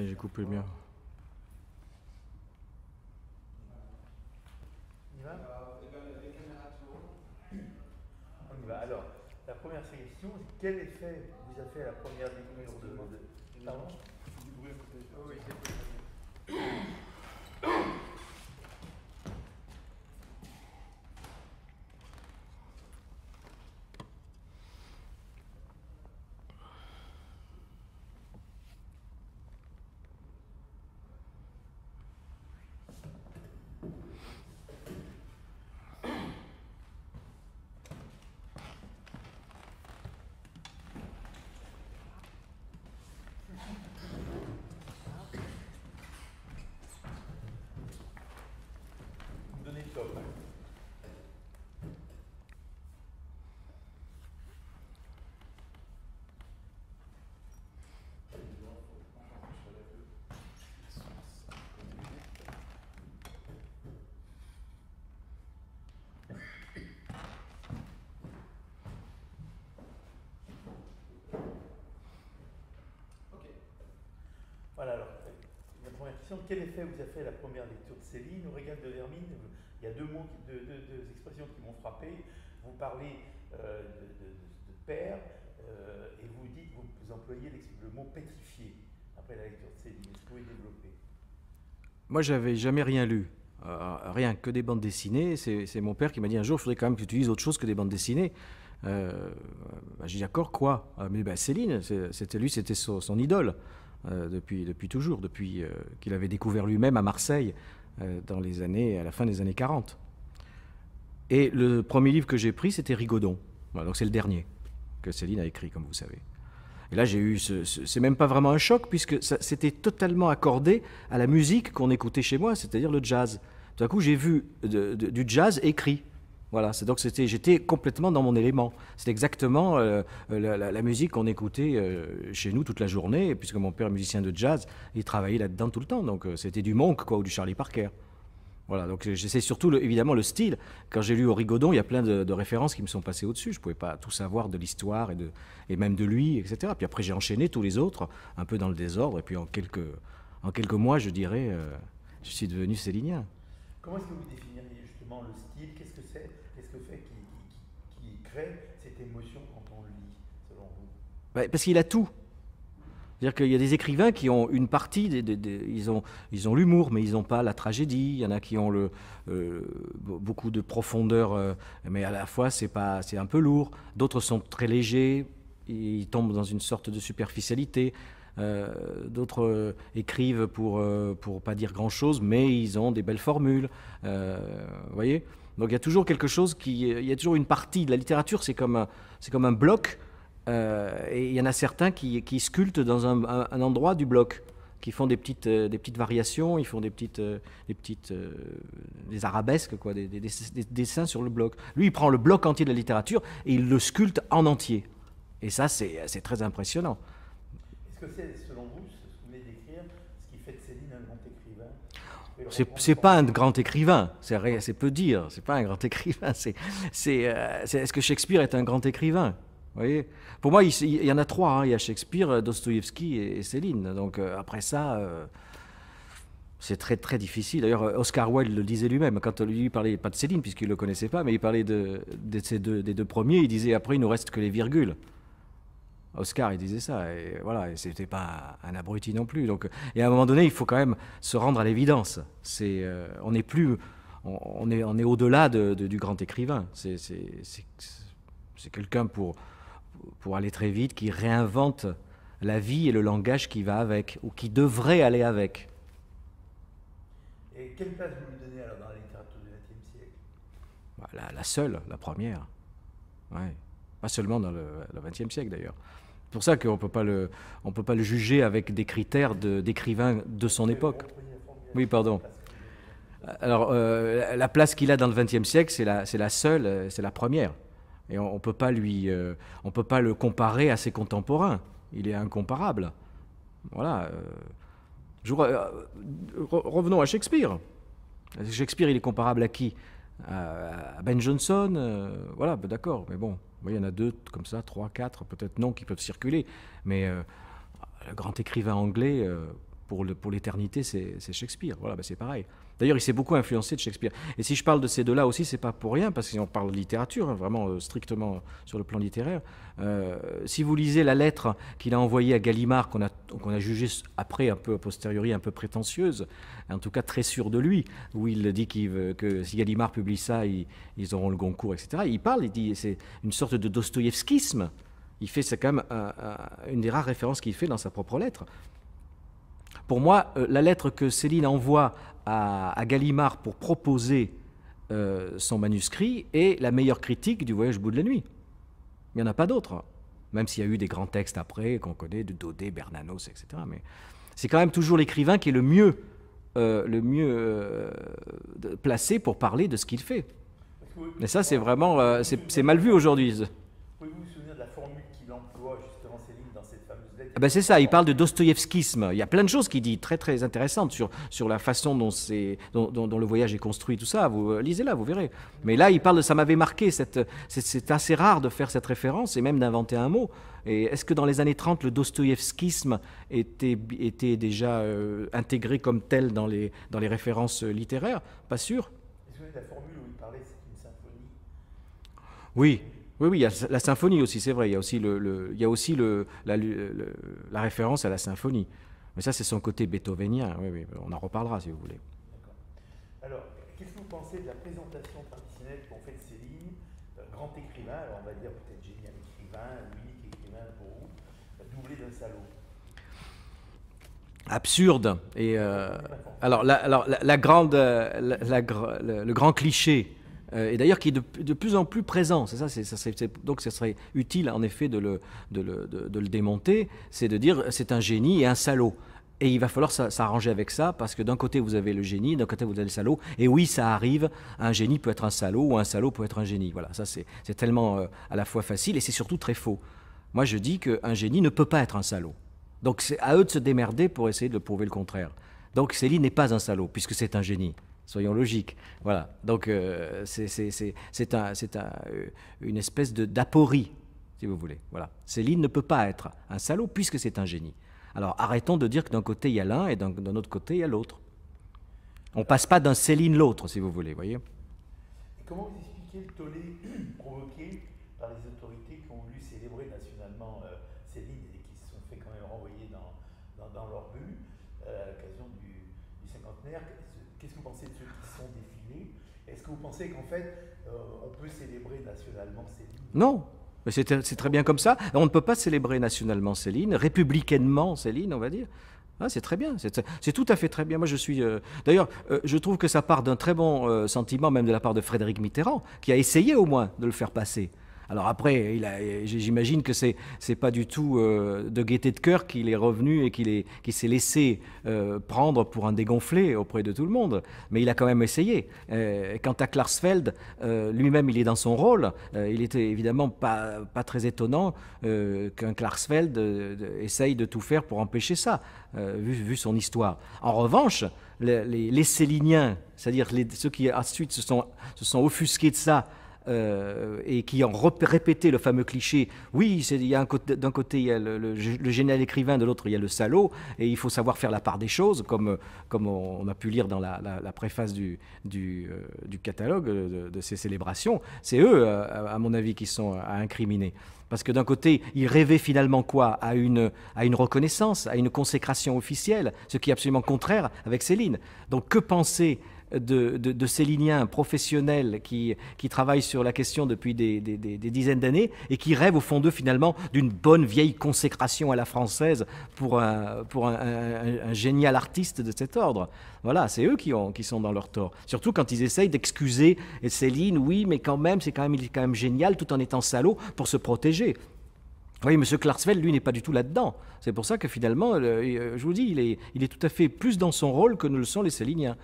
j'ai coupé le mur. On y va Alors, la première question, quel effet vous a fait la première découverte de... Voilà, alors, la première question, quel effet vous a fait la première lecture de Céline Au régal de Vermine, il y a deux mots, expressions qui m'ont frappé. Vous parlez euh, de, père euh, et vous dites, vous, vous employez le mot pétrifié après la lecture de Céline. Est-ce que vous pouvez développer Moi, j'avais jamais rien lu. Euh, rien que des bandes dessinées. C'est mon père qui m'a dit un jour, il faudrait quand même que tu autre chose que des bandes dessinées. Ben, j'ai dit d'accord, quoi ah, Mais ben, Céline, c'était lui, c'était son, idole. Euh, depuis, depuis toujours, depuis euh, qu'il avait découvert lui-même à Marseille euh, dans les années, à la fin des années 40. Et le premier livre que j'ai pris, c'était Rigaudon. donc c'est le dernier que Céline a écrit, comme vous savez. Et là, j'ai eu, c'est même pas vraiment un choc, puisque c'était totalement accordé à la musique qu'on écoutait chez moi, c'est-à-dire le jazz. Tout à coup, j'ai vu du jazz écrit. Voilà, c'est donc c'était, j'étais complètement dans mon élément. C'est exactement euh, la, musique qu'on écoutait euh, chez nous toute la journée, puisque mon père musicien de jazz, il travaillait là-dedans tout le temps. Donc euh, c'était du Monk quoi, ou du Charlie Parker. Voilà, donc j'essaie surtout évidemment le style. Quand j'ai lu Origodon, il y a plein de, références qui me sont passées au-dessus. Je ne pouvais pas tout savoir de l'histoire et, de, et même de lui, etc. Puis après, j'ai enchaîné tous les autres, un peu dans le désordre. Et puis en quelques, en quelques mois, je dirais, je suis devenu célinien. Comment est-ce que vous définiriez justement le style que fait qui, crée cette émotion quand on le lit, selon vous bah, Parce qu'il a tout. C'est-à-dire qu'il y a des écrivains qui ont une partie, ils ont ils ont l'humour, mais ils n'ont pas la tragédie. Il y en a qui ont le, euh, beaucoup de profondeur, euh, mais à la fois c'est pas c'est un peu lourd. D'autres sont très légers, ils tombent dans une sorte de superficialité. Euh, d'autres écrivent pour pour pas dire grand chose, mais ils ont des belles formules. Vous voyez. Donc il y a toujours quelque chose qui, il y a toujours une partie de la littérature, c'est comme un, c'est comme un bloc, euh, et il y en a certains qui, qui sculptent dans un, endroit du bloc, qui font des petites, euh, des petites variations, ils font des petites, euh, des petites, des arabesques quoi, des, des, dessins sur le bloc. Lui, il prend le bloc entier de la littérature et il le sculpte en entier. Et ça, c'est, très impressionnant. Est-ce que c'est, selon vous, C'est pas un grand écrivain, c'est peu dire, c'est pas un grand écrivain. C'est est, euh, ce que Shakespeare est un grand écrivain vous voyez Pour moi, il, y en a trois. Hein. Il y a Shakespeare, euh, Dostoïevski et, Céline. Donc euh, après ça, c'est très très difficile. D'ailleurs, Oscar Wilde le disait lui-même quand lui parlait pas de Céline puisqu'il le connaissait pas, mais il parlait des deux premiers. Il disait après, il nous reste que les virgules. Oscar, il disait ça, et voilà, et c'était pas un abruti non plus. Donc, et à un moment donné, il faut quand même se rendre à l'évidence. C'est, euh, on n'est plus, on, est, on est au-delà du grand écrivain. C'est, c'est, quelqu'un pour, pour aller très vite, qui réinvente la vie et le langage qui va avec, ou qui devrait aller avec. Et quelle place vous lui donnez alors dans la littérature du XXe siècle bah, la, la seule, la première. Ouais pas seulement dans le XXe siècle d'ailleurs. C'est pour ça qu'on peut on peut pas le juger avec des critères d'écrivain de, son époque. Oui, pardon. Alors, euh, la place qu'il a dans le XXe siècle, c'est la, la, seule, euh, c'est la première. Et on ne peut, pas euh, peut pas le comparer à ses contemporains. Il est incomparable. Voilà. revenons à Shakespeare. Shakespeare, il est comparable à qui à, Ben Jonson Voilà, d'accord, mais bon il y en a deux comme ça, trois, quatre, peut-être non, qui peuvent circuler. Mais euh, le grand écrivain anglais, euh, pour l'éternité, c'est Shakespeare. Voilà, ben, c'est pareil. D'ailleurs, il s'est beaucoup influencé de Shakespeare. Et si je parle de ces deux-là aussi, c'est pas pour rien, parce qu'on parle de littérature, hein, vraiment euh, strictement euh, sur le plan littéraire. Euh, si vous lisez la lettre qu'il a envoyée à Gallimard, qu'on a, qu'on a jugée après, un peu a posteriori, un peu prétentieuse, en tout cas très sûre de lui, où il dit veut, que si Gallimard publie ça, ils auront le Goncourt, etc. Il parle, il dit, c'est une sorte de dostoïevskisme. Il fait, ça quand même une des rares références qu'il fait dans sa propre lettre. Pour moi, la lettre que Céline envoie à, Gallimard pour proposer euh, son manuscrit est la meilleure critique du voyage au bout de la nuit. Il n'y en a pas d'autre. Hein. Même s'il y a eu des grands textes après qu'on connaît, de Daudet, Bernanos, etc. Mais c'est quand même toujours l'écrivain qui est le mieux, euh, le mieux euh, placé pour parler de ce qu'il fait. mais ça, c'est vraiment, c'est mal vu aujourd'hui. Ah ben, c'est ça, il parle de dostoïevskisme. Il y a plein de choses qu'il dit très très intéressantes sur, sur la façon dont, dont, le voyage est construit, tout ça. Vous euh, lisez là, vous verrez. Mais là, il parle de ça m'avait marqué. C'est assez rare de faire cette référence et même d'inventer un mot. Et est-ce que dans les années 30, le dostoïevskisme était, était déjà euh, intégré comme tel dans les, dans les références euh, littéraires Pas sûr. Est-ce que la formule où il parlait, c'est symphonie Oui. Oui, oui, il y a la symphonie aussi, c'est vrai. Il y a aussi, le, le il y a aussi le, la, la, référence à la symphonie. Mais ça, c'est son côté beethovenien. Oui, oui, on en reparlera si vous voulez. Alors, qu'est-ce que vous pensez de la présentation traditionnelle qu'ont fait Céline, euh, grand écrivain, alors on va dire peut-être génial écrivain, unique écrivain pour vous, euh, doublé d'un salaud Absurde. Et euh, alors, la, alors la grande, euh, la, le, grand cliché euh, et d'ailleurs qui est de, plus en plus présent. C'est ça, donc ce serait utile en effet de le, démonter, c'est de dire c'est un génie et un salaud. Et il va falloir s'arranger avec ça, parce que d'un côté vous avez le génie, d'un côté vous avez le salaud. Et oui, ça arrive, un génie peut être un salaud ou un salaud peut être un génie. Voilà, ça c'est tellement euh, à la fois facile et c'est surtout très faux. Moi je dis qu'un génie ne peut pas être un salaud. Donc c'est à eux de se démerder pour essayer de prouver le contraire. Donc Céline n'est pas un salaud, puisque c'est un génie. Soyons logiques. Voilà. Donc, euh, c'est un, un, euh, une espèce d'aporie, si vous voulez. Voilà. Céline ne peut pas être un salaud puisque c'est un génie. Alors, arrêtons de dire que d'un côté, il y a l'un et d'un autre côté, il y a l'autre. On passe pas d'un Céline l'autre, si vous voulez, voyez. comment vous expliquez le tollé provoqué par les autorités qui ont voulu célébrer nationalement euh, Céline et qui se sont fait quand même renvoyer dans, dans, leur but à l'occasion du, du, cinquantenaire Qu'est-ce que vous pensez de ceux qui sont Est-ce que vous pensez qu'en fait, euh, on peut célébrer nationalement Céline Non, c'est très bien comme ça. On ne peut pas célébrer nationalement Céline, républicainement Céline, on va dire. Ah, c'est très bien, c'est tout à fait très bien. Moi, je suis. Euh, d'ailleurs, euh, je trouve que ça part d'un très bon sentiment, même de la part de Frédéric Mitterrand, qui a essayé au moins de le faire passer. Alors après, j'imagine que c'est n'est pas du tout euh, de gaieté de cœur qu'il est revenu et qu'il s'est laissé euh, prendre pour un dégonflé auprès de tout le monde. Mais il a quand même essayé. Euh, quant à Klarsfeld, lui-même, il est dans son rôle. il était évidemment pas, très étonnant qu'un Klarsfeld essaye de tout faire pour empêcher ça, vu, son histoire. En revanche, les, les, c'est-à-dire ceux qui ensuite se se sont offusqués de ça euh, et qui ont répété le fameux cliché, oui, d'un côté, il y a le, génial écrivain, de l'autre il y a le salaud, et il faut savoir faire la part des choses, comme, comme on, a pu lire dans la, préface du, du, euh, catalogue euh, de, ces célébrations, c'est eux, à, mon avis, qui sont à incriminer. Parce que d'un côté, il rêvait finalement quoi à une, à une reconnaissance, à une consécration officielle, ce qui est absolument contraire avec Céline. Donc que penser de, de, de professionnels qui, qui travaillent sur la question depuis des, dizaines d'années et qui rêvent au fond d'eux finalement d'une bonne vieille consécration à la française pour un, pour génial artiste de cet ordre. Voilà, c'est eux qui, sont dans leur tort. Surtout quand ils essayent d'excuser Céline, oui, mais quand même, c'est quand même, il est quand même génial tout en étant salaud pour se protéger. voyez, M. Klarsfeld, lui, n'est pas du tout là-dedans. C'est pour ça que finalement, euh, je vous dis, il est, tout à fait plus dans son rôle que ne le sont les Céliniens.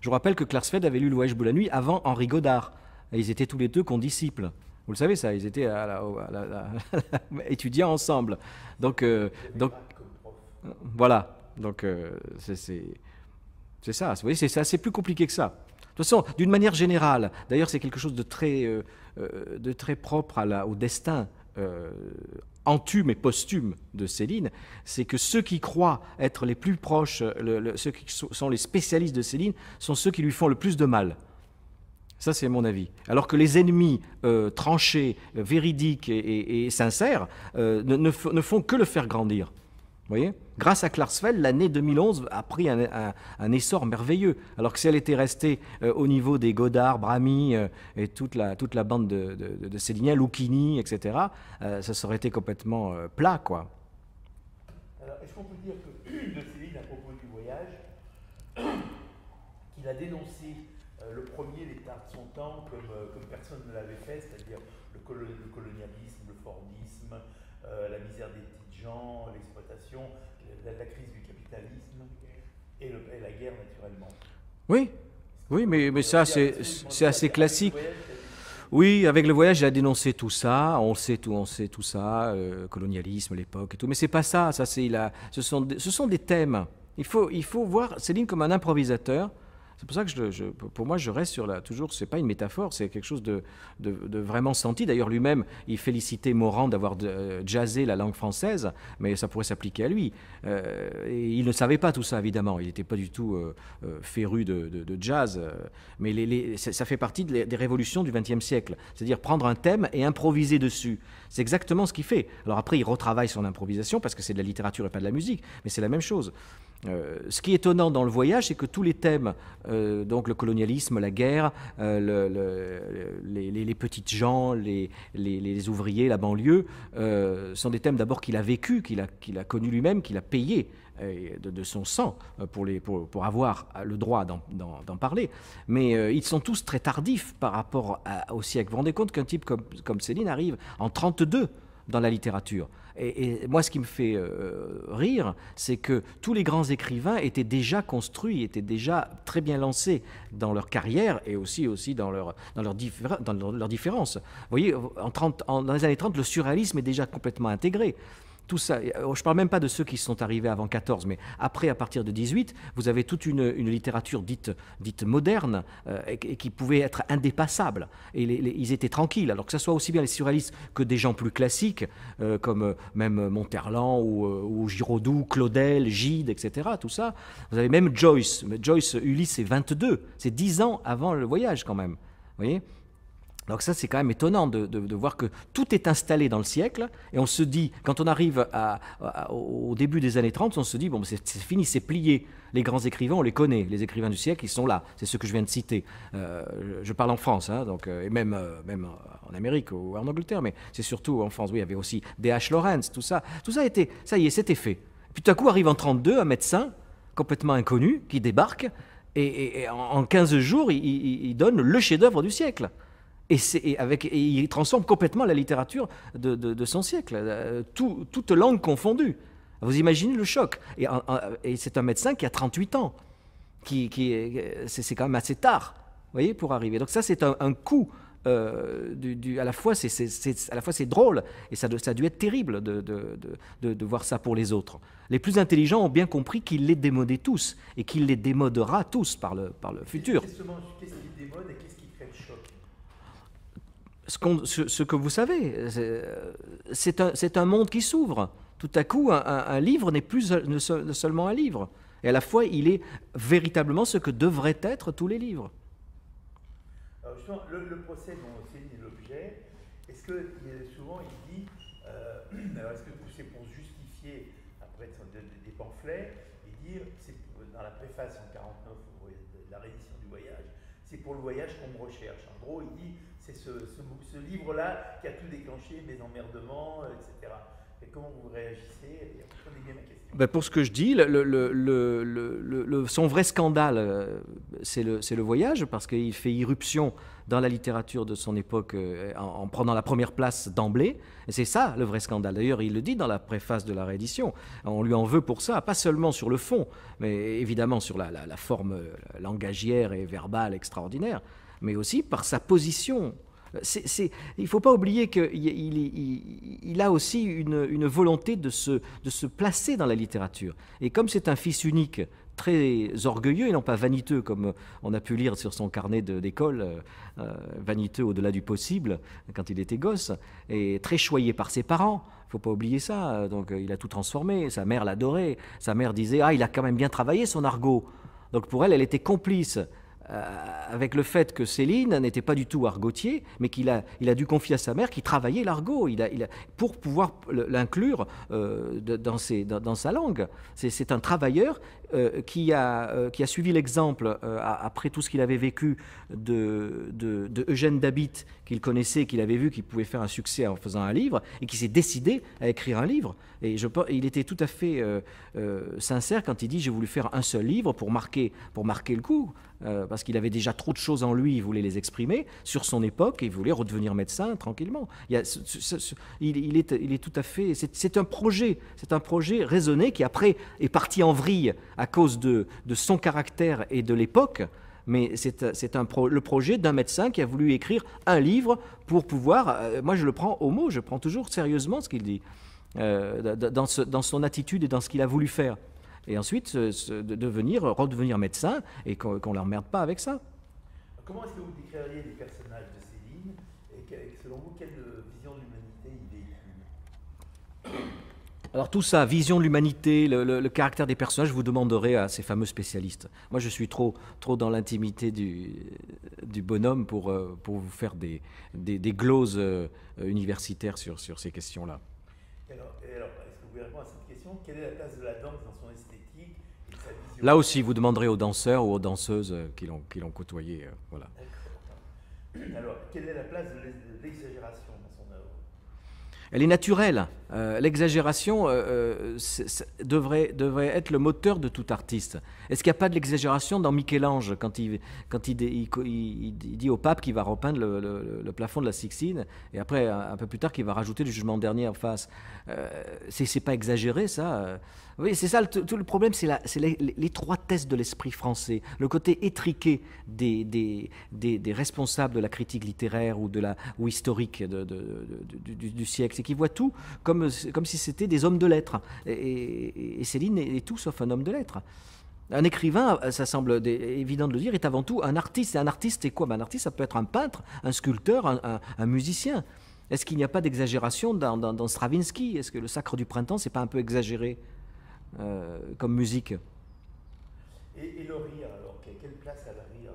Je vous rappelle que Clarsfeld avait lu Le Voyage la nuit avant Henri Godard. ils étaient tous les deux condisciples. Vous le savez, ça, ils étaient à la, étudiants ensemble. Donc, euh, donc voilà. Donc, euh, c'est c'est ça. Vous voyez, c'est assez plus compliqué que ça. De toute façon, d'une manière générale, d'ailleurs, c'est quelque chose de très, euh, de très propre à la, au destin entume et posthume de Céline, c'est que ceux qui croient être les plus proches, ceux qui sont les spécialistes de Céline, sont ceux qui lui font le plus de mal. Ça, c'est mon avis. Alors que les ennemis euh, tranchés, euh, véridiques et, sincères euh, ne, font que le faire grandir voyez Grâce à Clarsfeld, l'année 2011 a pris un, essor merveilleux. Alors que si elle était restée euh, au niveau des Godard, Brami euh, et toute la, toute la bande de, Céline, Lucchini, etc., euh, ça serait été complètement plat, quoi. Alors, est-ce qu'on peut dire que de Céline, à propos du voyage, qu'il a dénoncé le premier l'état de son temps comme, personne ne l'avait fait, c'est-à-dire le, le, colonialisme, le fordisme, la misère des l'exploitation, la, la, crise du capitalisme et, la guerre naturellement. Oui, oui, mais, mais ça c'est assez classique. Oui, avec le voyage, il a dénoncé tout ça. On sait tout, on sait tout ça, euh, colonialisme, l'époque et tout. Mais c'est pas ça. Ça, c'est ce, ce sont des thèmes. Il faut, il faut voir Céline comme un improvisateur c'est pour ça que je, pour moi, je reste sur la. Toujours, c'est pas une métaphore, c'est quelque chose de, vraiment senti. D'ailleurs, lui-même, il félicitait Morand d'avoir euh, jazzé la langue française, mais ça pourrait s'appliquer à lui. Euh, et il ne savait pas tout ça, évidemment. Il n'était pas du tout euh, féru de, jazz, mais les, ça fait partie des révolutions du XXe siècle. C'est-à-dire prendre un thème et improviser dessus. C'est exactement ce qu'il fait. Alors après, il retravaille son improvisation parce que c'est de la littérature et pas de la musique, mais c'est la même chose. Euh, ce qui est étonnant dans le voyage, c'est que tous les thèmes, euh, donc le colonialisme, la guerre, euh, les, petites gens, les, ouvriers, la banlieue, sont des thèmes d'abord qu'il a vécu, qu'il a, connu lui-même, qu'il a payé de, son sang pour, avoir le droit d'en, parler. Mais ils sont tous très tardifs par rapport au siècle. Vous vous rendez compte qu'un type comme, comme Céline arrive en 32 dans la littérature. Et, moi, ce qui me fait euh, rire, c'est que tous les grands écrivains étaient déjà construits, étaient déjà très bien lancés dans leur carrière et aussi, aussi dans leurs leur dans différences. Vous voyez, dans les années 30, le surréalisme est déjà complètement intégré tout ça, euh, je ne parle même pas de ceux qui sont arrivés avant 14, mais après, à partir de 18, vous avez toute une, littérature dite, moderne euh, et, qui pouvait être indépassable. Et ils étaient tranquilles. Alors que ce soit aussi bien les surréalistes que des gens plus classiques, euh, comme même Monterland ou, Giraudoux, Claudel, Gide, etc. Tout ça. Vous avez même Joyce. Joyce, Ulysse, c'est 22. C'est 10 ans avant le voyage quand même. voyez donc ça, c'est quand même étonnant de, voir que tout est installé dans le siècle, et on se dit, quand on arrive au début des années 30, on se dit, bon, c'est fini, c'est plié. Les grands écrivains, on les connaît, les écrivains du siècle, ils sont là, c'est ceux que je viens de citer. Euh, je parle en France, hein, donc, euh, et même, euh, même en Amérique ou en Angleterre, mais c'est surtout en France, oui, il y avait aussi D.H. Lawrence, tout ça. Tout ça, était, ça y est, c'était fait. Puis tout à coup arrive en 32 un médecin complètement inconnu qui débarque, et, en 15 jours, il donne le chef-d'œuvre du siècle. Et, avec, il transforme complètement la littérature de, son siècle, euh, toute langue confondue. Vous imaginez le choc. Et, et c'est un médecin qui a 38 ans, qui, c'est quand même assez tard, voyez, pour arriver. Donc ça, c'est un, un, coup. Euh, du, du, à la fois, c'est drôle et ça, ça, a dû être terrible de, de, de voir ça pour les autres. Les plus intelligents ont bien compris qu'il les démodait tous et qu'il les démodera tous par le, par le futur. qu'est-ce qui démode qu'est-ce ce, que vous savez. C'est un, monde qui s'ouvre. Tout à coup, un, livre n'est plus seulement un livre. Et à la fois, il est véritablement ce que devraient être tous les livres. Alors justement, le, procès dont saisit l'objet, est-ce que souvent il dit, euh, est-ce que c'est pour justifier, après des pamphlets, et dire dans la préface en 49, la réédition du voyage, c'est pour le voyage qu'on recherche. En gros, il dit, c'est ce, ce, livre-là qui a tout déclenché, mes emmerdements, euh, etc. Et comment vous réagissez ben, pour ce que je dis, le, son vrai scandale, euh, c'est le, voyage, parce qu'il fait irruption dans la littérature de son époque euh, en, prenant la première place d'emblée. c'est ça le vrai scandale. D'ailleurs, il le dit dans la préface de la réédition. On lui en veut pour ça, pas seulement sur le fond, mais évidemment sur la, la forme langagière et verbale extraordinaire mais aussi par sa position. il ne faut pas oublier qu'il a aussi une, volonté de se, placer dans la littérature. Et comme c'est un fils unique, très orgueilleux et non pas vaniteux, comme on a pu lire sur son carnet d'école, euh, euh, vaniteux au-delà du possible quand il était gosse, et très choyé par ses parents, il ne faut pas oublier ça, donc il a tout transformé, sa mère l'adorait, sa mère disait « Ah, il a quand même bien travaillé son argot !» Donc pour elle, elle était complice. Euh, avec le fait que Céline n'était pas du tout argotier, mais qu'il a, il a dû confier à sa mère qu'il travaillait l'argot pour pouvoir l'inclure euh, dans, sa langue. C'est un travailleur euh, qui, a, suivi l'exemple, après tout ce qu'il avait vécu, de, de Eugène Dabit, qu'il connaissait, qu'il avait vu qu'il pouvait faire un succès en faisant un livre, et qui s'est décidé à écrire un livre. Et je, il était tout à fait euh, euh, sincère quand il dit j'ai voulu faire un seul livre pour marquer, pour marquer le coup, euh, parce qu'il avait déjà trop de choses en lui, il voulait les exprimer sur son époque, et il voulait redevenir médecin tranquillement. Il, est, tout à fait, c'est un projet, c'est un projet raisonné qui après est parti en vrille à cause de son caractère et de l'époque mais c'est euh, le projet d'un médecin qui a voulu écrire un livre pour pouvoir, euh, moi je le prends au mot, je prends toujours sérieusement ce qu'il dit, euh, dans, son attitude et dans ce qu'il a voulu faire. Et ensuite, devenir, redevenir médecin et qu'on ne l'emmerde pas avec ça. Comment est-ce que vous décririez les personnages de Céline et, selon vous, quelle vision de l'humanité il véhicule alors tout ça, vision de l'humanité, le, caractère des personnages, vous demanderez à ces fameux spécialistes. Moi, je suis trop, dans l'intimité du, bonhomme euh, pour, vous faire des, des, gloses euh, universitaires sur, ces questions-là. Alors, est-ce que vous pouvez répondre à cette question Quelle est la place de la danse dans son esthétique Là aussi, vous demanderez aux danseurs ou aux danseuses euh, qui l'ont côtoyé. Voilà. Alors, quelle est la place de l'exagération dans son œuvre Elle est naturelle. Euh, l'exagération euh, euh, devrait, devrait être le moteur de tout artiste. Est-ce qu'il n'y a pas de l'exagération dans Michel-Ange quand, il, quand il, dit au pape qu'il va repeindre le, plafond de la Sixine et après, un, peu plus tard, qu'il va rajouter le jugement dernier en face C'est pas exagéré ça Oui, c'est ça le, tout le problème, c'est l'étroitesse de l'esprit français, le côté étriqué des, des, responsables de la critique littéraire ou, de la, ou historique de, du, siècle, c'est qu'ils voient tout comme comme, si c'était des hommes de lettres. Et, Céline est, tout sauf un homme de lettres. Un écrivain, ça semble évident de le dire, est avant tout un artiste. Et un artiste, c'est quoi ben, Un artiste, ça peut être un peintre, un sculpteur, un, musicien. Est-ce qu'il n'y a pas d'exagération dans, Stravinsky Est-ce que le Sacre du Printemps, c'est pas un peu exagéré euh, comme musique et, le rire, alors, quelle place a le rire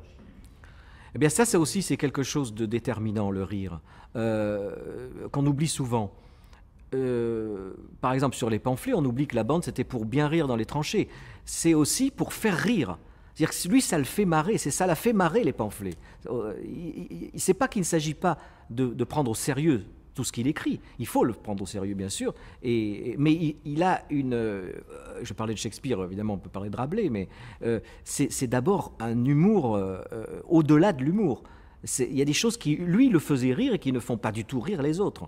Eh bien, ça, ça aussi, c'est quelque chose de déterminant, le rire, euh, qu'on oublie souvent. Euh, par exemple, sur les pamphlets, on oublie que la bande, c'était pour bien rire dans les tranchées. C'est aussi pour faire rire. C'est-à-dire que lui, ça le fait marrer, c'est ça l'a fait marrer les pamphlets. Euh, il ne pas qu'il ne s'agit pas de, prendre au sérieux tout ce qu'il écrit. Il faut le prendre au sérieux, bien sûr, mais il, a une... Euh, je parlais de Shakespeare, évidemment, on peut parler de Rabelais, mais c'est d'abord un humour au-delà de l'humour. Il y a des choses qui, lui, le faisaient rire et qui ne font pas du tout rire les autres.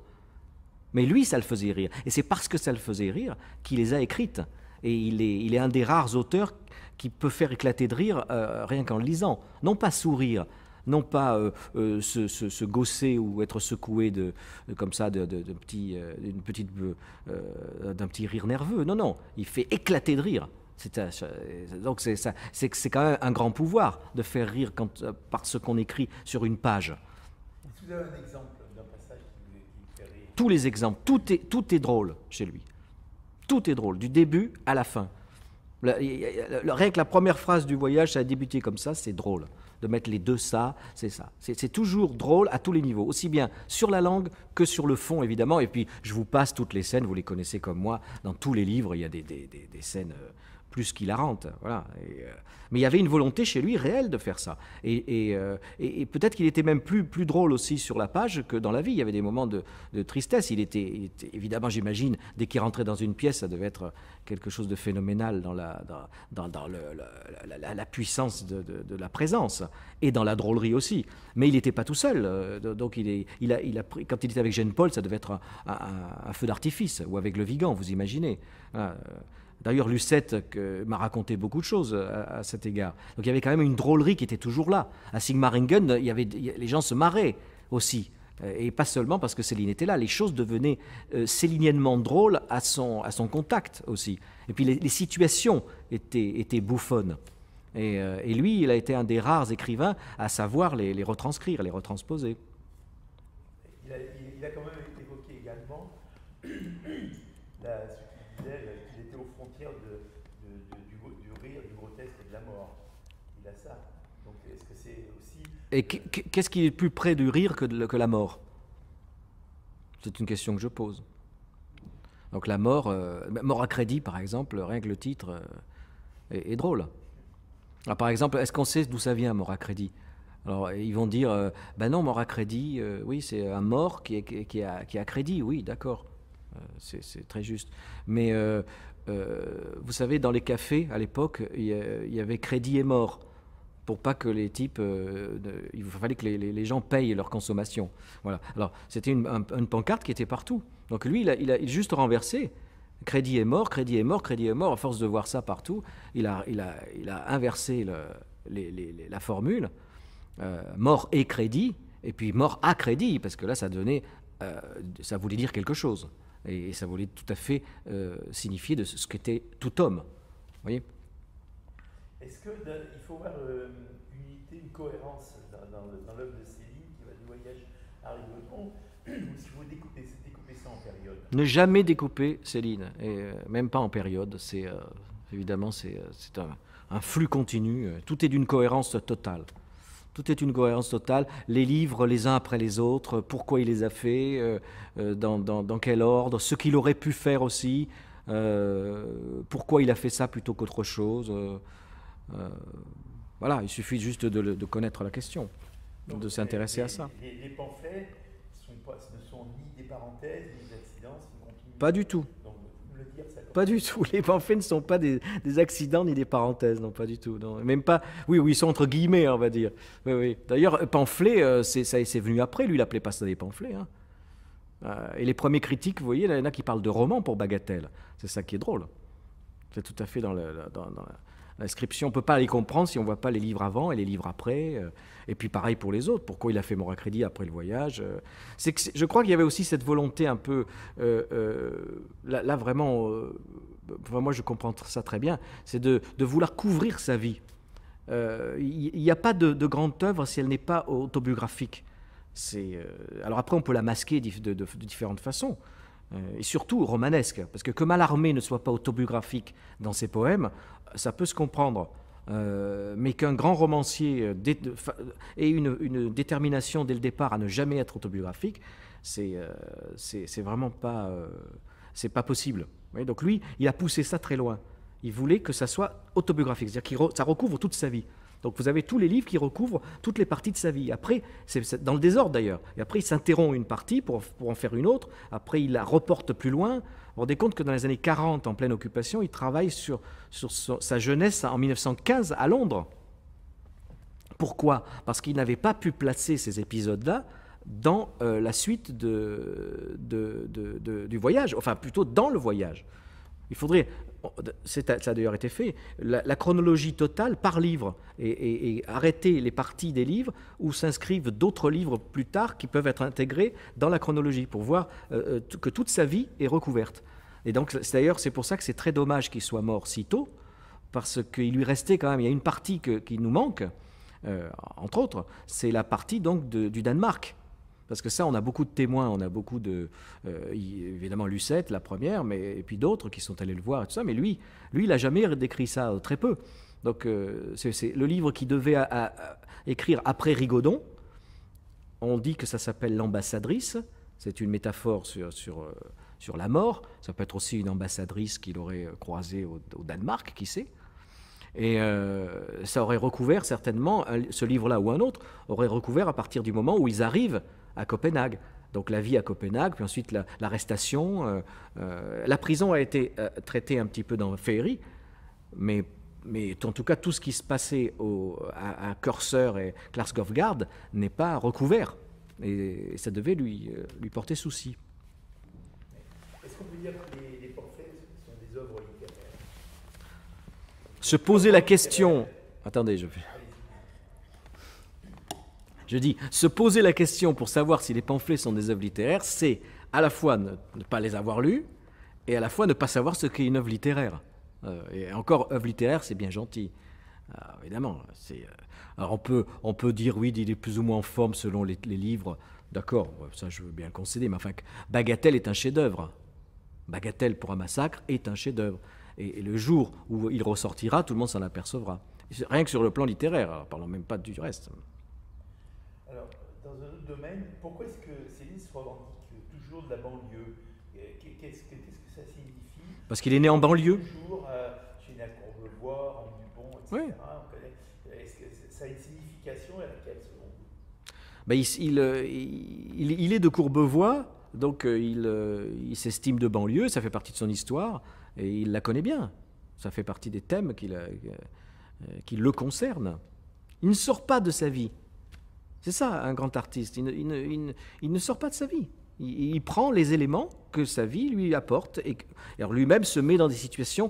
Mais lui, ça le faisait rire. Et c'est parce que ça le faisait rire qu'il les a écrites. Et il est, il est un des rares auteurs qui peut faire éclater de rire euh, rien qu'en le lisant. Non pas sourire, non pas euh, euh, se, se, gosser ou être secoué de, comme ça de, d'un petit rire nerveux. Non, non, il fait éclater de rire. donc c'est quand même un grand pouvoir de faire rire quand, par ce qu'on écrit sur une page. vous un exemple tous les exemples. Tout est, tout est drôle chez lui. Tout est drôle, du début à la fin. Le, rien que la première phrase du voyage, ça a débuté comme ça, c'est drôle. De mettre les deux ça, c'est ça. C'est toujours drôle à tous les niveaux, aussi bien sur la langue que sur le fond, évidemment. Et puis, je vous passe toutes les scènes, vous les connaissez comme moi. Dans tous les livres, il y a des, des, des scènes euh, plus qu'il Voilà. rente, euh, mais il y avait une volonté chez lui réelle de faire ça. Et, euh, peut-être qu'il était même plus, drôle aussi sur la page que dans la vie. Il y avait des moments de, tristesse. Il était, évidemment, j'imagine, dès qu'il rentrait dans une pièce, ça devait être quelque chose de phénoménal dans la, puissance de, la présence et dans la drôlerie aussi. Mais il n'était pas tout seul. Euh, donc il, a, quand il était avec jean Paul, ça devait être un, feu d'artifice ou avec le Vigan, vous imaginez. D'ailleurs, Lucette m'a raconté beaucoup de choses euh, à, cet égard. Donc il y avait quand même une drôlerie qui était toujours là. À Sigmaringen, il y avait, les gens se marraient aussi. Euh, et pas seulement parce que Céline était là, les choses devenaient euh, céliniennement drôles à son, contact aussi. Et puis les, situations étaient, étaient bouffonnes. Et, lui, il a été un des rares écrivains à savoir les, retranscrire, les retransposer. Et qu'est-ce qui est plus près du rire que, la mort C'est une question que je pose. Donc la mort, euh, bah, mort à crédit par exemple, rien que le titre euh, est, drôle. Alors, par exemple, est-ce qu'on sait d'où ça vient mort à crédit alors ils vont dire, ben non, mort à crédit, oui, c'est un mort qui a crédit, oui, d'accord, c'est très juste. Mais vous savez, dans les cafés, à l'époque, il y, avait crédit et mort pour pas que les types, euh, il fallait que les, gens payent leur consommation. Voilà. Alors c'était une, pancarte qui était partout. Donc lui, il a, juste renversé. Crédit est mort, crédit est mort, crédit est mort. À force de voir ça partout, il a, inversé la formule euh, mort et crédit, et puis mort à crédit, parce que là, ça donnait, euh, ça voulait dire quelque chose, et, ça voulait tout à fait signifier de ce qu'était tout homme. Vous voyez est-ce qu'il faut avoir euh, une unité, une cohérence dans, l'œuvre de Céline qui va du voyage à ou si vous découpez, ça en période Ne jamais découper Céline, et euh, même pas en période. C'est euh, évidemment c'est un, flux continu. Tout est d'une cohérence totale. Tout est une cohérence totale. Les livres, les uns après les autres, pourquoi il les a faits, dans, quel ordre, ce qu'il aurait pu faire aussi, pourquoi il a fait ça plutôt qu'autre chose. Euh, voilà, il suffit juste de, connaître la question, de s'intéresser à ça. Les, les pamphlets sont pas, ne sont ni des parenthèses, ni des accidents, Pas du tout. pas du tout. Les pamphlets ne sont pas des, accidents ni des parenthèses, non, pas du tout. Non. Même pas. Oui, oui, ils sont entre guillemets, on va dire. Oui, oui. D'ailleurs, pamphlet, euh, c'est, c'est venu après. Lui, il n'appelait pas ça des pamphlets. Hein. Euh, et les premiers critiques, vous voyez, il y en a qui parlent de romans pour bagatelle. C'est ça qui est drôle. C'est tout à fait dans le. dans L'inscription, on ne peut pas les comprendre si on ne voit pas les livres avant et les livres après. Euh, et puis pareil pour les autres, pourquoi il a fait mon après le voyage. Euh. C'est que je crois qu'il y avait aussi cette volonté un peu, euh, là, vraiment, moi je comprends ça très bien, c'est de, vouloir couvrir sa vie. Il n'y a pas de, grande œuvre si elle n'est pas autobiographique. alors après on peut la masquer de, différentes façons et surtout romanesque, parce que que Malarmé ne soit pas autobiographique dans ses poèmes, ça peut se comprendre. Euh, mais qu'un grand romancier euh, euh, ait une, détermination dès le départ à ne jamais être autobiographique, c'est vraiment pas, c'est pas possible. donc lui, il a poussé ça très loin. Il voulait que ça soit autobiographique, c'est-à-dire que ça recouvre toute sa vie. Donc vous avez tous les livres qui recouvrent toutes les parties de sa vie. Après, c'est dans le désordre d'ailleurs. Et après, il s'interrompt une partie pour, pour en faire une autre. Après, il la reporte plus loin vous rendez compte que dans les années 40, en pleine occupation, il travaille sur, sa jeunesse en 1915 à Londres. Pourquoi Parce qu'il n'avait pas pu placer ces épisodes-là dans euh, la suite du voyage, enfin plutôt dans le voyage. Il faudrait ça a d'ailleurs été fait, la, chronologie totale par livre et, arrêter les parties des livres où s'inscrivent d'autres livres plus tard qui peuvent être intégrés dans la chronologie pour voir euh, euh, que toute sa vie est recouverte. Et donc, d'ailleurs, c'est pour ça que c'est très dommage qu'il soit mort si tôt, parce qu'il lui restait quand même, il y a une partie qui nous manque, euh, entre autres, c'est la partie donc du Danemark. Parce que ça, on a beaucoup de témoins, on a beaucoup de... Euh, évidemment, Lucette, la première, mais, et puis d'autres qui sont allés le voir et tout ça. Mais lui, lui il n'a jamais décrit ça, euh, très peu. Donc, euh, c'est le livre qu'il devait à, écrire après Rigaudon. On dit que ça s'appelle L'ambassadrice. C'est une métaphore sur, sur, la mort. Ça peut être aussi une ambassadrice qu'il aurait croisée au, Danemark, qui sait. Et ça aurait recouvert certainement, ce livre-là ou un autre, aurait recouvert à partir du moment où ils arrivent à Copenhague. Donc la vie à Copenhague, puis ensuite l'arrestation. Euh, euh, la, prison a été euh, traitée un petit peu dans le mais mais en tout cas, tout ce qui se passait au, à, à Curseur et Klarskovgard n'est pas recouvert. Et, ça devait lui, lui porter souci. Est-ce qu'on peut dire que les, les, portraits sont des œuvres littéraires Se poser la question. Attendez, je vais. Je dis, se poser la question pour savoir si les pamphlets sont des œuvres littéraires, c'est à la fois ne, pas les avoir lus et à la fois ne pas savoir ce qu'est une œuvre littéraire. Euh, et encore, œuvre littéraire, c'est bien gentil. Ah, évidemment, euh, Alors on peut, on peut dire, oui, il est plus ou moins en forme selon les, livres. D'accord, ça je veux bien le concéder, mais enfin, Bagatelle est un chef-d'œuvre. Bagatelle pour un massacre est un chef-d'œuvre. Et, le jour où il ressortira, tout le monde s'en apercevra. Rien que sur le plan littéraire, parlons même pas du reste d'autres pourquoi est-ce que Céline se revendique toujours de la banlieue Qu'est-ce que, que ça signifie Parce qu'il est né en banlieue. Toujours euh, chez Courbevoie, en Dubon, etc. Est-ce que ça a une signification laquelle selon vous ben, il, il, euh, il, il, est de Courbevoie, donc euh, il, il s'estime de banlieue, ça fait partie de son histoire, et il la connaît bien. Ça fait partie des thèmes qui le concernent. Il ne sort pas de sa vie. C'est ça, un grand artiste. Il, ne, sort pas de sa vie. Il, prend les éléments que sa vie lui apporte et, lui-même se met dans des situations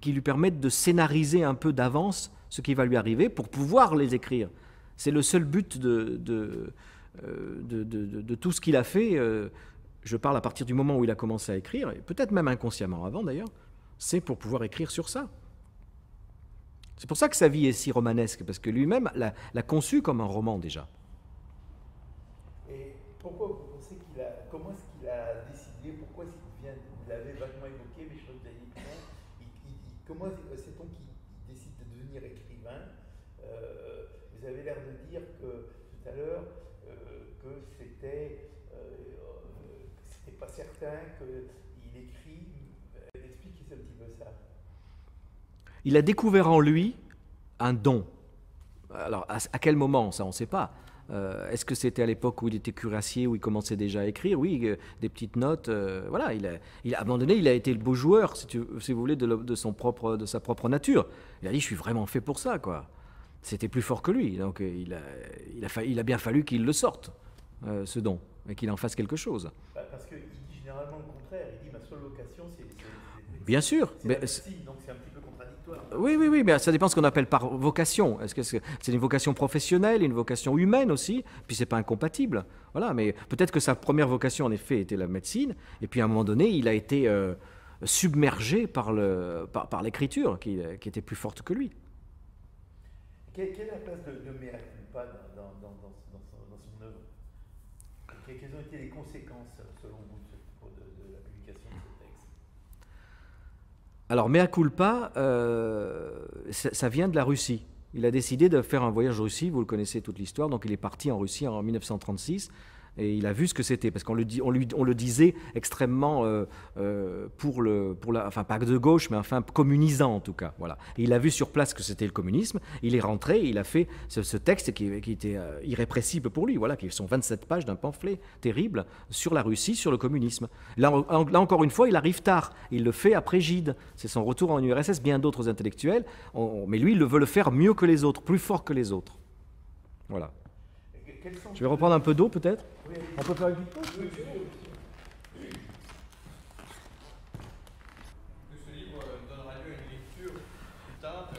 qui lui permettent de scénariser un peu d'avance ce qui va lui arriver pour pouvoir les écrire. C'est le seul but de, de euh, tout ce qu'il a fait. Euh, je parle à partir du moment où il a commencé à écrire, et peut-être même inconsciemment avant d'ailleurs, c'est pour pouvoir écrire sur ça. C'est pour ça que sa vie est si romanesque, parce que lui-même l'a conçue comme un roman déjà pourquoi vous pensez qu'il a, comment est-ce qu'il a décidé, pourquoi est-ce qu'il vient, vous l'avez vaguement évoqué, mais je pense que vous comment euh, c'est-on qu'il décide de devenir écrivain euh, Vous avez l'air de dire que tout à l'heure euh, que c'était, euh, c'était pas certain qu'il écrit. Expliquez un petit peu ça. Il a découvert en lui un don. Alors, à quel moment, ça, on ne sait pas. Euh, est-ce que c'était à l'époque où il était cuirassier, où il commençait déjà à écrire Oui, euh, des petites notes. Euh, voilà, il a, il a, abandonné il a été le beau joueur, si, si vous voulez, de, de, son propre, de sa propre nature. Il a dit, je suis vraiment fait pour ça, quoi. C'était plus fort que lui, donc il a, il a, il a bien fallu qu'il le sorte, ce don, et qu'il en fasse quelque chose. Bah, parce qu'il généralement le contraire, il dit ma seule vocation, c'est... Bien sûr, mais... Oui, oui, oui, mais ça dépend de ce qu'on appelle par vocation. Est-ce que c'est une vocation professionnelle, une vocation humaine aussi Puis c'est pas incompatible. Voilà, mais peut-être que sa première vocation en effet était la médecine, et puis à un moment donné, il a été euh, submergé par par, l'écriture qui, était plus forte que lui. Quelle, est la place de, de dans son œuvre Quelles ont été les conséquences selon vous Alors, mea culpa, euh, ça, ça, vient de la Russie. Il a décidé de faire un voyage en Russie, vous le connaissez toute l'histoire, donc il est parti en Russie en 1936 et il a vu ce que c'était, parce qu'on le, dit, on lui, on le disait extrêmement euh, euh, pour le, pour la, enfin pas de gauche, mais enfin communisant en tout cas, voilà. Et il a vu sur place que c'était le communisme, il est rentré, il a fait ce, texte qui, était euh, irrépressible pour lui, voilà, qui sont 27 pages d'un pamphlet terrible sur la Russie, sur le communisme. Là, encore une fois, il arrive tard, il le fait après Gide, c'est son retour en URSS, bien d'autres intellectuels, mais lui, il veut le faire mieux que les autres, plus fort que les autres. Voilà. Je vais reprendre un peu d'eau peut-être On peut faire une petite pause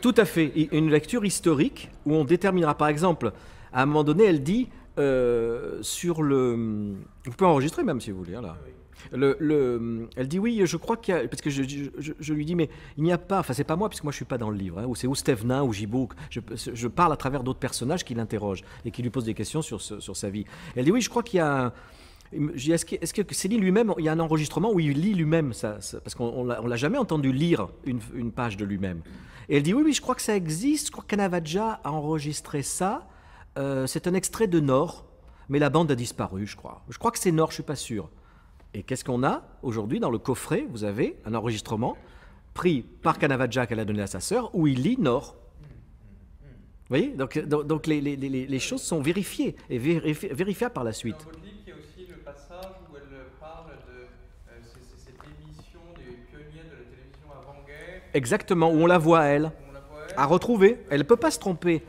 Tout à fait, une lecture historique où on déterminera par exemple, à un moment donné, elle dit euh, sur le... Vous pouvez enregistrer même si vous voulez, hein, là elle dit oui, je crois qu'il y a. Parce que je, lui dis, mais il n'y a pas. Enfin, c'est pas moi, puisque moi je suis pas dans le livre. Hein, ou c'est ou ou Jibouk. Je, parle à travers d'autres personnages qui l'interrogent et qui lui posent des questions sur, sa vie. Elle dit oui, je crois qu'il y a. est-ce que, est que Céline lui-même, il y a un enregistrement où il lit lui-même ça, Parce qu'on ne l'a jamais entendu lire une, page de lui-même. Et elle dit Oui, oui, je crois que ça existe, je crois que a enregistré ça. Euh, c'est un extrait de Nord, mais la bande a disparu, je crois. Je crois que c'est Nord, je suis pas sûr. Et qu'est-ce qu'on a aujourd'hui dans le coffret Vous avez un enregistrement pris par Jack, qu'elle a donné à sa sœur, où il lit Nord. Vous voyez Donc, donc les, choses sont vérifiées et vérifiables par la suite. il y a aussi le passage où elle parle de euh, cette émission des pionniers de la télévision Exactement, où on la voit elle. On la voit, elle. À retrouver. Elle ne peut pas se tromper.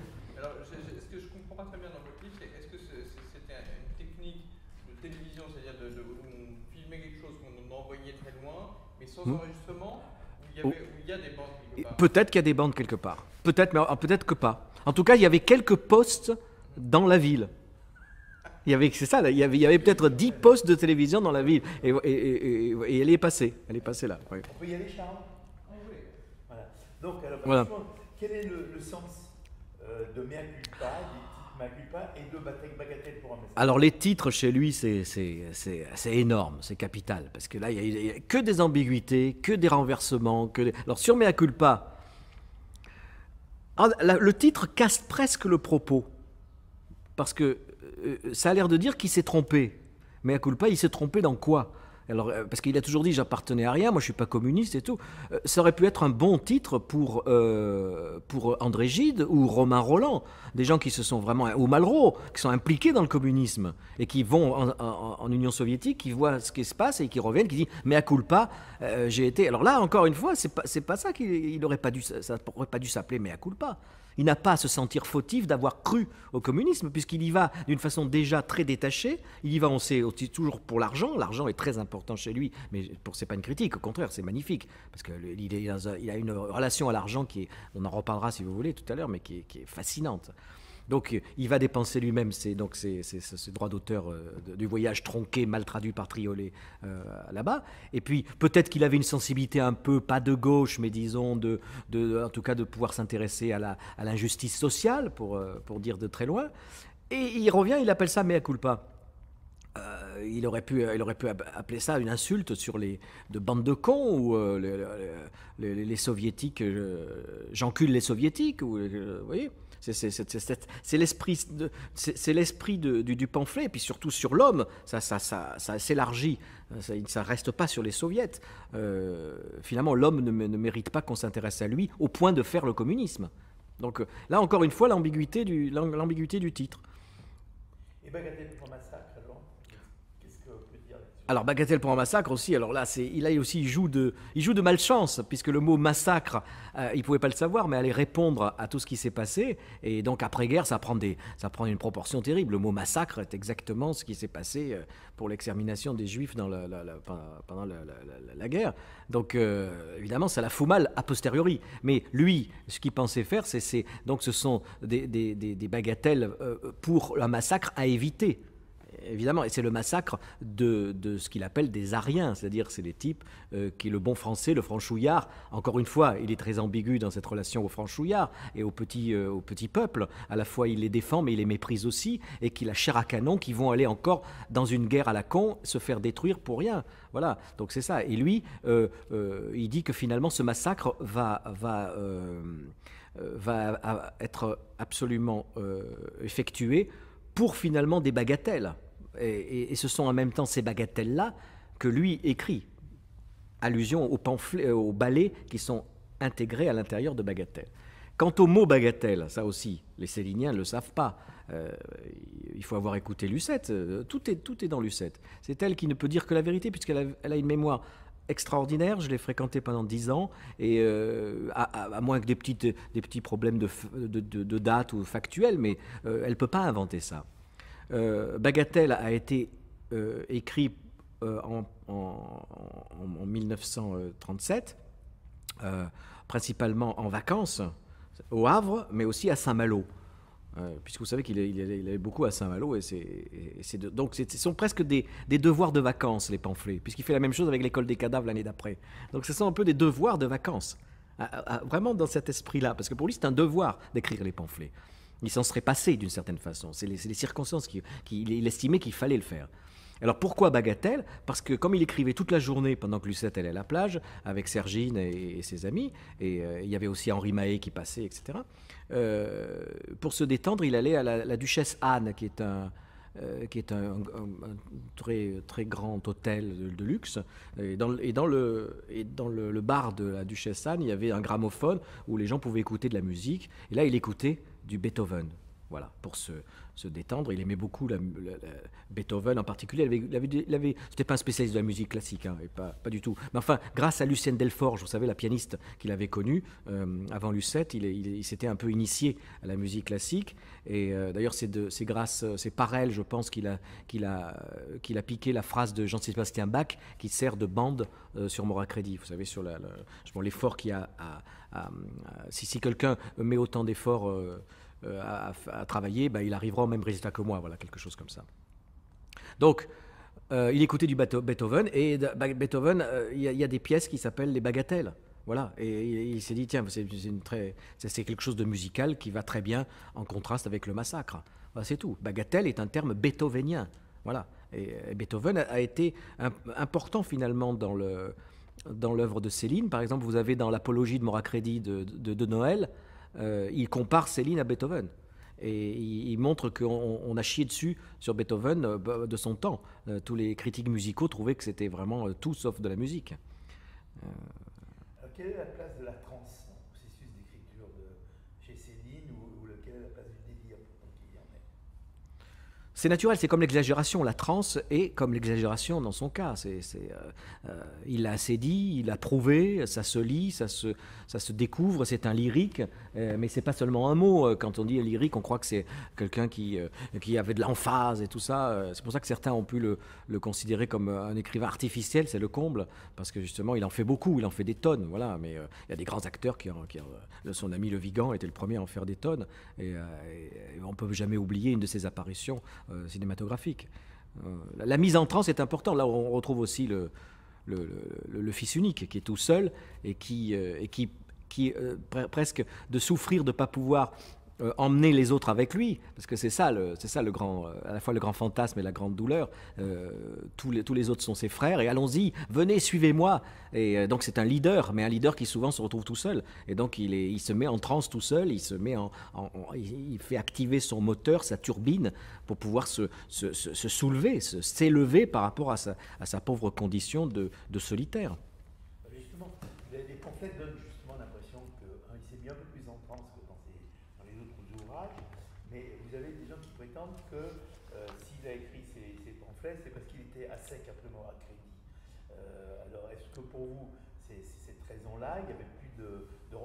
Peut-être qu'il y a des bandes quelque part. Peut-être, mais euh, peut-être que pas. En tout cas, il y avait quelques postes dans la ville. Il y avait, c'est ça, il y avait, peut-être 10 postes de télévision dans la ville. Et, elle est passée, elle est passée là. On peut y aller, Charles Donc, alors, quel est le, sens euh, de mea alors les titres chez lui, c'est énorme, c'est capital, parce que là, il n'y a, que des ambiguïtés, que des renversements. Que Alors sur Mea Culpa, ah, le titre casse presque le propos, parce que euh, euh, ça a l'air de dire qu'il s'est trompé. Mea Culpa, il s'est trompé dans quoi euh, parce qu'il a toujours dit j'appartenais à rien, moi je suis pas communiste et tout. Euh, ça aurait pu être un bon titre euh, pour, André Gide ou Romain Roland, des gens qui se sont vraiment, ou Malraux, qui sont impliqués dans le communisme et qui vont en, Union soviétique, qui voient ce qui se passe et qui reviennent, qui disent mais à culpa, j'ai été. Alors là, encore une fois, c'est pas, pas ça qu'il n'aurait pas dû, aurait pas dû s'appeler mais à culpa. Il n'a pas à se sentir fautif d'avoir cru au communisme, puisqu'il y va d'une façon déjà très détachée. Il y va, on sait, aussi toujours pour l'argent. L'argent est très important chez lui, mais pour c'est pas une critique. Au contraire, c'est magnifique, parce qu'il a une relation à l'argent qui est, on en reparlera si vous voulez tout à l'heure, mais qui est fascinante. Donc il va dépenser lui-même ses, donc droits d'auteur euh, du voyage tronqué, mal traduit par Triolet euh, là-bas. Et puis peut-être qu'il avait une sensibilité un peu, pas de gauche, mais disons, en tout cas de pouvoir s'intéresser à l'injustice sociale, euh, pour, dire de très loin. Et il revient, il appelle ça mea culpa. il, aurait pu, il aurait pu appeler ça une insulte sur les de bandes de cons ou les, soviétiques, j'encule les soviétiques, ou, vous voyez. C'est l'esprit du, pamphlet, et puis surtout sur l'homme, ça, s'élargit, euh, ça ne reste pas sur les soviets. Euh, finalement, l'homme ne, mérite pas qu'on s'intéresse à lui au point de faire le communisme. Donc euh, là, encore une fois, l'ambiguïté du, du titre alors Bagatelle pour un massacre aussi, alors là, c'est, il, aussi, joue de, il joue de malchance, puisque le mot massacre, euh, il ne pouvait pas le savoir, mais allait répondre à tout ce qui s'est passé, et donc après-guerre, ça prend, une proportion terrible. Le mot massacre est exactement ce qui s'est passé euh, pour l'extermination des Juifs pendant la, guerre. Donc euh, évidemment, ça la fout mal a posteriori, mais lui, ce qu'il pensait faire, c'est, donc ce sont des, des bagatelles pour un massacre à éviter évidemment, et c'est le massacre de, de ce qu'il appelle des Ariens, c'est-à-dire c'est les types euh, qui, le bon français, le franchouillard, encore une fois, il est très ambigu dans cette relation au franchouillard et au petit, euh, au petit peuple, à la fois il les défend mais il les méprise aussi, et qu'il a chair à canon, qui vont aller encore dans une guerre à la con, se faire détruire pour rien. Voilà, donc c'est ça. Et lui, euh, il dit que finalement ce massacre va... va va être absolument effectué pour finalement des bagatelles. Et, ce sont en même temps ces bagatelles-là que lui écrit, allusion aux, pamphlets, euh, aux ballets qui sont intégrés à l'intérieur de bagatelles. Quant au mot bagatelle, ça aussi, les Céliniens ne le savent pas. Euh, il faut avoir écouté Lucette. Euh, tout est, dans Lucette. C'est elle qui ne peut dire que la vérité, puisqu'elle a, une mémoire extraordinaire. Je l'ai fréquentée pendant dix ans, et à, moins que des, petits problèmes de, date ou factuels, mais elle ne peut pas inventer ça. Euh, Bagatelle a été euh, écrit euh, en, 1937, principalement en vacances au Havre, mais aussi à Saint-Malo. puisque vous savez qu'il est beaucoup à Saint-Malo. Et, donc, ce sont presque des, devoirs de vacances, les pamphlets, puisqu'il fait la même chose avec l'école des cadavres l'année d'après. Donc, ce sont un peu des devoirs de vacances, vraiment dans cet esprit-là, parce que pour lui, c'est un devoir d'écrire les pamphlets. Il s'en serait passé d'une certaine façon. C'est les, circonstances qu'il qui, il estimait qu'il fallait le faire. Alors pourquoi Bagatelle Parce que comme il écrivait toute la journée pendant que Lucette allait à la plage avec Sergine et, ses amis, et euh, il y avait aussi Henri Mahé qui passait, etc., euh, pour se détendre, il allait à la, Duchesse Anne, qui est un, euh, qui est un, très, très grand hôtel de, luxe. Et dans, et dans, le, dans le, bar de la Duchesse Anne, il y avait un gramophone où les gens pouvaient écouter de la musique. Et là, il écoutait du Beethoven. Voilà, pour se, détendre. Il aimait beaucoup la, Beethoven en particulier. Il avait, c'était pas un spécialiste de la musique classique, hein, pas, du tout. Mais enfin, grâce à Lucienne Delforge, vous savez, la pianiste qu'il avait connue euh, avant Lucette, il, s'était un peu initié à la musique classique. Et euh, d'ailleurs, c'est, grâce, c'est par elle, je pense, qu'il a, qu'il a, qu'il a piqué la phrase de Jean-Sébastien Bach qui sert de bande euh, sur sur crédit Vous savez, sur l'effort qu'il a à, si, si quelqu'un met autant d'efforts. Euh, à, travailler, bah, il arrivera au même résultat que moi, voilà, quelque chose comme ça. Donc, euh, il écoutait du Beethoven, et bah, Beethoven, euh, il y, a des pièces qui s'appellent les bagatelles. Voilà, et il, s'est dit, tiens, c'est quelque chose de musical qui va très bien en contraste avec le massacre. Voilà, bah, c'est tout. Bagatelle est un terme beethovenien. Voilà, et, Beethoven a, été important finalement dans l'œuvre de Céline. Par exemple, vous avez dans l'apologie de Moracrédit de Noël, euh, il compare Céline à Beethoven. Et il montre qu'on a chié dessus sur Beethoven euh, bah, de son temps. Euh, tous les critiques musicaux trouvaient que c'était vraiment tout sauf de la musique. la place C'est naturel, c'est comme l'exagération. La transe est comme l'exagération dans son cas. C'est, euh, euh, il l'a assez dit, il l'a prouvé, ça se lit, ça se, ça se découvre, c'est un lyrique, Mais euh, mais c'est pas seulement un mot. Quand on dit lyrique, on croit que c'est quelqu'un qui, qui avait de l'emphase et tout ça. C'est pour ça que certains ont pu le, considérer comme un écrivain artificiel, c'est le comble, parce que justement, il en fait beaucoup, il en fait des tonnes. Voilà. Mais il y a des grands acteurs qui, Son ami Le Vigan était le premier à en faire des tonnes, et, on ne peut jamais oublier une de ses apparitions euh, cinématographique. Euh, la, mise en transe est importante. Là, on retrouve aussi le, fils unique qui est tout seul et qui, euh, et presque de souffrir de ne pas pouvoir euh, emmener les autres avec lui, parce que c'est ça, le, c'est ça le grand, euh, à la fois le grand fantasme et la grande douleur. Euh, tous, les, tous les autres sont ses frères, et allons-y, venez, suivez-moi. Et donc c'est un leader, mais un leader qui souvent se retrouve tout seul. Et donc il, est, il se met en transe tout seul, il se met en, il fait activer son moteur, sa turbine, pour pouvoir se, soulever, s'élever par rapport à sa, pauvre condition de, solitaire. Justement, prophètes de...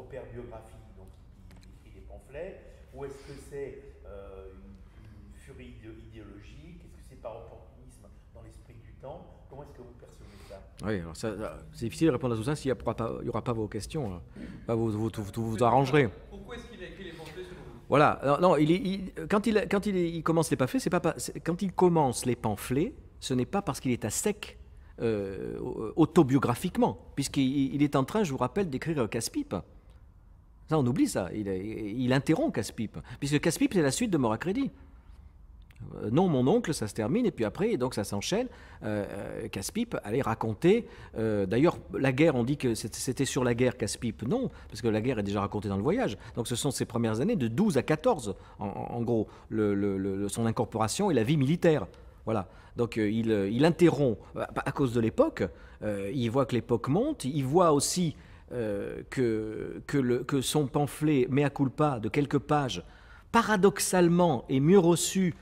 repère biographique, donc il écrit des pamphlets, ou est-ce que c'est euh, une, furie idéologique Est-ce que c'est par opportunisme dans l'esprit du temps Comment est-ce que vous percevez ça Oui, alors ça, c'est difficile de répondre à tout ça s'il n'y aura, pas vos questions. vous, vous, vous, vous arrangerez. Pourquoi est-ce qu'il a écrit les pamphlets voilà, non, non il, quand, il, quand il, il, commence les pamphlets, c'est pas, commence les pamphlets, ce n'est pas parce qu'il est à sec euh, euh autobiographiquement, puisqu'il est en train, je vous rappelle, d'écrire Casse-Pipe on oublie ça. Il, interrompt casse puisque casse c'est la suite de Mort à Crédit. Euh, non, mon oncle, ça se termine, et puis après, donc ça s'enchaîne. Euh, euh, Caspip casse allait raconter. D'ailleurs, la guerre, on dit que c'était sur la guerre, casse non, parce que la guerre est déjà racontée dans le voyage. Donc ce sont ses premières années, de 12 à 14, en, gros, le, son incorporation et la vie militaire. Voilà. Donc il, interrompt à cause de l'époque. il voit que l'époque monte. Il voit aussi euh, que, son pamphlet Mea culpa de quelques pages, paradoxalement, est mieux reçu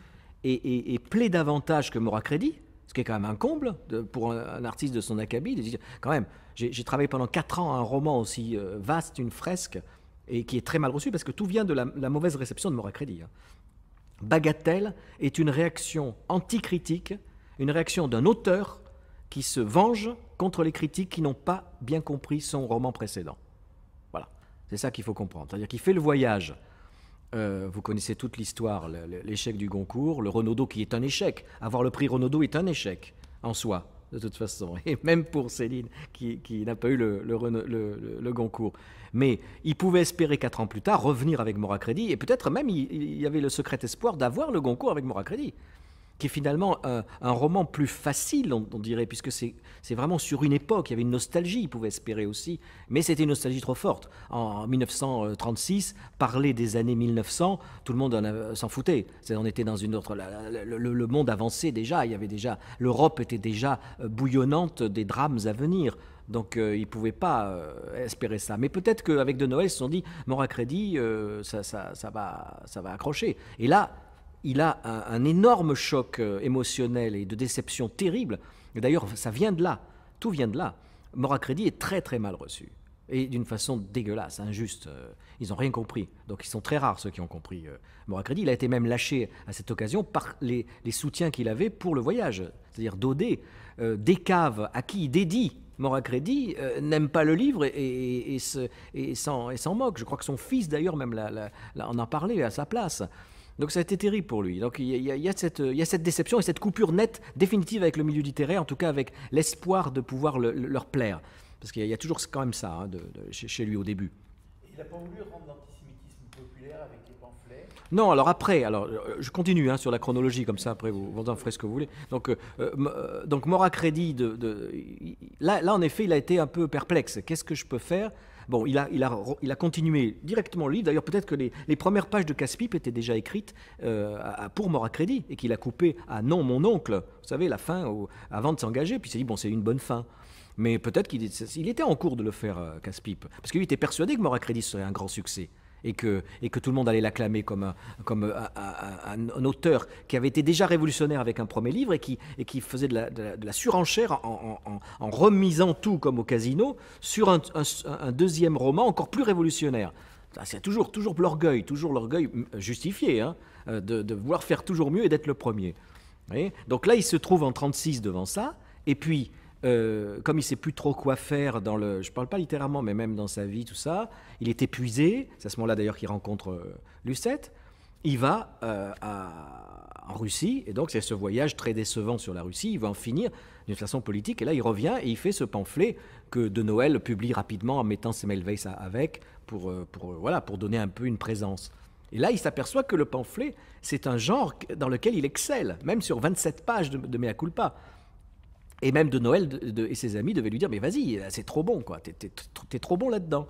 et, plaît davantage que Mora Crédit, ce qui est quand même un comble pour un, artiste de son acabit, quand même, j'ai travaillé pendant 4 ans à un roman aussi euh, vaste, une fresque, et qui est très mal reçu parce que tout vient de la, mauvaise réception de Mora Crédit. Hein. Bagatelle est une réaction anticritique, une réaction d'un auteur qui se venge contre les critiques qui n'ont pas bien compris son roman précédent. Voilà, c'est ça qu'il faut comprendre. C'est-à-dire qu'il fait le voyage. Euh, vous connaissez toute l'histoire, l'échec du Goncourt, le Renaudot qui est un échec. Avoir le prix Renaudot est un échec en soi, de toute façon. Et même pour Céline, qui, n'a pas eu le, Goncourt. Mais il pouvait espérer quatre ans plus tard revenir avec Crédit, et peut-être même il, y avait le secret espoir d'avoir le Goncourt avec Crédit qui est finalement un, roman plus facile, on, dirait, puisque c'est vraiment sur une époque. Il y avait une nostalgie, il pouvait espérer aussi, mais c'était une nostalgie trop forte. En 1936, parler des années 1900, tout le monde s'en foutait. On était dans une autre. le, monde avançait déjà, il y avait déjà. L'Europe était déjà euh, bouillonnante des drames à venir. Donc euh, ils ne pouvaient pas euh, espérer ça. Mais peut-être qu'avec De Noël, ils se sont dit, à Crédit, ça, ça, ça, va, ça va accrocher. Et là, il a un, énorme choc euh, émotionnel et de déception terrible. d'ailleurs, ça vient de là. Tout vient de là. Moracredi est très très mal reçu. Et d'une façon dégueulasse, injuste. Euh, ils n'ont rien compris. Donc ils sont très rares ceux qui ont compris euh, Moracredi. Il a été même lâché à cette occasion par les, soutiens qu'il avait pour le voyage. C'est-à-dire Dodé, des caves à qui il dédie Moracredi n'aime pas le livre et, s'en moque. Je crois que son fils, d'ailleurs, même en a parlé à sa place. Donc ça a été terrible pour lui. Donc il y, a, cette, il y a cette déception et cette coupure nette, définitive avec le milieu littéraire, en tout cas avec l'espoir de pouvoir leur plaire. Parce qu'il y, a toujours quand même ça hein, de, chez, lui au début. Il n'a pas voulu rendre l'antisémitisme populaire avec les pamphlets Non, alors après, alors, euh, je continue hein, sur la chronologie, comme ça après vous, en ferez ce que vous voulez. Donc, euh, euh, donc Mora Crédit, de, là, là en effet, il a été un peu perplexe. Qu'est-ce que je peux faire Bon, il a, continué directement le livre. D'ailleurs, peut-être que les, premières pages de Casse-Pipe étaient déjà écrites euh, pour Moracredi et qu'il a coupé à non, mon oncle. Vous savez, la fin, avant de s'engager. Puis il s'est dit, bon, c'est une bonne fin. Mais peut-être qu'il était en cours de le faire, euh, Casse-Pipe, parce qu'il était persuadé que Moracredi serait un grand succès et que, tout le monde allait l'acclamer comme, euh, un, auteur qui avait été déjà révolutionnaire avec un premier livre et qui, faisait de la, surenchère en, remisant tout comme au casino sur un, deuxième roman encore plus révolutionnaire. C'est toujours, toujours l'orgueil, toujours l'orgueil justifié hein, euh, de, vouloir faire toujours mieux et d'être le premier. Donc là, il se trouve en 36 devant ça, et puis euh, comme il sait plus trop quoi faire dans le, je parle pas littéralement, mais même dans sa vie, tout ça, il est épuisé. C'est à ce moment-là d'ailleurs qu'il rencontre euh, Lucette. Il va euh, en Russie, et donc c'est ce voyage très décevant sur la Russie. Il va en finir d'une façon politique, et là il revient et il fait ce pamphlet que De Noël publie rapidement en mettant ses ça avec pour, pour, voilà, pour donner un peu une présence. Et là, il s'aperçoit que le pamphlet, c'est un genre dans lequel il excelle, même sur 27 pages de, de Mea Culpa. Et même de Noël et ses amis devaient lui dire Mais vas-y, c'est trop bon, quoi. T'es, t'es, trop bon là-dedans.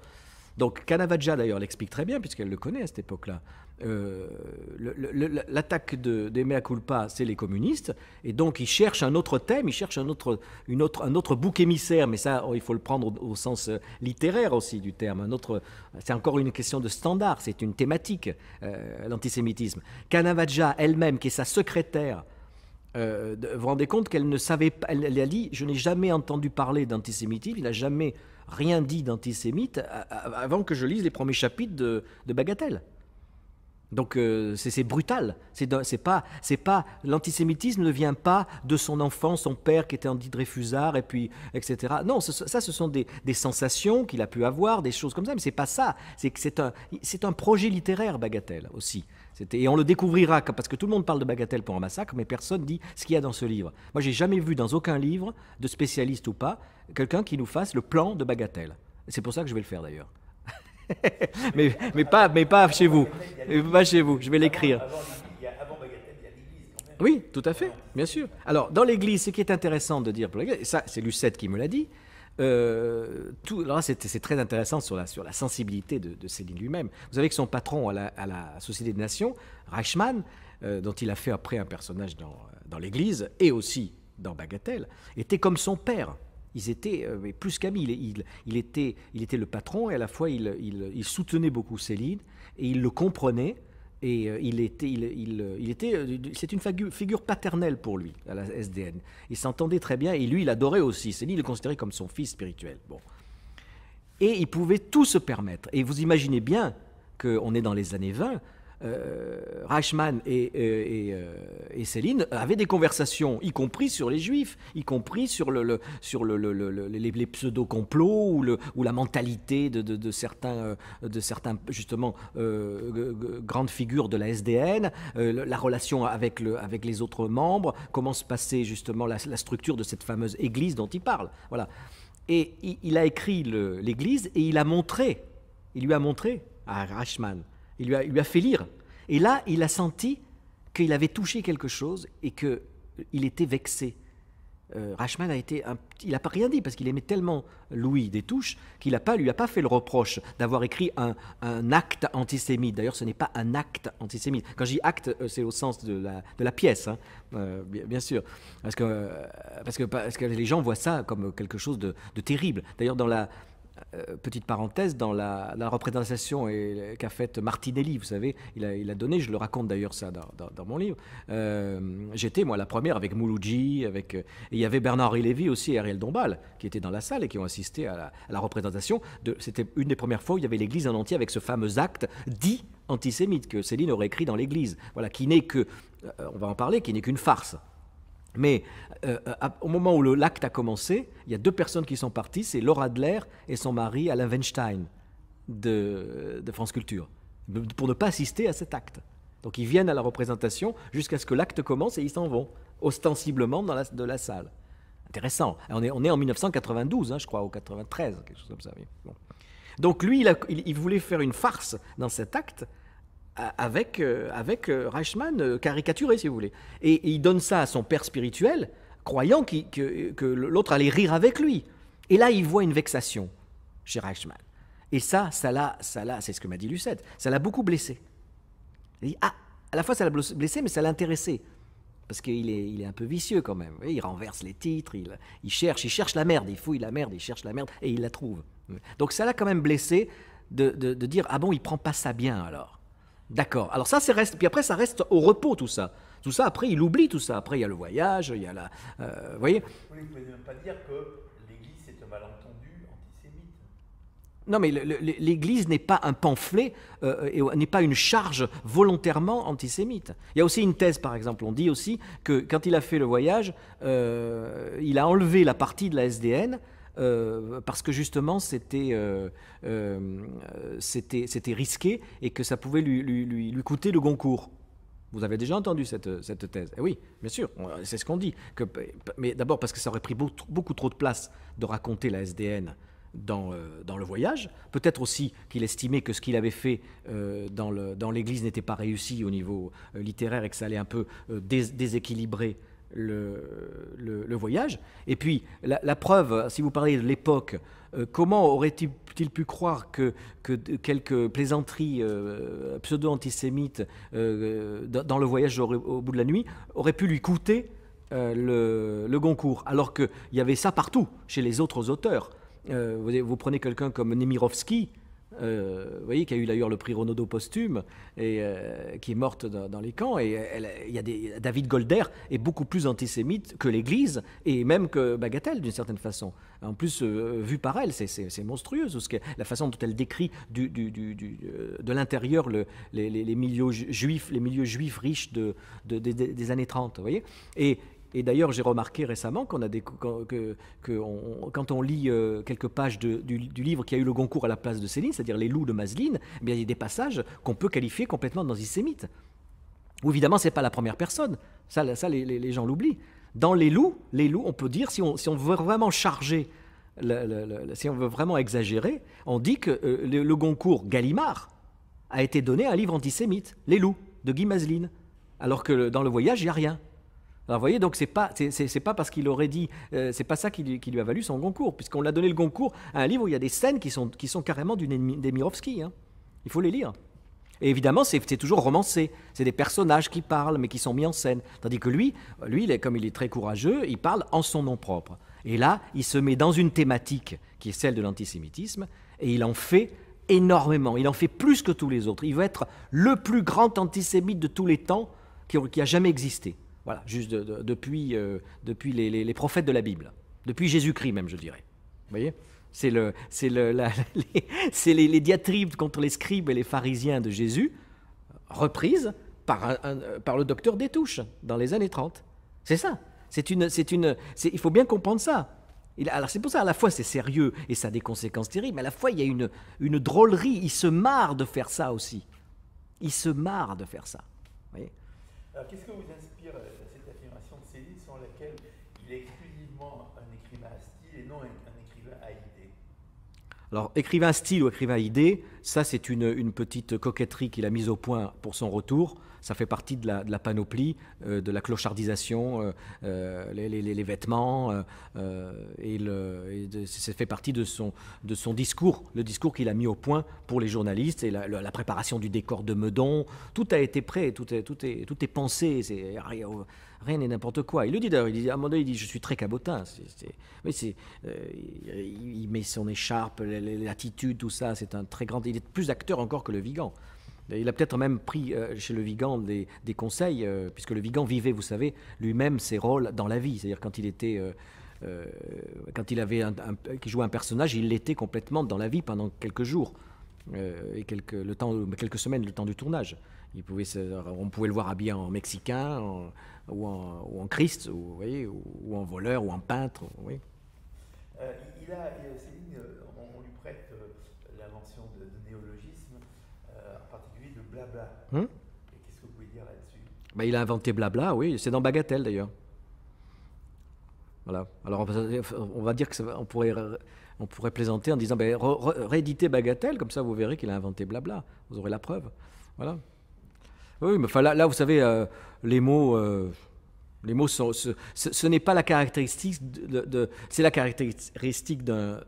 Donc Kanavadja, d'ailleurs, l'explique très bien, puisqu'elle le connaît à cette époque-là. Euh, l'attaque de, de mea c'est les communistes. Et donc, ils cherchent un autre thème, ils cherchent un autre, une autre, un autre bouc émissaire. Mais ça, oh, il faut le prendre au, sens euh, littéraire aussi du terme. Un autre, c'est encore une question de standard, c'est une thématique, euh, l'antisémitisme. Kanavadja, elle-même, qui est sa secrétaire, vous euh, vous rendez compte qu'elle ne savait pas, elle, a dit, je n'ai jamais entendu parler d'antisémitisme, il n'a jamais rien dit d'antisémite avant que je lise les premiers chapitres de, Bagatelle. Donc euh, c'est brutal. C'est pas, L'antisémitisme ne vient pas de son enfant, son père qui était dreyfusard et puis etc. Non, ça, ce sont des, sensations qu'il a pu avoir, des choses comme ça. Mais c'est pas ça. C'est que c'est un projet littéraire, Bagatelle aussi. Et on le découvrira, parce que tout le monde parle de Bagatelle pour un massacre, mais personne dit ce qu'il y a dans ce livre. Moi, j'ai jamais vu dans aucun livre, de spécialiste ou pas, quelqu'un qui nous fasse le plan de Bagatelle. C'est pour ça que je vais le faire d'ailleurs. mais, mais, pas, mais pas chez vous. Pas chez vous, je vais l'écrire. Oui, tout à fait, bien sûr. Alors, dans l'Église, ce qui est intéressant de dire ça c'est Lucette qui me l'a dit, euh, tout, c'est très intéressant sur la, sensibilité de, Céline lui-même. Vous savez que son patron à la, Société des Nations, Reichmann, euh, dont il a fait après un personnage euh, dans, l'Église et aussi dans Bagatelle, était comme son père. Ils étaient plus qu'amis. Il, était, il était le patron et à la fois il soutenait beaucoup Céline et il le comprenait. Et euh, il était, il, euh, était, euh, c'est une figure, paternelle pour lui à la SDN. Il s'entendait très bien et lui, il adorait aussi. lui, il le considérait comme son fils spirituel. Bon, et il pouvait tout se permettre. Et vous imaginez bien qu'on est dans les années 20 euh, Rachman et, euh, euh, et, Céline avaient des conversations, y compris sur les juifs, y compris sur, le, sur les, pseudo-complots ou, la mentalité de, de, certains, de certains, justement, grandes figures de la SDN, la relation avec, les autres membres, comment se passait justement la, structure de cette fameuse église dont il parle. Voilà. Et il, a écrit l'église et il a montré, il lui a montré à Reichmann il lui a, fait lire. Et là, il a senti qu'il avait touché quelque chose et qu'il était vexé. Euh, Rachman a été il n'a pas rien dit parce qu'il aimait tellement Louis des Touches qu'il n'a pas lui a pas fait le reproche d'avoir écrit un, acte antisémite. D'ailleurs, ce n'est pas un acte antisémite. Quand je dis acte, euh, c'est au sens de la, pièce, hein. euh, bien sûr, parce que, parce que, les gens voient ça comme quelque chose de, de terrible. D'ailleurs, dans la euh, petite parenthèse, dans la, représentation qu'a faite Martinelli, vous savez, il a, donné, je le raconte d'ailleurs ça dans, mon livre, euh, j'étais moi la première avec Mouloudji, avec, euh, il y avait Bernard-Henri aussi et Ariel Dombal qui étaient dans la salle et qui ont assisté à la, à la représentation. C'était une des premières fois où il y avait l'Église en entier avec ce fameux acte dit antisémite que Céline aurait écrit dans l'Église, voilà, qui n'est que, on va en parler, qui n'est qu'une farce. Mais euh, euh, au moment où l'acte a commencé, il y a deux personnes qui sont parties, c'est Laura Adler et son mari Alain Weinstein de, France Culture, pour ne pas assister à cet acte. Donc ils viennent à la représentation jusqu'à ce que l'acte commence et ils s'en vont, ostensiblement dans la, de la salle. Intéressant. On est, en 1992, hein, je crois, ou 93, quelque chose comme ça. Donc lui, il, voulait faire une farce dans cet acte, avec, euh, avec euh, Reichmann euh, caricaturé, si vous voulez. Et, il donne ça à son père spirituel, croyant que, que l'autre allait rire avec lui. Et là, il voit une vexation chez Reichmann. Et ça, c'est ce que m'a dit Lucette, ça l'a beaucoup blessé. Il dit, ah, à la fois ça l'a blessé, mais ça l'a intéressé. Parce qu'il est, il est un peu vicieux quand même. Il renverse les titres, il, il cherche, il cherche la merde, il fouille la merde, il cherche la merde, et il la trouve. Donc ça l'a quand même blessé de, de, de dire, ah bon, il prend pas ça bien alors. D'accord. Alors ça, c'est reste. Puis après, ça reste au repos tout ça. Tout ça, après, il oublie tout ça. Après, il y a le voyage, il y a la. Euh, vous voyez ne pas dire que l'Église est un malentendu antisémite. Non, mais l'Église n'est pas un pamphlet, euh, euh, et n'est pas une charge volontairement antisémite. Il y a aussi une thèse, par exemple. On dit aussi que quand il a fait le voyage, il a enlevé la partie de la SDN euh, parce que justement euh, euh, c'était c'était risqué et que ça pouvait lui, lui, lui, coûter le Goncourt. Vous avez déjà entendu cette, cette thèse eh Oui, bien sûr, c'est ce qu'on dit. mais d'abord parce que ça aurait pris beaucoup, trop de place de raconter la SDN dans, dans le voyage. Peut-être aussi qu'il estimait que ce qu'il avait fait dans l'Église n'était pas réussi au niveau littéraire et que ça allait un peu déséquilibrer le, le, voyage. Et puis, la, preuve, si vous parlez de l'époque, euh, comment aurait-il pu croire que, quelques plaisanteries euh, pseudo-antisémites euh, dans, le voyage au, bout de la nuit auraient pu lui coûter le, le Goncourt, alors qu'il y avait ça partout, chez les autres auteurs. Vous, vous, prenez quelqu'un comme Nemirovski, euh, vous voyez, qui a eu d'ailleurs le prix Renaudot posthume, et euh, qui est morte dans, les camps. Et David Golder est beaucoup plus antisémite que l'Église, et même que Bagatelle, d'une certaine façon. En plus, euh, vu par elle, c'est monstrueux, la façon dont elle décrit de l'intérieur les, milieux juifs, les milieux juifs riches des années 30. Vous voyez et, et d'ailleurs, j'ai remarqué récemment qu'on a des, que, quand on lit euh, quelques pages du, livre qui a eu le Goncourt à la place de Céline, c'est-à-dire Les loups de Maseline, eh bien, il y a des passages qu'on peut qualifier complètement d'antisémites. Ou évidemment, ce n'est pas la première personne. Ça, ça les, gens l'oublient. Dans Les loups, les loups, on peut dire, si on, veut vraiment charger si on veut vraiment exagérer, on dit que euh, le, Goncourt Gallimard a été donné à un livre antisémite, Les Loups, de Guy Mazeline, alors que dans le voyage, il n'y a rien. Alors, vous voyez, donc c'est pas, pas parce qu'il aurait dit, euh, c'est pas ça qui lui, a valu son Goncourt, puisqu'on l'a donné le Goncourt à un livre où il y a des scènes qui sont, qui sont carrément du Demirovski. Hein. Il faut les lire. Et évidemment, c'est toujours romancé. C'est des personnages qui parlent, mais qui sont mis en scène. Tandis que lui, lui, est, comme il est très courageux, il parle en son nom propre. Et là, il se met dans une thématique qui est celle de l'antisémitisme, et il en fait énormément. Il en fait plus que tous les autres. Il veut être le plus grand antisémite de tous les temps qui, qui a jamais existé. Voilà, juste depuis, euh, depuis les, prophètes de la Bible, depuis Jésus-Christ même, je dirais. Vous voyez C'est le, les, diatribes contre les scribes et les pharisiens de Jésus, reprises par, euh, par le docteur Détouche dans les années 30. C'est ça. C'est une, c'est une, il faut bien comprendre ça. alors c'est pour ça, à la fois c'est sérieux et ça a des conséquences terribles, mais à la fois il y a une, une drôlerie, il se marre de faire ça aussi. Il se marre de faire ça. Vous voyez qu'est-ce que vous Alors, écrivain style ou écrivain idée, ça c'est une, petite coquetterie qu'il a mise au point pour son retour ça fait partie de la, panoplie, euh, de la clochardisation, euh, euh, les, vêtements, et, ça fait partie de son, de son discours, le discours qu'il a mis au point pour les journalistes, et la, préparation du décor de Meudon, tout a été prêt, tout est, tout est, pensé, rien n'est n'importe quoi. Il le dit d'ailleurs, il dit, à un moment donné, il dit, je suis très cabotin. mais il, met son écharpe, l'attitude, tout ça, c'est un très grand... Il est plus acteur encore que le Vigan. Il a peut-être même pris euh, chez le Vigan des, conseils, euh, puisque le Vigan vivait, vous savez, lui-même ses rôles dans la vie. C'est-à-dire quand il était, euh, quand il avait, un, jouait un personnage, il l'était complètement dans la vie pendant quelques jours et quelques, le temps, quelques semaines, le temps du tournage. Il pouvait, on pouvait le voir habillé en mexicain, ou, en, ou, en, Christ, ou, voyez, ou, en voleur, ou en peintre. il a, Céline, on, lui prête l'invention de néologie Blabla. Hein Et qu'est-ce que vous pouvez dire là-dessus bah, Il a inventé Blabla, oui. C'est dans Bagatelle d'ailleurs. Voilà. Alors on va dire que on pourrait on pourrait plaisanter en disant ben, bah, rééditez Bagatelle, comme ça vous verrez qu'il a inventé blabla. Vous aurez la preuve. Voilà. Oui, mais là, vous savez, euh, les mots, euh, les mots ce, n'est pas la caractéristique de, c'est la caractéristique d'un,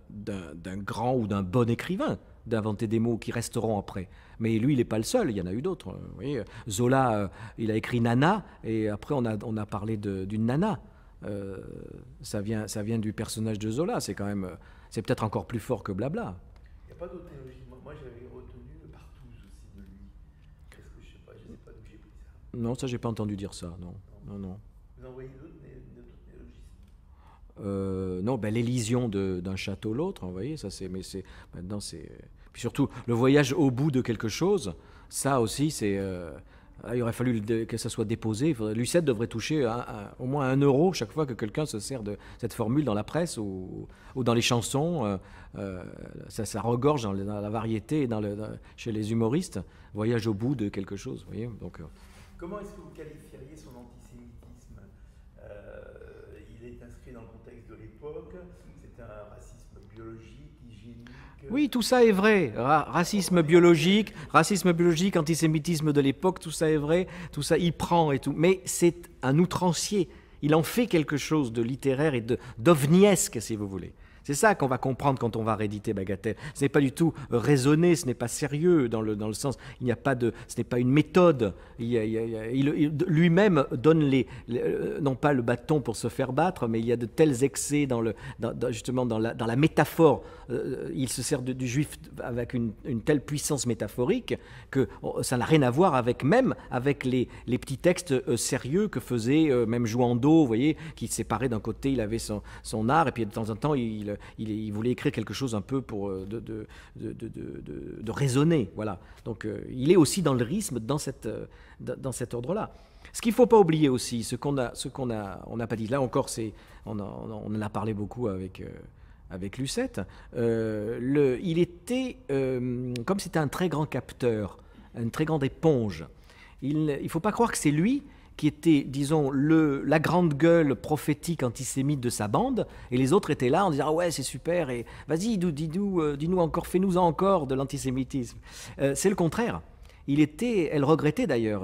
grand ou d'un bon écrivain d'inventer des mots qui resteront après. Mais lui, il n'est pas le seul, il y en a eu d'autres. Euh, Zola, euh, il a écrit Nana, et après, on a, on a parlé d'une Nana. Euh, ça, vient, ça vient du personnage de Zola, c'est quand même. Euh, c'est peut-être encore plus fort que Blabla. Il n'y a pas d'autre théologie. Moi, j'avais retenu le partouze aussi de lui. Qu'est-ce que je sais pas, je sais pas d'où j'ai pris ça. Non, ça, j'ai pas entendu dire ça, non. Non, non. non. Vous envoyez d'autres euh, non, ben, l'élision d'un château à l'autre, vous voyez, ça c'est, c'est maintenant c'est surtout, le voyage au bout de quelque chose, ça aussi, c'est. Euh, il aurait fallu que ça soit déposé. Lucette devrait toucher au moins un euro chaque fois que quelqu'un se sert de cette formule dans la presse ou, dans les chansons. Euh, euh, ça, regorge dans, la variété dans chez les humoristes. Voyage au bout de quelque chose. Voyez Donc, Comment est-ce que vous qualifieriez son Oui, tout ça est vrai. racisme biologique, racisme biologique, antisémitisme de l'époque, tout ça est vrai, tout ça y prend et tout. Mais c'est un outrancier. Il en fait quelque chose de littéraire et d'ovniesque, si vous voulez. C'est ça qu'on va comprendre quand on va rééditer Bagatelle. Ce n'est pas du tout raisonné, ce n'est pas sérieux dans le, sens, il n'y a pas de, ce n'est pas une méthode. Il, lui-même donne les, euh, non pas le bâton pour se faire battre, mais il y a de tels excès dans le, justement dans la métaphore euh, il se sert du juif avec une, telle puissance métaphorique que oh, ça n'a rien à voir avec même avec les, petits textes euh, sérieux que faisait euh, même Jouando, vous voyez, qui séparait d'un côté, il avait son, art, et puis de temps en temps, il, voulait écrire quelque chose un peu pour de, raisonner. Voilà. Donc il est aussi dans le rythme, dans, cet ordre-là. Ce qu'il ne faut pas oublier aussi, ce qu'on a, ce qu'on a, on n'a pas dit là encore, c'est, on, en a, parlé beaucoup avec, avec Lucette, euh, il était, euh, comme c'était un très grand capteur, une très grande éponge, il ne faut pas croire que c'est lui qui était, disons, le, la grande gueule prophétique antisémite de sa bande, et les autres étaient là en disant ah ouais c'est super et vas-y dis-nous euh, encore fais-nous encore de l'antisémitisme. c'est le contraire. Il était, elle regrettait d'ailleurs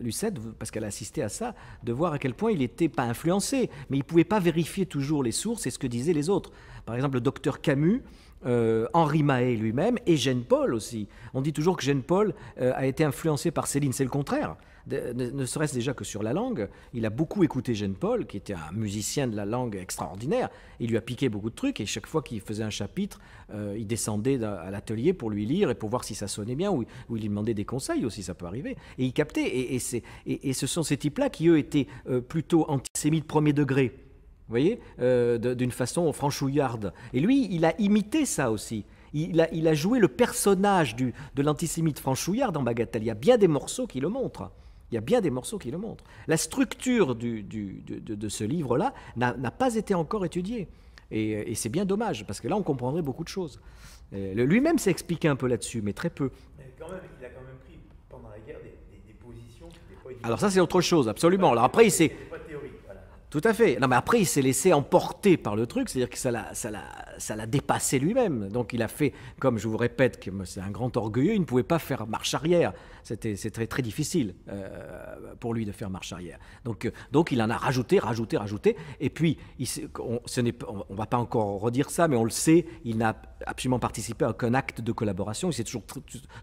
Lucette parce qu'elle assistait à ça, de voir à quel point il n'était pas influencé, mais il pouvait pas vérifier toujours les sources et ce que disaient les autres. Par exemple, le docteur Camus, euh, Henri Mahé lui-même et Jeanne Paul aussi. On dit toujours que Jeanne Paul euh, a été influencé par Céline, c'est le contraire. ne, serait-ce déjà que sur la langue, il a beaucoup écouté Jeanne Paul, qui était un musicien de la langue extraordinaire. Il lui a piqué beaucoup de trucs et chaque fois qu'il faisait un chapitre, euh, il descendait à l'atelier pour lui lire et pour voir si ça sonnait bien ou, il lui demandait des conseils aussi, ça peut arriver. Et il captait. Et, et, ce sont ces types-là qui, eux, étaient plutôt antisémites premier degré vous voyez euh, D'une façon franchouillarde. Et lui, il a imité ça aussi. Il a, joué le personnage de l'antisémite franchouillard dans Bagatelle. Il y a bien des morceaux qui le montrent. Il y a bien des morceaux qui le montrent. La structure de, ce livre-là n'a pas été encore étudiée. Et, c'est bien dommage, parce que là, on comprendrait beaucoup de choses. Lui-même s'est expliqué un peu là-dessus, mais très peu. il a quand même pris, pendant la guerre, des, positions... Alors ça, c'est autre chose, absolument. Alors après, il s'est... Tout à fait. Non, mais après, il s'est laissé emporter par le truc, c'est-à-dire que ça l'a, ça, l'a, dépassé lui-même. Donc, il a fait, comme je vous répète, que c'est un grand orgueilleux, il ne pouvait pas faire marche arrière c'était très, difficile euh, pour lui de faire marche arrière. Donc, euh, donc il en a rajouté, rajouté, rajouté. Et puis, il, on ne va pas encore redire ça, mais on le sait, il n'a absolument participé à aucun acte de collaboration. Il s'est toujours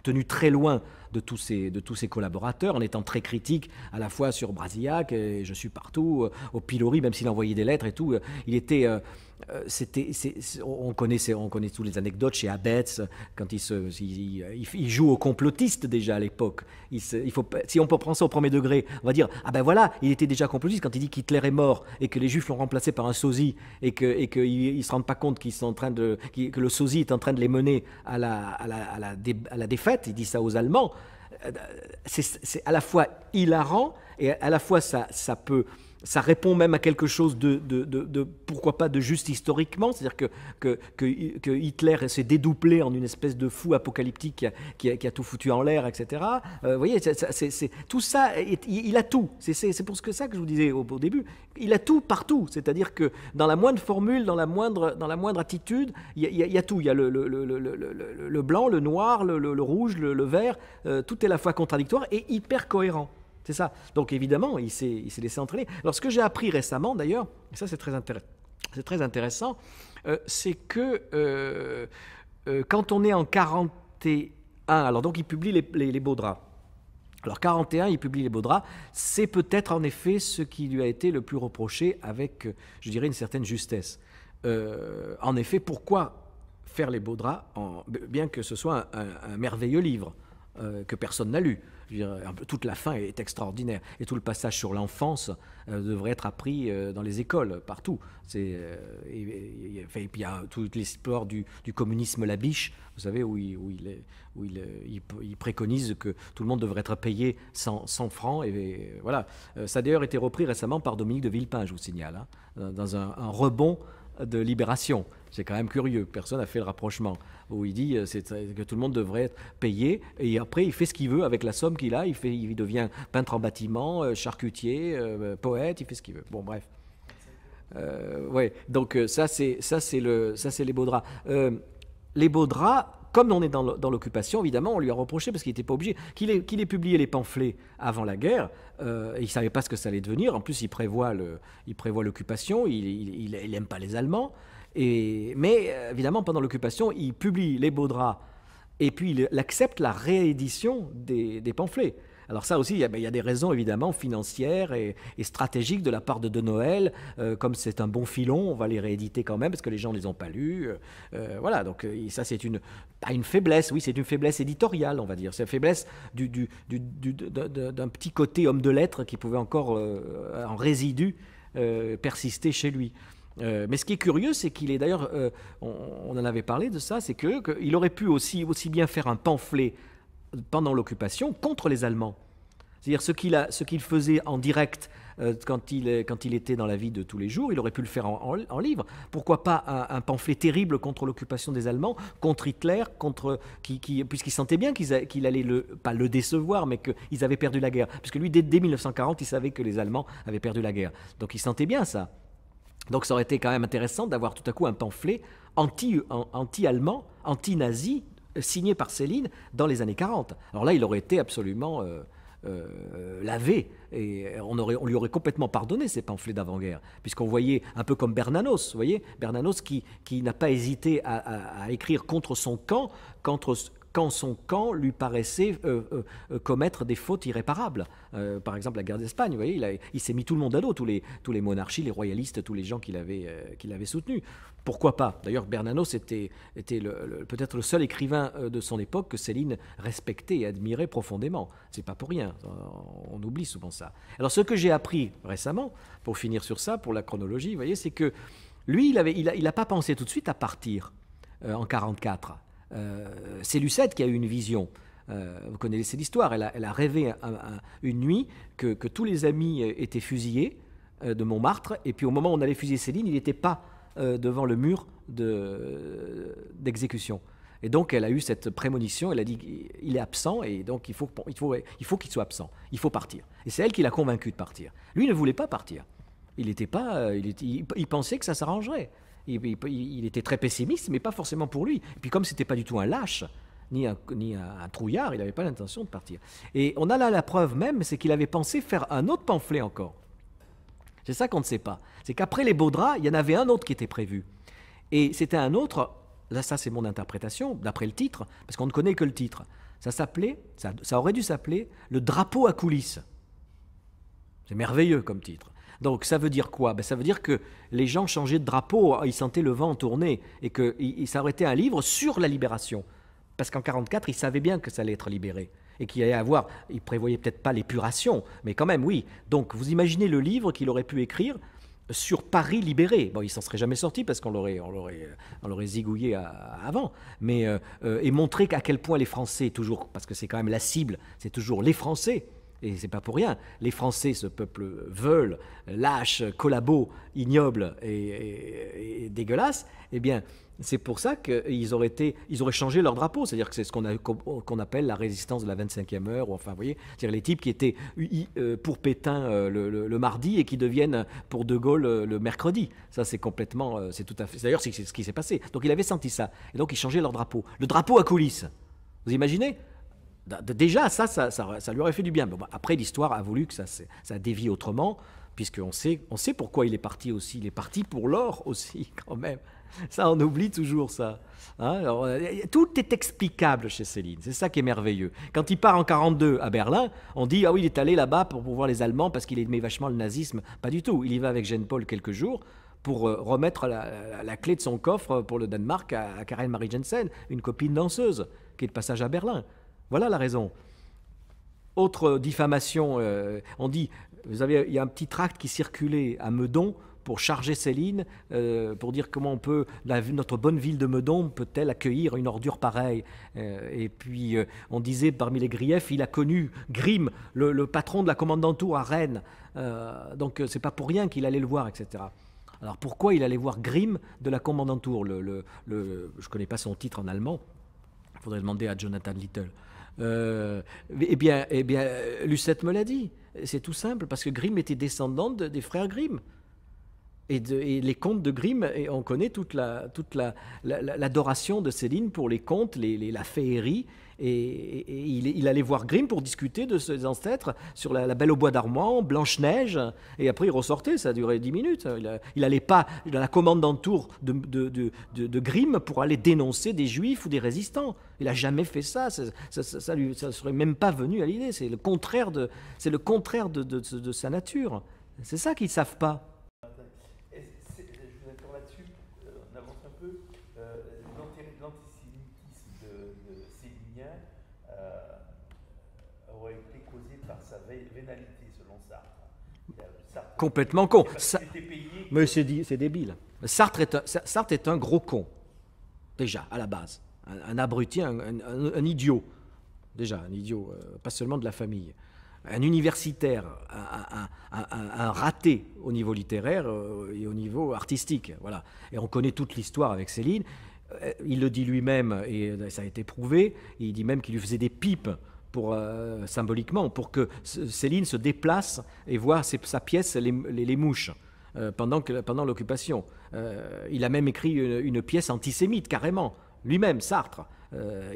tenu très loin de tous, ses, de tous ses collaborateurs en étant très critique à la fois sur Brasillac, et Je suis partout, euh, au pilori, même s'il envoyait des lettres et tout. Il était. Euh, on connaît tous les anecdotes chez Abetz quand il, se, joue au complotiste déjà à l'époque. si on peut prendre ça au premier degré, on va dire ah ben voilà, il était déjà complotiste quand il dit qu'Hitler est mort et que les Juifs l'ont remplacé par un sosie et que et qu'ils ne se rendent pas compte qu'ils sont en train que le sosie est en train de les mener à la, défaite. Il dit ça aux Allemands. Euh, c'est à la fois hilarant et à la fois ça peut ça répond même à quelque chose de, de, de, pourquoi pas, de juste historiquement, c'est-à-dire que, que, que, que Hitler s'est dédouplé en une espèce de fou apocalyptique qui a, qui a, tout foutu en l'air, etc. Euh, vous voyez, c'est, tout ça, il, a tout. C'est, pour ce que ça que je vous disais au, début. Il a tout partout, c'est-à-dire que dans la moindre formule, dans la moindre, dans la moindre attitude, il y, a, tout. Il y a le, le, le, le blanc, le noir, le, rouge, le, vert, euh, tout est à la fois contradictoire et hyper cohérent. C'est ça. Donc évidemment, il s'est laissé entraîner. Alors ce que j'ai appris récemment d'ailleurs, et ça c'est très, intéressant, c'est très intéressant, euh, c'est que euh, euh, quand on est en 41, alors donc il publie les, beaux draps. Alors 41, il publie les beaux draps, c'est peut-être en effet ce qui lui a été le plus reproché avec, je dirais, une certaine justesse. en effet, pourquoi faire les beaux draps, bien que ce soit un merveilleux livre que personne n'a lu euh, toute la fin est extraordinaire. Et tout le passage sur l'enfance euh, devrait être appris euh, dans les écoles, partout. et, puis il y a toute l'histoire du, communisme la biche, vous savez, où, il, où, il, préconise que tout le monde devrait être payé 100, francs. Et, voilà. ça a d'ailleurs été repris récemment par Dominique de Villepin, je vous signale, hein, dans un rebond de libération. C'est quand même curieux, personne n'a fait le rapprochement, où il dit euh, que tout le monde devrait être payé, et après il fait ce qu'il veut avec la somme qu'il a, il, devient peintre en bâtiment, euh, charcutier, euh, poète, il fait ce qu'il veut. Bon, bref. ouais, donc ça c'est ça c'est le ça c'est les beaux draps. les beaux draps comme on est dans l'occupation, évidemment, on lui a reproché, parce qu'il n'était pas obligé, qu'il ait, publié les pamphlets avant la guerre, euh, il ne savait pas ce que ça allait devenir. En plus, il prévoit l'occupation, il n'aime pas les Allemands. mais euh, évidemment, pendant l'occupation, il publie les beaux draps, et puis il, accepte la réédition des pamphlets. Alors ça aussi, ben, il y, a, des raisons évidemment financières et, stratégiques de la part de De Noël. Euh, comme c'est un bon filon, on va les rééditer quand même parce que les gens ne les ont pas lus. Euh, euh, voilà, donc ça c'est une, pas une faiblesse, oui c'est une faiblesse éditoriale on va dire. C'est une faiblesse d'un petit côté homme de lettres qui pouvait encore en résidu persister chez lui. mais ce qui est curieux, c'est qu'il est d'ailleurs, on, en avait parlé de ça, c'est qu'il aurait pu aussi bien faire un pamphlet pendant l'occupation contre les Allemands. C'est-à-dire ce qu'il qu'il faisait en direct euh, quand, il, quand, il, était dans la vie de tous les jours, il aurait pu le faire en, livre. Pourquoi pas un, pamphlet terrible contre l'occupation des Allemands, contre Hitler, contre, qui, puisqu'il sentait bien qu'il allait, le, pas le décevoir, mais qu'ils avaient perdu la guerre. Puisque lui, dès, 1940, il savait que les Allemands avaient perdu la guerre. Donc il sentait bien ça. Donc ça aurait été quand même intéressant d'avoir tout à coup un pamphlet anti anti allemand anti nazi signé par Céline dans les années 40. Alors là, il aurait été absolument euh, euh, lavé et on, lui aurait complètement pardonné ces pamphlets d'avant-guerre, puisqu'on voyait un peu comme Bernanos, vous voyez, Bernanos qui, n'a pas hésité à, écrire contre son camp, quand son camp lui paraissait euh, commettre des fautes irréparables. par exemple, la guerre d'Espagne, vous voyez, il, s'est mis tout le monde à dos, tous les, tous les monarchies, les royalistes, tous les gens qu'il avait, soutenu. avait soutenus. Pourquoi pas D'ailleurs, Bernanos était, peut-être le seul écrivain euh, de son époque que Céline respectait et admirait profondément. C'est pas pour rien, on oublie souvent ça. Alors, ce que j'ai appris récemment, pour finir sur ça, pour la chronologie, voyez, c'est que lui, il n'a pas pensé tout de suite à partir euh, en 44. Euh, c'est Lucette qui a eu une vision. vous connaissez l'histoire, elle, a, rêvé une nuit que, que, tous les amis étaient fusillés de Montmartre, et puis au moment où on allait fusiller Céline, il n'était pas euh, devant le mur d'exécution. et donc, elle a eu cette prémonition, elle a dit il est absent, et donc il faut, il faut, il faut qu'il soit absent, il faut partir. Et c'est elle qui l'a convaincu de partir. Lui ne voulait pas partir. Il, était pas, euh, il, pensait que ça s'arrangerait. Il, était très pessimiste, mais pas forcément pour lui. Et puis, comme c'était pas du tout un lâche, ni un, ni un, un trouillard, il n'avait pas l'intention de partir. Et on a là la preuve même, c'est qu'il avait pensé faire un autre pamphlet encore. C'est ça qu'on ne sait pas. C'est qu'après les beaux draps, il y en avait un autre qui était prévu. Et c'était un autre, là ça c'est mon interprétation, d'après le titre, parce qu'on ne connaît que le titre. Ça s'appelait, ça, aurait dû s'appeler le drapeau à coulisses. C'est merveilleux comme titre. Donc ça veut dire quoi ben, Ça veut dire que les gens changeaient de drapeau, ah, ils sentaient le vent tourner, et que ça aurait été un livre sur la libération. Parce qu'en 1944, ils savaient bien que ça allait être libéré et qu'il allait avoir, il prévoyait peut-être pas l'épuration, mais quand même, oui. Donc vous imaginez le livre qu'il aurait pu écrire sur Paris libéré. Bon, il s'en serait jamais sorti parce qu'on l'aurait, on l'aurait, on l'aurait zigouillé avant. Mais euh, euh, et montrer à quel point les Français, toujours, parce que c'est quand même la cible, c'est toujours les Français. Et c'est pas pour rien. Les Français, ce peuple veulent, lâche, collabo, ignoble et, et dégueulasse. Eh bien, c'est pour ça qu'ils auraient, ils auraient changé leur drapeau. C'est-à-dire que c'est ce qu'on appelle la résistance de la 25e heure. Ou enfin, vous cest les types qui étaient euh, pour Pétain euh, le, mardi et qui deviennent pour De Gaulle euh, le mercredi. Ça, c'est complètement. C'est tout à fait. D'ailleurs, c'est ce qui s'est passé. Donc, il avait senti ça. Et donc, ils changeaient leur drapeau. Le drapeau à coulisses. Vous imaginez Déjà, ça ça, lui aurait fait du bien. Bah, après, l'histoire a voulu que ça, ça dévie autrement, puisqu'on sait, on sait pourquoi il est parti aussi. Il est parti pour l'or aussi, quand même. ça, on oublie toujours ça. Hein. Euh, tout est explicable chez Céline, c'est ça qui est merveilleux. Quand il part en 42 à Berlin, on dit Ah oui, il est allé là-bas pour voir les Allemands parce qu'il aimait vachement le nazisme. Pas du tout, il y va avec Jeanne-Paul quelques jours pour euh, remettre la, clé de son coffre pour le Danemark à, Karen Marie Jensen, une copine danseuse, qui est de passage à Berlin. Voilà la raison. Autre diffamation, euh, on dit, vous avez, il y a un petit tract qui circulait à Meudon pour charger Céline, euh, pour dire comment on peut, notre bonne ville de Meudon peut-elle accueillir une ordure pareille euh, Et puis euh, on disait parmi les griefs, il a connu Grimm, le, patron de la Commandantour à Rennes, donc c'est pas pour rien qu'il allait le voir, etc. Alors pourquoi il allait voir Grimm de la Commandantour Je ne connais pas son titre en allemand, il faudrait demander à Jonathan Little. eh bien, eh bien, Lucette me l'a dit. C'est tout simple, parce que Grimm était descendante des frères Grimm. Et, les contes de Grimm, et on connaît toute la toute l'adoration la, l'adoration de Céline pour les contes, les, la féerie. Et, il, allait voir Grimm pour discuter de ses ancêtres sur la, Belle au bois dormant, Blanche-Neige, et après il ressortait, ça durait duré dix minutes. Il n'allait pas dans la commande d'entour de, de, de, Grimm pour aller dénoncer des juifs ou des résistants. Il n'a jamais fait ça, ça ne serait même pas venu à l'idée, c'est le contraire de, le contraire de sa nature. C'est ça qu'ils ne savent pas. complètement con. mais c'est débile. Sartre est, un, gros con, déjà, à la base. Un, abruti, un, idiot. Déjà, un idiot, euh, pas seulement de la famille. Un universitaire, un, raté au niveau littéraire euh, et au niveau artistique. Voilà. Et on connaît toute l'histoire avec Céline. Euh, il le dit lui-même, et ça a été prouvé. Il dit même qu'il lui faisait des pipes pour, euh, symboliquement, pour que Céline se déplace et voit sa pièce Les, les, Mouches euh, pendant, pendant l'occupation. Euh, il a même écrit une, pièce antisémite, carrément, lui-même, Sartre.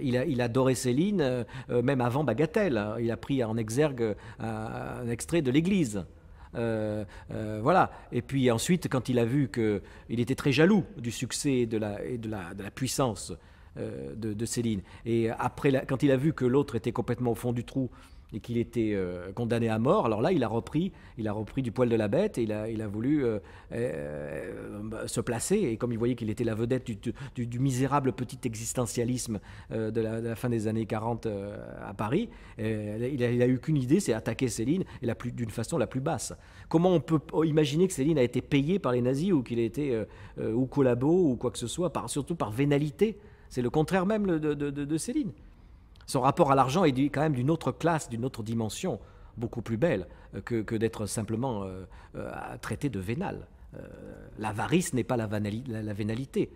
il, a, il, Céline, même avant Bagatelle. Hein. Il a pris en exergue un, extrait de l'Église. voilà. Et puis ensuite, quand il a vu qu'il était très jaloux du succès et de la, et de la, de la puissance euh, de, Céline. Et après, quand il a vu que l'autre était complètement au fond du trou et qu'il était euh, condamné à mort, alors là, il a repris, il a repris du poil de la bête et il a, voulu euh, bah, se placer. Et comme il voyait qu'il était la vedette du, misérable petit existentialisme de la, fin des années 40 à Paris, il a, eu qu'une idée, c'est attaquer Céline d'une façon la plus basse. Comment on peut imaginer que Céline a été payée par les nazis ou qu'il a été ou collabo ou quoi que ce soit, surtout par vénalité c'est le contraire même de, de, Céline. Son rapport à l'argent est quand même d'une autre classe, d'une autre dimension, beaucoup plus belle euh, que, d'être simplement euh, euh, traité de vénal. l'avarice n'est pas la, vénalité.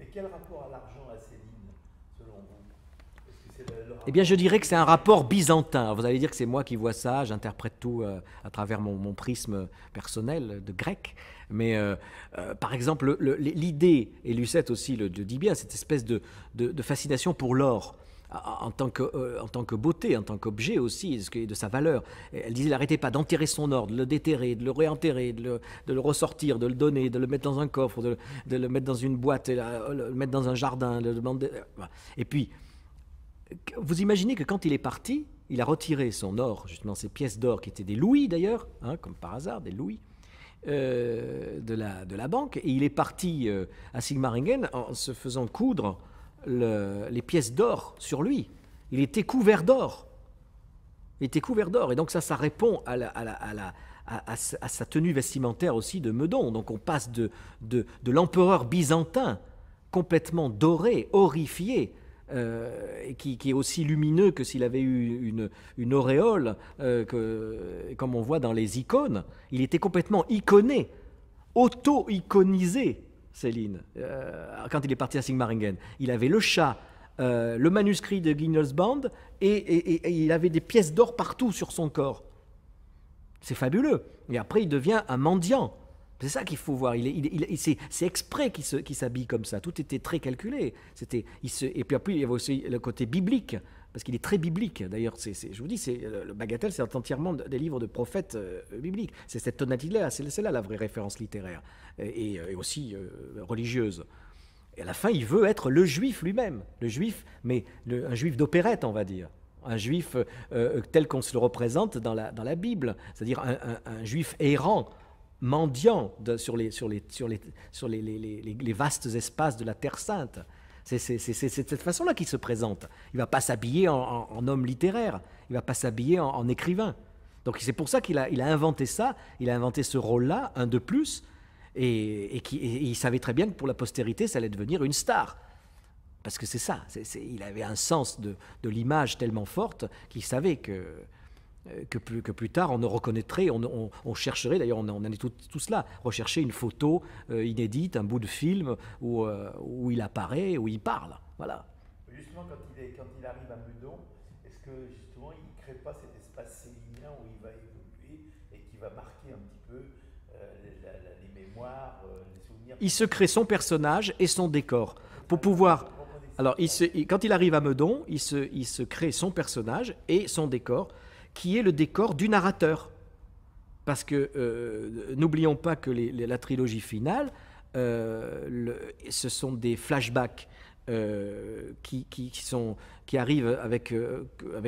Mais quel rapport à l'argent a Céline, selon vous eh bien, je dirais que c'est un rapport byzantin. Vous allez dire que c'est moi qui vois ça, j'interprète tout euh, à travers mon, prisme personnel de grec. Mais euh, euh, par exemple, l'idée, et Lucette aussi le, dit bien, cette espèce de, fascination pour l'or. En tant, que, en tant que beauté, en tant qu'objet aussi, de sa valeur. Elle disait, n'arrêtez pas d'enterrer son or, de le déterrer, de le réenterrer, de le, ressortir, de le donner, de le mettre dans un coffre, de, le mettre dans une boîte, de le mettre dans un jardin. Le demander. Et puis, vous imaginez que quand il est parti, il a retiré son or, justement ses pièces d'or qui étaient des louis d'ailleurs, hein, comme par hasard, des louis. Euh, de, la, banque et il est parti euh, à Sigmaringen en se faisant coudre les pièces d'or sur lui. Il était couvert d'or. Il était couvert d'or. Et donc ça, ça répond à, sa tenue vestimentaire aussi de Meudon. Donc on passe de l'empereur byzantin complètement doré, horrifié, euh, qui, est aussi lumineux que s'il avait eu une, auréole, euh, que, comme on voit dans les icônes. Il était complètement iconé, auto-iconisé, Céline, euh, quand il est parti à Sigmaringen. Il avait le chat, le manuscrit de Guinness et il avait des pièces d'or partout sur son corps. C'est fabuleux. Et après, il devient un mendiant. C'est ça qu'il faut voir. Il, c'est exprès qu'il s'habille comme ça. Tout était très calculé. C'était, et puis après, il y avait aussi le côté biblique, parce qu'il est très biblique. D'ailleurs, je vous dis, c'est, le Bagatelle, c'est entièrement des livres de prophètes euh, bibliques. C'est cette tonalité-là, c'est là la vraie référence littéraire, et, euh, aussi euh, religieuse. Et à la fin, il veut être le juif lui-même. Le juif, mais un juif d'opérette, on va dire un juif tel qu'on se le représente dans la, Bible, c'est-à-dire un, juif errant, mendiant sur, les, vastes espaces de la Terre Sainte. C'est de cette façon-là qu'il se présente. Il ne va pas s'habiller en, homme littéraire, il ne va pas s'habiller en, écrivain. Donc c'est pour ça qu'il a, inventé ça, il a inventé ce rôle-là, un de plus, et, qui, il savait très bien que pour la postérité, ça allait devenir une star. Parce que c'est ça, il avait un sens de l'image tellement forte qu'il savait que euh, que plus, que plus tard on ne reconnaîtrait, on, on, on chercherait, d'ailleurs on, en est tout, tout, cela, rechercher une photo euh, inédite, un bout de film où, euh, où, il apparaît, où il parle. Voilà. Justement, quand il, est, quand il arrive à Meudon, est-ce que justement il ne crée pas cet espace sélinien où il va évoluer et qui va marquer un petit peu la, les mémoires, les souvenirs Il se crée son personnage et son décor. Pour pouvoir. Alors, il se, quand il arrive à Meudon, il se, il se crée son personnage et son décor qui est le décor du narrateur. Parce que euh, n'oublions pas que la trilogie finale, euh, ce sont des flashbacks euh, qui, arrivent avec,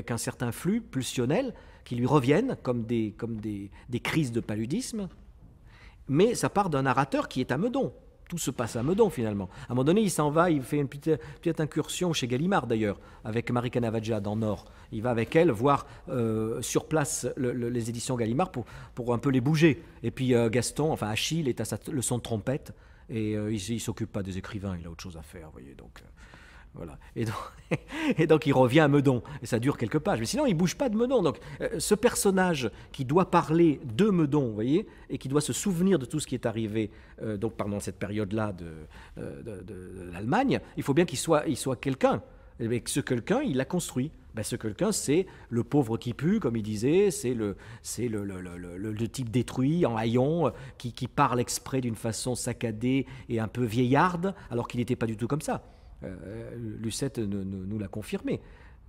un certain flux pulsionnel, qui lui reviennent comme des, des crises de paludisme. Mais ça part d'un narrateur qui est à Meudon, tout se passe à Meudon finalement. À un moment donné, il s'en va, il fait une petite, incursion chez Gallimard d'ailleurs, avec Marie Canavaggia dans Nord. Il va avec elle voir euh, sur place les éditions Gallimard pour, pour un peu les bouger. Et puis euh, Gaston, enfin Achille, est à sa, le son de trompette et euh, il, ne s'occupe pas des écrivains, il a autre chose à faire, vous voyez donc. Et, donc, et donc il revient à Meudon, et ça dure quelques pages. Mais sinon, il bouge pas de Meudon. Donc euh, ce personnage qui doit parler de Meudon, vous voyez, et qui doit se souvenir de tout ce qui est arrivé euh, donc pendant cette période-là euh, de, l'Allemagne, il faut bien qu'il soit, il soit quelqu'un. Et eh ce quelqu'un, il l'a construit. Ben, ce quelqu'un, c'est le pauvre qui pue, comme il disait, c'est le, c'est le, type détruit, en haillons qui parle exprès d'une façon saccadée et un peu vieillarde, alors qu'il n'était pas du tout comme ça. Euh, Lucette nous, l'a confirmé.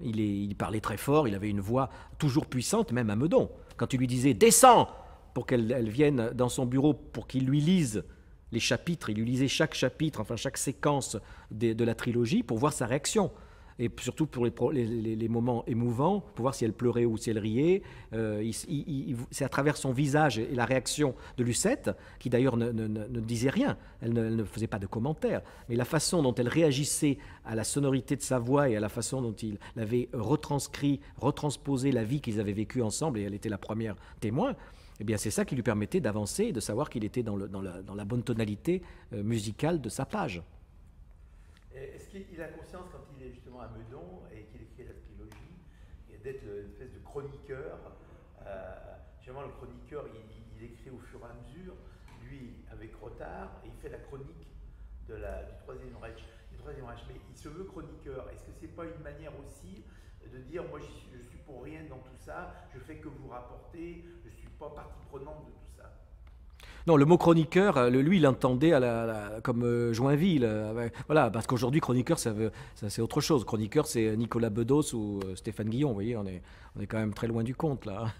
Il, parlait très fort, il avait une voix toujours puissante, même à Meudon. Quand il lui disait Descends pour qu'elle vienne dans son bureau pour qu'il lui lise les chapitres, il lui lisait chaque chapitre, enfin chaque séquence de la trilogie pour voir sa réaction et surtout pour les, les, moments émouvants, pour voir si elle pleurait ou si elle riait. Euh, c'est à travers son visage et la réaction de Lucette, qui d'ailleurs ne, disait rien, elle ne, faisait pas de commentaires, mais la façon dont elle réagissait à la sonorité de sa voix et à la façon dont il avait retranscrit, retransposé la vie qu'ils avaient vécue ensemble, et elle était la première témoin, eh bien c'est ça qui lui permettait d'avancer et de savoir qu'il était dans, le, dans, la, bonne tonalité euh, musicale de sa page. Est-ce qu'il a conscience chroniqueur. Euh, le chroniqueur, il, écrit au fur et à mesure, lui avec retard, et il fait la chronique du Troisième Reich, Troisième Mais il se veut chroniqueur. Est-ce que c'est pas une manière aussi de dire, moi, je suis pour rien dans tout ça, je fais que vous rapporter, je suis pas partie prenante de tout ça non, le mot chroniqueur, euh, lui, l'entendait comme euh, Joinville. Euh, voilà, parce qu'aujourd'hui, chroniqueur, ça, ça c'est autre chose. Chroniqueur, c'est Nicolas Bedos ou Stéphane Guillon. Vous voyez, on est, on est quand même très loin du compte, là. Hein.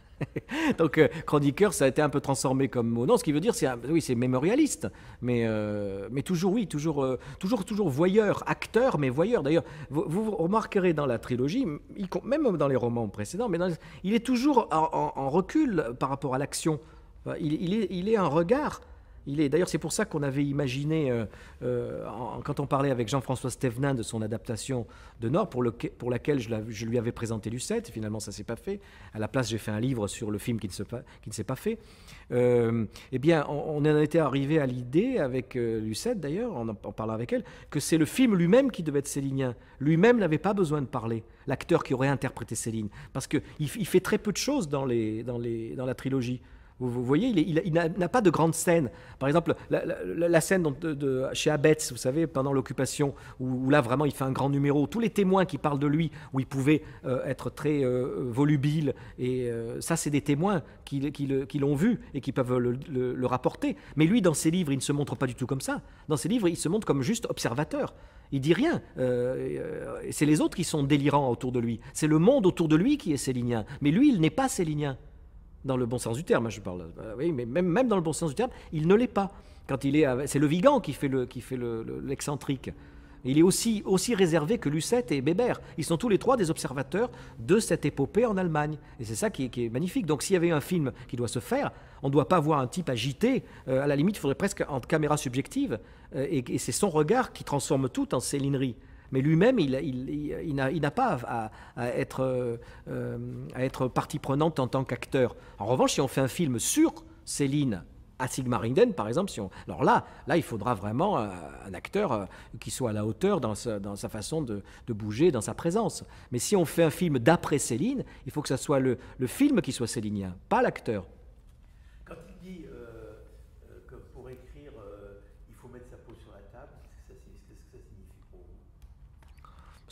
Donc, chroniqueur, ça a été un peu transformé comme mot. Non, ce qui veut dire, c'est oui, c'est mémorialiste, mais, mais toujours, oui, toujours, toujours, toujours voyeur, acteur, mais voyeur. D'ailleurs, vous, remarquerez dans la trilogie, même dans les romans précédents, mais il est toujours en recul par rapport à l'action. Il, est, un regard. Il est. D'ailleurs, c'est pour ça qu'on avait imaginé, euh, euh, quand on parlait avec Jean-François Stévenin de son adaptation de Nord, pour, laquelle je, lui avais présenté Lucette, finalement ça s'est pas fait. À la place, j'ai fait un livre sur le film qui ne, s'est pas fait. Euh, eh bien, on, en était arrivé à l'idée, avec Lucette d'ailleurs, en, parlant avec elle, que c'est le film lui-même qui devait être Célinien. Lui-même n'avait pas besoin de parler, l'acteur qui aurait interprété Céline, parce qu'il il fait très peu de choses dans la trilogie. Vous, voyez, il, n'a pas de grande scène. Par exemple, la, scène chez Abetz, vous savez, pendant l'occupation, où, là vraiment il fait un grand numéro. Tous les témoins qui parlent de lui, où il pouvait euh, être très euh, volubile, et euh, ça, c'est des témoins qui, l'ont vu et qui peuvent le, rapporter. Mais lui, dans ses livres, il ne se montre pas du tout comme ça. Dans ses livres, il se montre comme juste observateur. Il dit rien. c'est les autres qui sont délirants autour de lui. C'est le monde autour de lui qui est sélinien. Mais lui, il n'est pas sélinien dans le bon sens du terme, hein, je parle. Euh, oui, mais même, même dans le bon sens du terme, il ne l'est pas. Quand il est, c'est le Vigan qui fait le, qui fait l'excentrique. Le, il est aussi, aussi réservé que Lucette et Bébert. Ils sont tous les trois des observateurs de cette épopée en Allemagne. Et c'est ça qui est, qui est, magnifique. Donc s'il y avait un film qui doit se faire, on ne doit pas voir un type agité. Euh, à la limite, il faudrait presque en caméra subjective. Euh, et, et c'est son regard qui transforme tout en célinerie. Mais lui-même, il, n'a pas euh, à, être, partie prenante en tant qu'acteur. En revanche, si on fait un film sur Céline à Sigmaringen, par exemple, alors là, là, il faudra vraiment euh, un acteur euh, qui soit à la hauteur dans sa, façon de, bouger, dans sa présence. Mais si on fait un film d'après Céline, il faut que ce soit le, le film qui soit célinien, pas l'acteur.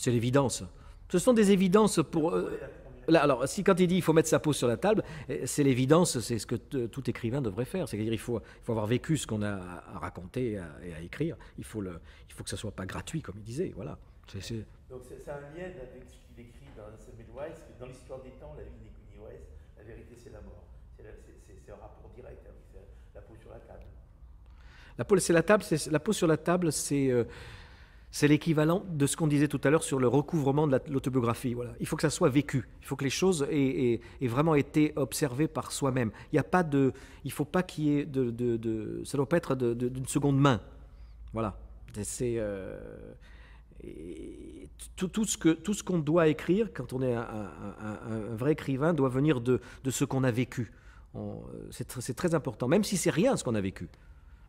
C'est l'évidence. Ce sont des évidences pour... Euh, alors, si quand il dit qu'il faut mettre sa peau sur la table, euh, c'est l'évidence, c'est ce que euh, tout écrivain devrait faire. C'est-à-dire qu'il faut, il faut avoir vécu ce qu'on a à raconter et à, écrire. Il faut, le, il faut que ça soit pas gratuit, comme il disait. Voilà. C est, Donc c'est un lien avec ce qu'il écrit dans Samuel Weiss, que dans l'histoire des temps, la vie des la vérité c'est la mort. C'est un rapport direct avec la peau sur la table. La peau, la table, la peau sur la table, c'est... C'est l'équivalent de ce qu'on disait tout à l'heure sur le recouvrement de l'autobiographie. Voilà. Il faut que ça soit vécu. Il faut que les choses aient, vraiment été observées par soi-même. Il n'y a pas de, il faut pas qu'il y ait de, de, doit pas être d'une seconde main. Voilà. C'est euh, tout, ce que tout ce qu'on doit écrire quand on est un, vrai écrivain doit venir de, ce qu'on a vécu. Euh, c'est très important, même si c'est rien ce qu'on a vécu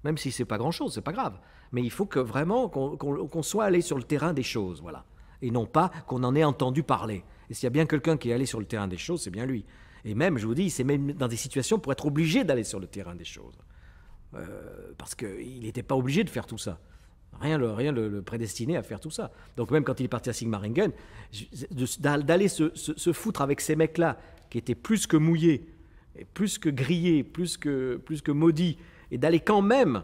même si c'est pas grand-chose, ce c'est pas grave. Mais il faut que vraiment qu'on soit allé sur le terrain des choses, voilà, et non pas qu'on en ait entendu parler. Et s'il y a bien quelqu'un qui est allé sur le terrain des choses, c'est bien lui. Et même, je vous dis, il s'est même dans des situations pour être obligé d'aller sur le terrain des choses, euh, parce qu'il n'était pas obligé de faire tout ça. Rien, le, rien le, prédestinait à faire tout ça. Donc même quand il est parti à Sigmaringen, d'aller se, foutre avec ces mecs-là, qui étaient plus que mouillés, plus que grillés, plus plus que maudits, et d'aller quand même,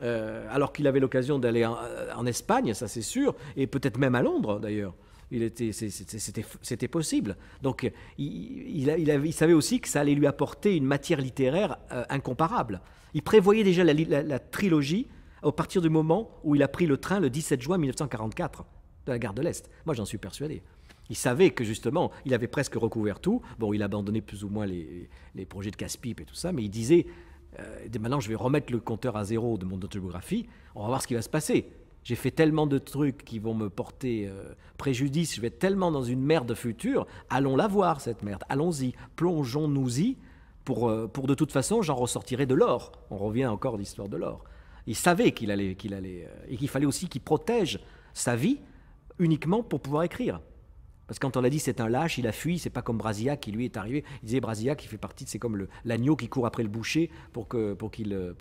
euh, alors qu'il avait l'occasion d'aller euh, en, Espagne, ça c'est sûr, et peut-être même à Londres d'ailleurs. Il était, c'était, possible. Donc, il, il, il, avait, il, savait aussi que ça allait lui apporter une matière littéraire euh, incomparable. Il prévoyait déjà la, trilogie au partir du moment où il a pris le train le 17 juin 1944 de la gare de l'Est. Moi, j'en suis persuadé. Il savait que justement, il avait presque recouvert tout. Bon, il abandonnait plus ou moins les, les projets de casse-pipe et tout ça, mais il disait euh, maintenant je vais remettre le compteur à zéro de mon autobiographie, on va voir ce qui va se passer. J'ai fait tellement de trucs qui vont me porter euh, préjudice, je vais être tellement dans une merde future, allons la voir cette merde, allons-y, plongeons-nous-y, pour, euh, pour de toute façon j'en ressortirai de l'or. On revient encore à l'histoire de l'or. Il savait qu'il allait, qu'il allait, et qu'il fallait aussi qu'il protège sa vie uniquement pour pouvoir écrire. Parce que quand on l'a dit c'est un lâche, il a fui, c'est pas comme Brasillac qui lui est arrivé. Il disait Brasillac qui fait partie, c'est comme l'agneau qui court après le boucher pour qu'il pour qu'il euh,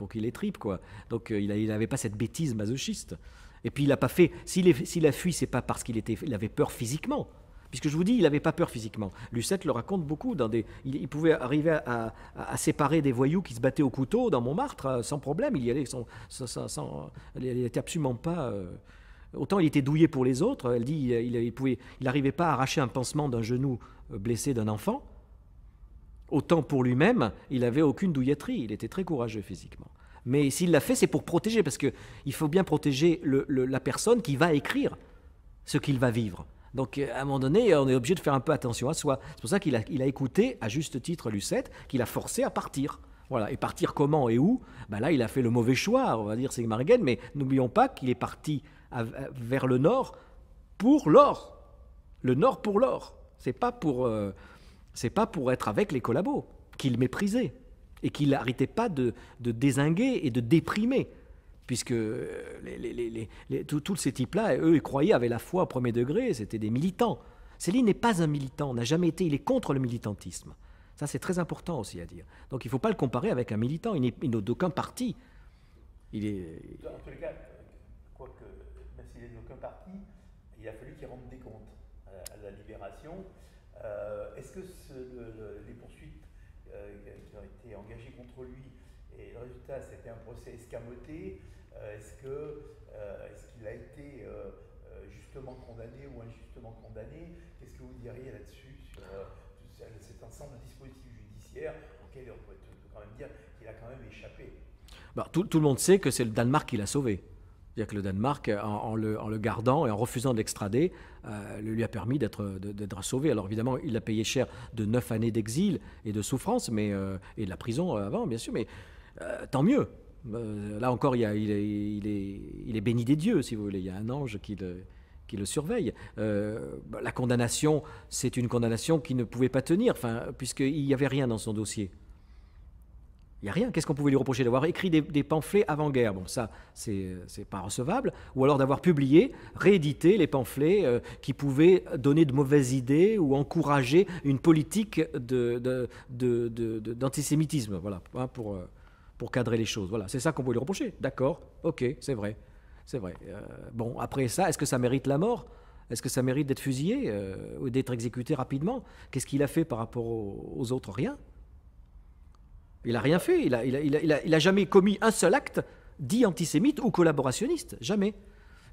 quoi. Donc euh, il n'avait pas cette bêtise masochiste. Et puis il n'a pas fait. S'il a fui, c'est pas parce qu'il il avait peur physiquement. Puisque je vous dis, il n'avait pas peur physiquement. Lucette le raconte beaucoup. Dans des, il, pouvait arriver à, à, séparer des voyous qui se battaient au couteau dans Montmartre euh, sans problème. Il y allait sans, il était absolument pas. Autant il était douillé pour les autres, elle dit il n'arrivait il pas à arracher un pansement d'un genou euh, blessé d'un enfant, autant pour lui-même, il n'avait aucune douilletterie, il était très courageux physiquement. Mais s'il l'a fait, c'est pour protéger, parce qu'il faut bien protéger la personne qui va écrire ce qu'il va vivre. Donc euh, à un moment donné, on est obligé de faire un peu attention à soi. C'est pour ça qu'il a, écouté, à juste titre, Lucette, qu'il a forcé à partir. Voilà. Et partir comment et où ben Là, il a fait le mauvais choix, on va dire, c'est Marguerite, mais n'oublions pas qu'il est parti vers le nord pour l'or. Le nord pour l'or. C'est pas pour euh, c'est pas pour être avec les collabos qu'il méprisait et qu'il n'arrêtait pas de, désinguer et de déprimer puisque euh, tous ces types-là, eux, ils croyaient, avaient la foi au premier degré, c'était des militants. Céline n'est pas un militant, n'a jamais été, il est contre le militantisme. Ça, c'est très important aussi à dire. Donc il ne faut pas le comparer avec un militant, il n'est d'aucun parti. Il est faisaient d'aucun parti, il a fallu qu'il rende des comptes à la libération. Euh, est-ce que les poursuites euh, qui ont été engagées contre lui et le résultat, c'était un procès escamoté euh, Est-ce qu'il a été justement condamné ou injustement condamné Qu'est-ce que vous diriez là-dessus sur cet ensemble de dispositifs judiciaires auquel on peut quand même dire qu'il a quand même échappé bah, tout, le monde sait que c'est le Danemark qui l'a sauvé. C'est-à-dire que le Danemark, euh, en, le, gardant et en refusant de l'extrader, euh, lui a permis euh, d'être sauvé. Alors évidemment, il a payé cher de neuf années d'exil et de souffrance, mais, et de la prison avant, bien sûr, mais tant mieux. là encore, il, est, béni des dieux, si vous voulez. Il y a un ange qui le, qui le surveille. Bah, la condamnation, c'est une condamnation qui ne pouvait pas tenir, puisqu'il n'y avait rien dans son dossier. Il n'y a rien. Qu'est-ce qu'on pouvait lui reprocher D'avoir écrit des, pamphlets avant-guerre. Bon, ça, c'est pas recevable. Ou alors d'avoir publié, réédité les pamphlets euh, qui pouvaient donner de mauvaises idées ou encourager une politique d'antisémitisme. De, voilà, hein, pour, euh, pour cadrer les choses. Voilà, c'est ça qu'on pouvait lui reprocher. D'accord, ok, c'est vrai. C'est vrai. Euh, bon, après ça, est-ce que ça mérite la mort Est-ce que ça mérite d'être fusillé ou d'être exécuté rapidement Qu'est-ce qu'il a fait par rapport aux autres Rien. Il n'a rien fait. Il n'a il a, il a, il a jamais commis un seul acte dit antisémite ou collaborationniste. Jamais.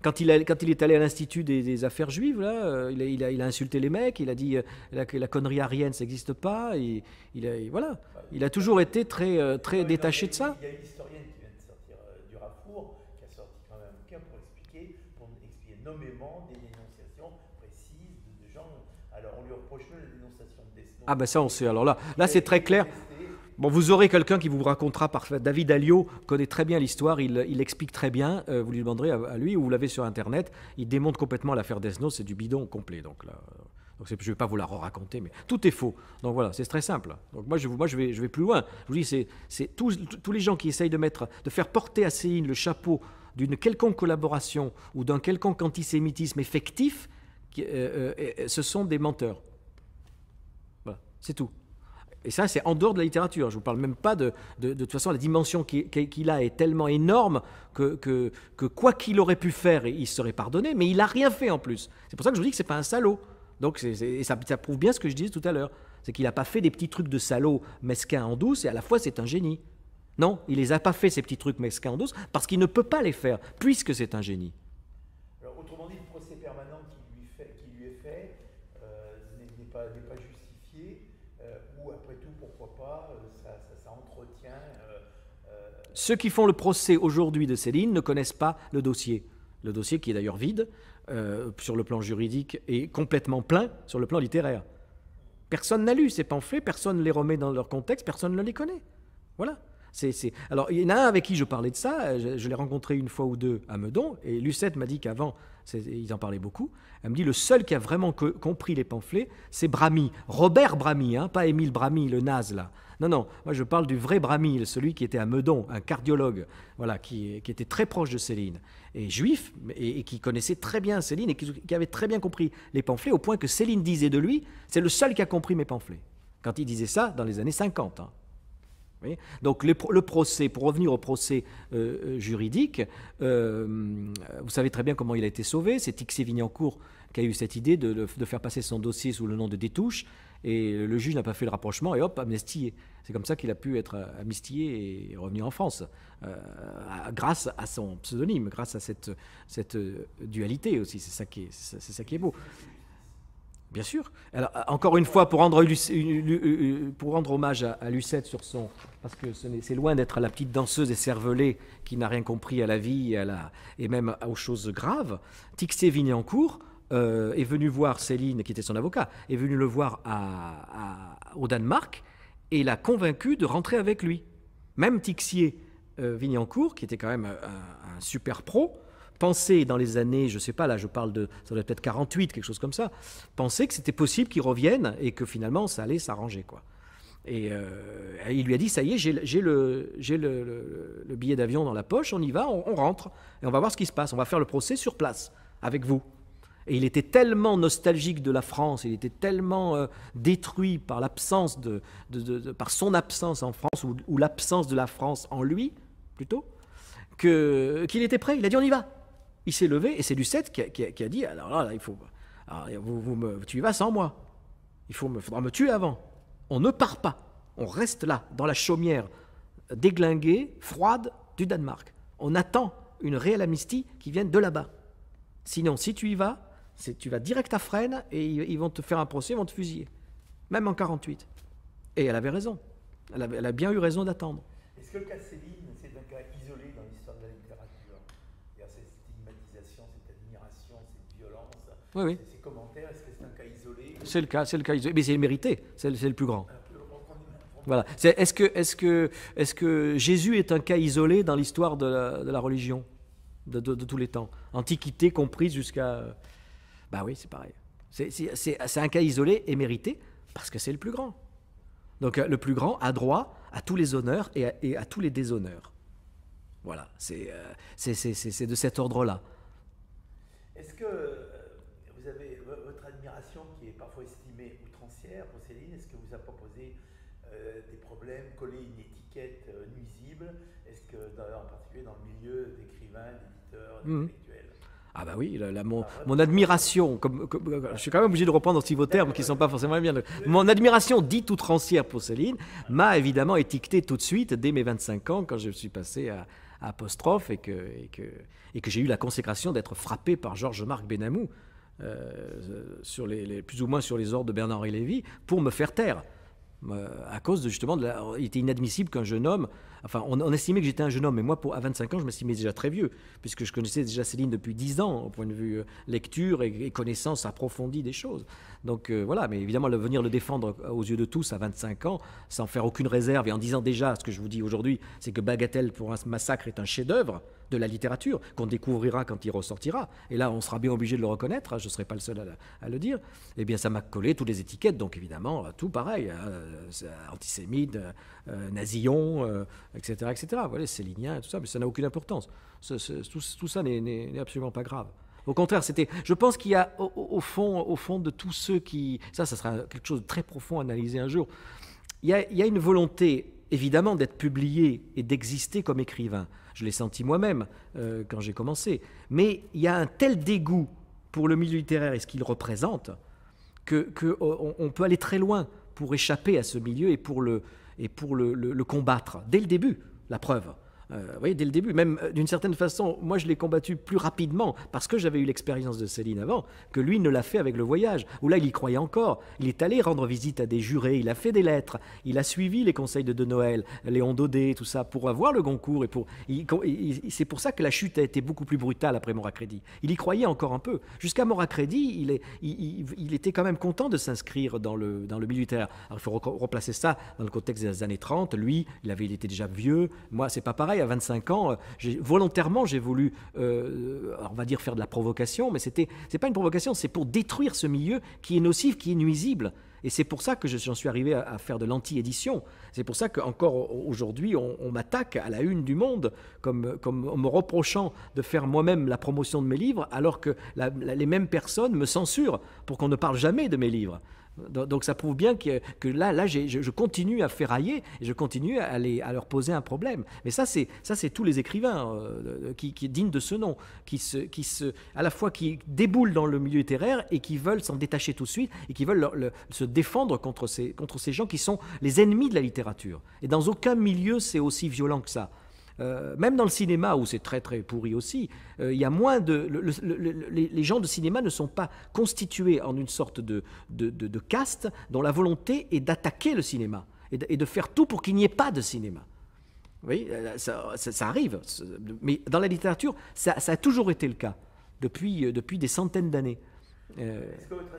Quand il, quand il, est allé à l'Institut des, affaires juives, là, euh, il, a, il, a, il, a, insulté les mecs, il a dit que euh, la, connerie arienne, ça n'existe pas. Et, il, a, voilà. il a toujours été très, euh, très détaché de ça. Il y a une historienne qui vient de sortir du Rafour, qui a sorti quand même un bouquin pour expliquer, pour expliquer nommément des dénonciations précises de, gens. Alors on lui reproche les dénonciations de Desnos. Ah ben ça on sait. Alors là, là c'est très clair. Bon, vous aurez quelqu'un qui vous racontera parfaitement. David Alliot connaît très bien l'histoire, il, il, explique très bien. Euh, vous lui demanderez à, lui, ou vous l'avez sur Internet. Il démonte complètement l'affaire Desnos, c'est du bidon complet. Donc là, euh, donc je ne vais pas vous la raconter, mais tout est faux. Donc voilà, c'est très simple. Donc moi, je, moi je, vais, je vais plus loin. Je vous dis, c'est, tous, les gens qui essayent de, mettre, de faire porter à Céline le chapeau d'une quelconque collaboration ou d'un quelconque antisémitisme effectif, euh, ce sont des menteurs. Voilà, c'est tout et ça, c'est en dehors de la littérature. Je ne vous parle même pas de, de, toute façon, la dimension qu'il a est tellement énorme que, que, quoi qu'il aurait pu faire, il serait pardonné, mais il n'a rien fait en plus. C'est pour ça que je vous dis que n'est pas un salaud. Donc, et ça, prouve bien ce que je disais tout à l'heure. C'est qu'il n'a pas fait des petits trucs de salaud mesquin en douce, et à la fois, c'est un génie. Non, il les a pas fait, ces petits trucs mesquins en douce, parce qu'il ne peut pas les faire, puisque c'est un génie. ceux qui font le procès aujourd'hui de Céline ne connaissent pas le dossier. Le dossier qui est d'ailleurs vide euh, sur le plan juridique et complètement plein sur le plan littéraire. Personne n'a lu ces pamphlets, personne ne les remet dans leur contexte, personne ne les connaît. Voilà. c'est Alors, il y en a un avec qui je parlais de ça, euh, je, l'ai rencontré une fois ou deux à Meudon, et Lucette m'a dit qu'avant, ils en parlaient beaucoup. Elle me dit le seul qui a vraiment compris les pamphlets, c'est Brami, Robert Brami, hein, pas Émile Brami, le naze là. Non, non, moi je parle du vrai Bramil, celui qui était à Meudon, un cardiologue, voilà, qui, était très proche de Céline, et juif, et, qui connaissait très bien Céline, et qui, avait très bien compris les pamphlets, au point que Céline disait de lui, c'est le seul qui a compris mes pamphlets. Quand il disait ça, dans les années 50. Hein. Donc le, procès, pour revenir au procès euh, euh, juridique, euh, vous savez très bien comment il a été sauvé. C'est Tixé Vignancourt qui a eu cette idée de, de, faire passer son dossier sous le nom de Détouche. Et le juge n'a pas fait le rapprochement et hop, amnistié. C'est comme ça qu'il a pu être euh, amnistié et revenu en France, euh, grâce à son pseudonyme, grâce à cette, euh, dualité aussi. C'est ça, qui est, beau. Bien sûr. Alors, encore une fois, pour rendre, pour rendre hommage à, Lucette sur son. Parce que c'est loin d'être la petite danseuse et cervelée qui n'a rien compris à la vie et, et même aux choses graves. Tixé Vignancourt, euh, est venu voir Céline, qui était son avocat, est venu le voir au Danemark et l'a convaincu de rentrer avec lui. Même Tixier euh, Vignancourt, qui était quand même euh, un, super pro, pensait dans les années, je ne sais pas, là je parle de, ça doit être peut-être 48, quelque chose comme ça, pensait que c'était possible qu'il revienne et que finalement ça allait s'arranger. quoi. Et il lui a dit, ça y est, j'ai le, billet d'avion dans la poche, on y va, on rentre, et on va voir ce qui se passe, on va faire le procès sur place, avec vous. Et il était tellement nostalgique de la France, il était tellement euh, détruit par l'absence de, par son absence en France ou, l'absence de la France en lui plutôt, que qu'il était prêt. Il a dit on y va. Il s'est levé et c'est Lucette qui a, qui, a, dit alors là, il faut vous, vous me, tu y vas sans moi. Il faut me, faudra me tuer avant. On ne part pas. On reste là dans la chaumière déglinguée, froide du Danemark. On attend une réelle amnistie qui vienne de là-bas. Sinon, si tu y vas, tu vas direct à Fresnes et ils, vont te faire un procès, ils vont te fusiller. Même en 48. Et elle avait raison. Elle, a bien eu raison d'attendre. Est-ce que le cas Céline, c'est un cas isolé dans l'histoire de la littérature Il y a cette stigmatisation, cette admiration, cette violence, ces commentaires, est-ce que c'est un cas isolé C'est le cas, c'est le cas isolé. Mais c'est mérité, c'est, le plus grand. Voilà. est-ce, que, Jésus est un cas isolé dans l'histoire de la, religion de, tous les temps Antiquité comprise jusqu'à bah oui, c'est pareil. C'est un cas isolé et mérité parce que c'est le plus grand. Donc euh, le plus grand a droit à tous les honneurs et à, tous les déshonneurs. Voilà, euh, c'est de cet ordre-là. Est-ce que euh, vous avez votre admiration qui est parfois estimée outrancière pour Céline Est-ce que vous a proposé des problèmes, coller une étiquette nuisible Est-ce que, en particulier dans le milieu d'écrivains, d'éditeurs, mmh. Ah bah oui, ah, mon, admiration, euh, je suis quand même obligé de reprendre aussi vos termes qui ne sont pas forcément les Mon admiration dite outrancière pour Céline m'a évidemment étiqueté tout de suite dès mes 25 ans quand je suis passé à, Apostrophe et que, et que, j'ai eu la consécration d'être frappé par Georges-Marc Benamou, euh, sur les, plus ou moins sur les ordres de Bernard-Henri Lévy, pour me faire taire. Euh, à cause de, justement Il était inadmissible qu'un jeune homme. Enfin, on, estimait que j'étais un jeune homme, mais moi, pour, à 25 ans, je m'estimais déjà très vieux, puisque je connaissais déjà Céline depuis 10 ans, au point de vue euh, lecture et, connaissance approfondie des choses. Donc euh, voilà, mais évidemment, le, venir le défendre aux yeux de tous à 25 ans, sans faire aucune réserve et en disant déjà ce que je vous dis aujourd'hui, c'est que Bagatelle pour un massacre est un chef-d'œuvre de la littérature, qu'on découvrira quand il ressortira, et là on sera bien obligé de le reconnaître, hein, je ne serai pas le seul à, le dire, eh bien ça m'a collé toutes les étiquettes, donc évidemment euh, tout pareil, hein, euh, euh, antisémite, nazillon, etc., etc., voilà, sélinien, tout ça, mais ça n'a aucune importance. tout, ça n'est absolument pas grave. Au contraire, c'était. Je pense qu'il y a au, fond, au fond de tous ceux qui. Ça, ça sera quelque chose de très profond à analyser un jour. Il il y a une volonté évidemment d'être publié et d'exister comme écrivain. Je l'ai senti moi-même euh, quand j'ai commencé. Mais il y a un tel dégoût pour le milieu littéraire et ce qu'il représente que, euh, peut aller très loin pour échapper à ce milieu et pour le, et pour le combattre dès le début. La preuve. Euh, vous voyez, dès le début, même euh, d'une certaine façon, moi je l'ai combattu plus rapidement parce que j'avais eu l'expérience de Céline avant que lui ne l'a fait avec le voyage, où là il y croyait encore. Il est allé rendre visite à des jurés, il a fait des lettres, il a suivi les conseils de De Noël, Léon Daudet, tout ça, pour avoir le Goncourt. Et pour... c'est pour ça que la chute a été beaucoup plus brutale après Moracredi. Il y croyait encore un peu. Jusqu'à Moracredi, il, est, il, il, était quand même content de s'inscrire dans le, dans le militaire. il faut replacer ça dans le contexte des années 30. Lui, il, avait, il était déjà vieux. Moi, c'est pas pareil à 25 ans, euh, volontairement, j'ai voulu, euh, on va dire, faire de la provocation, mais ce n'est pas une provocation, c'est pour détruire ce milieu qui est nocif, qui est nuisible. Et c'est pour ça que j'en suis arrivé à, faire de l'anti-édition. C'est pour ça qu'encore aujourd'hui, on, m'attaque à la une du monde, comme, en me reprochant de faire moi-même la promotion de mes livres, alors que les mêmes personnes me censurent pour qu'on ne parle jamais de mes livres. Donc ça prouve bien que, là, là je, continue à ferrailler, et je continue à, leur poser un problème. Mais ça, c'est tous les écrivains euh, qui, qui dignes de ce nom, qui se, à la fois qui déboulent dans le milieu littéraire et qui veulent s'en détacher tout de suite et qui veulent se défendre contre ces gens qui sont les ennemis de la littérature. Et dans aucun milieu, c'est aussi violent que ça. Euh, même dans le cinéma, où c'est très très pourri aussi, euh, il y a moins de. les gens de cinéma ne sont pas constitués en une sorte de, de, de, caste dont la volonté est d'attaquer le cinéma et de, faire tout pour qu'il n'y ait pas de cinéma. Oui, euh, ça, ça, arrive. Mais dans la littérature, ça, a toujours été le cas, depuis, depuis des centaines d'années.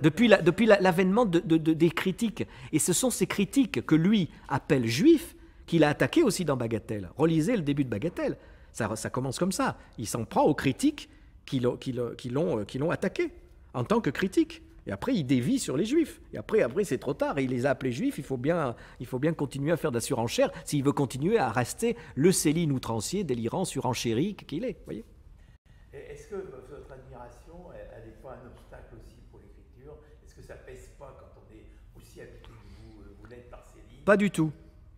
depuis l'avènement des critiques. Et ce sont ces critiques que lui appelle juifs qu'il a attaqué aussi dans Bagatelle. Relisez le début de Bagatelle. Ça, ça commence comme ça. Il s'en prend aux critiques qui l'ont euh, attaqué en tant que critique. Et après, il dévie sur les juifs. Et après, après c'est trop tard. Il les a appelés juifs. Il faut bien, il faut bien continuer à faire de la surenchère s'il veut continuer à rester le Céline outrancier, délirant, surenchérique qu'il est. Voyez Est-ce que votre admiration, elle des fois un obstacle aussi pour l'écriture Est-ce que ça pèse pas quand on est aussi habitué vous, euh, vous par Céline Pas du tout.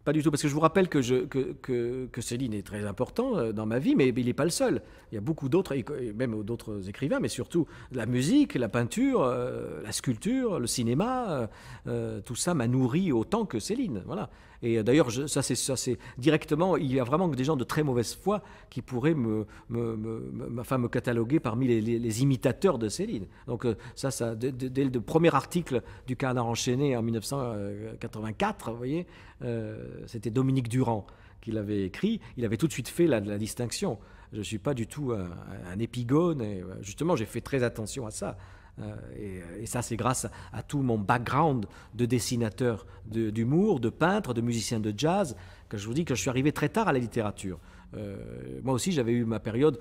Pas du tout, parce que je vous rappelle que, je, que, Céline est très important euh, dans ma vie, mais il n'est pas le seul. Il y a beaucoup d'autres, même d'autres écrivains, mais surtout la musique, la peinture, euh, la sculpture, le cinéma, euh, tout ça m'a nourri autant que Céline. Voilà. Et euh, d'ailleurs, ça c'est directement, il y a vraiment des gens de très mauvaise foi qui pourraient me, me, me, cataloguer parmi les, imitateurs de Céline. Donc euh, ça, dès, le premier article du Canard enchaîné en 1984, vous voyez, euh, c'était Dominique Durand qui l'avait écrit. Il avait tout de suite fait la, distinction. Je ne suis pas du tout un, un épigone. Et justement, j'ai fait très attention à ça. Euh, euh, et, ça, c'est grâce à tout mon background de dessinateur d'humour, de, peintre, de musicien de jazz, que je vous dis que je suis arrivé très tard à la littérature. Euh, moi aussi, j'avais eu ma période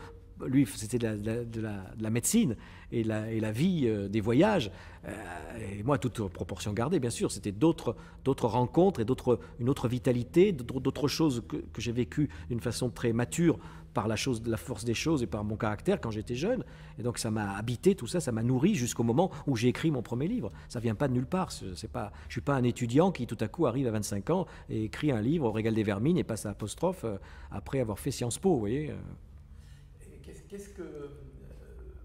lui, c'était de, la, médecine et la, vie euh, des voyages. Euh, et moi, toute proportion gardée, bien sûr, c'était d'autres rencontres et une autre vitalité, d'autres choses que, j'ai vécues d'une façon très mature par la, chose, la force des choses et par mon caractère quand j'étais jeune. Et donc ça m'a habité, tout ça, ça m'a nourri jusqu'au moment où j'ai écrit mon premier livre. Ça vient pas de nulle part. C'est pas, je suis pas un étudiant qui tout à coup arrive à 25 ans et écrit un livre au régal des vermines et passe à apostrophe euh, après avoir fait Sciences Po, vous voyez. Qu'est-ce que euh,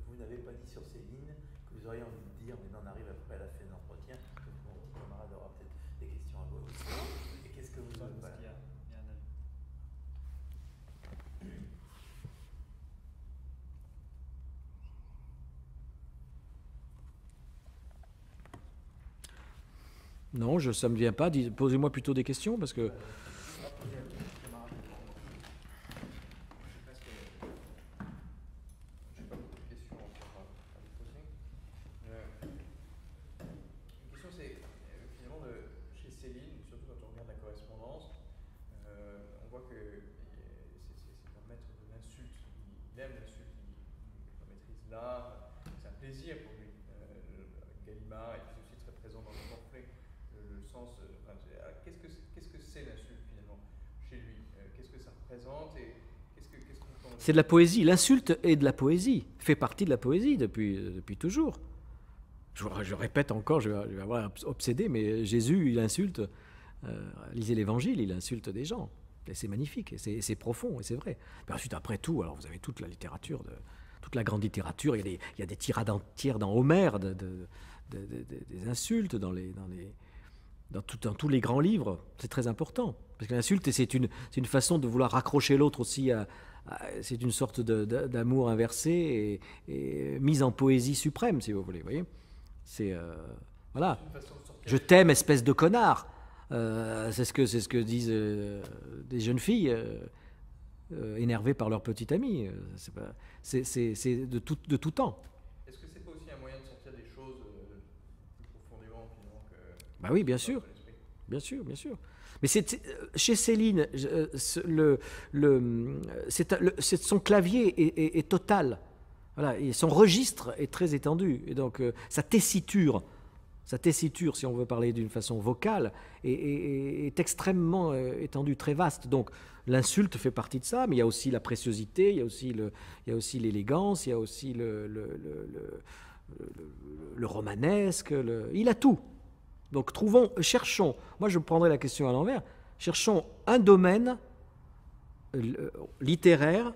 vous n'avez pas dit sur Céline que vous auriez envie de dire, mais on arrive après à la fin de l'entretien, mon petit camarade aura peut-être des questions à vous aussi. Et qu'est-ce que vous en pas Non, je, ça ne me vient pas. Posez-moi plutôt des questions parce que euh, C'est de la poésie. L'insulte est de la poésie, fait partie de la poésie depuis, euh, depuis toujours. Je, répète encore, je, vais avoir obsédé, mais Jésus, il insulte. Euh, lisez l'évangile, il insulte des gens. Et c'est magnifique, et c'est profond, et c'est vrai. ensuite, après tout, alors vous avez toute la littérature, de, toute la grande littérature, il y a des, il des tirades entières dans Homère, de, des insultes dans les. dans, tout, tous les grands livres, c'est très important. Parce que l'insulte, c'est une, une, façon de vouloir raccrocher l'autre aussi à, euh, c'est une sorte d'amour inversé et, mise en poésie suprême, si vous voulez. Voyez c'est euh, voilà. Je t'aime, espèce de connard. Euh, c'est ce que c'est ce que disent des jeunes filles énervées par leur petit ami C'est de tout de tout temps. Est-ce que c'est pas aussi un moyen de sortir des choses profondément Bah oui, bien sûr, bien sûr, bien sûr. Mais c'est euh, chez Céline, euh, euh, son clavier est, total. son registre est très étendu. Et donc, sa tessiture, sa tessiture, si on veut parler d'une façon vocale, est, extrêmement étendue, très vaste. Donc l'insulte fait partie de ça, mais il y a aussi la préciosité, il y a aussi, il a aussi l'élégance, il y a aussi le romanesque, il a tout. Donc trouvons, cherchons, moi je prendrai la question à l'envers, cherchons un domaine euh, littéraire,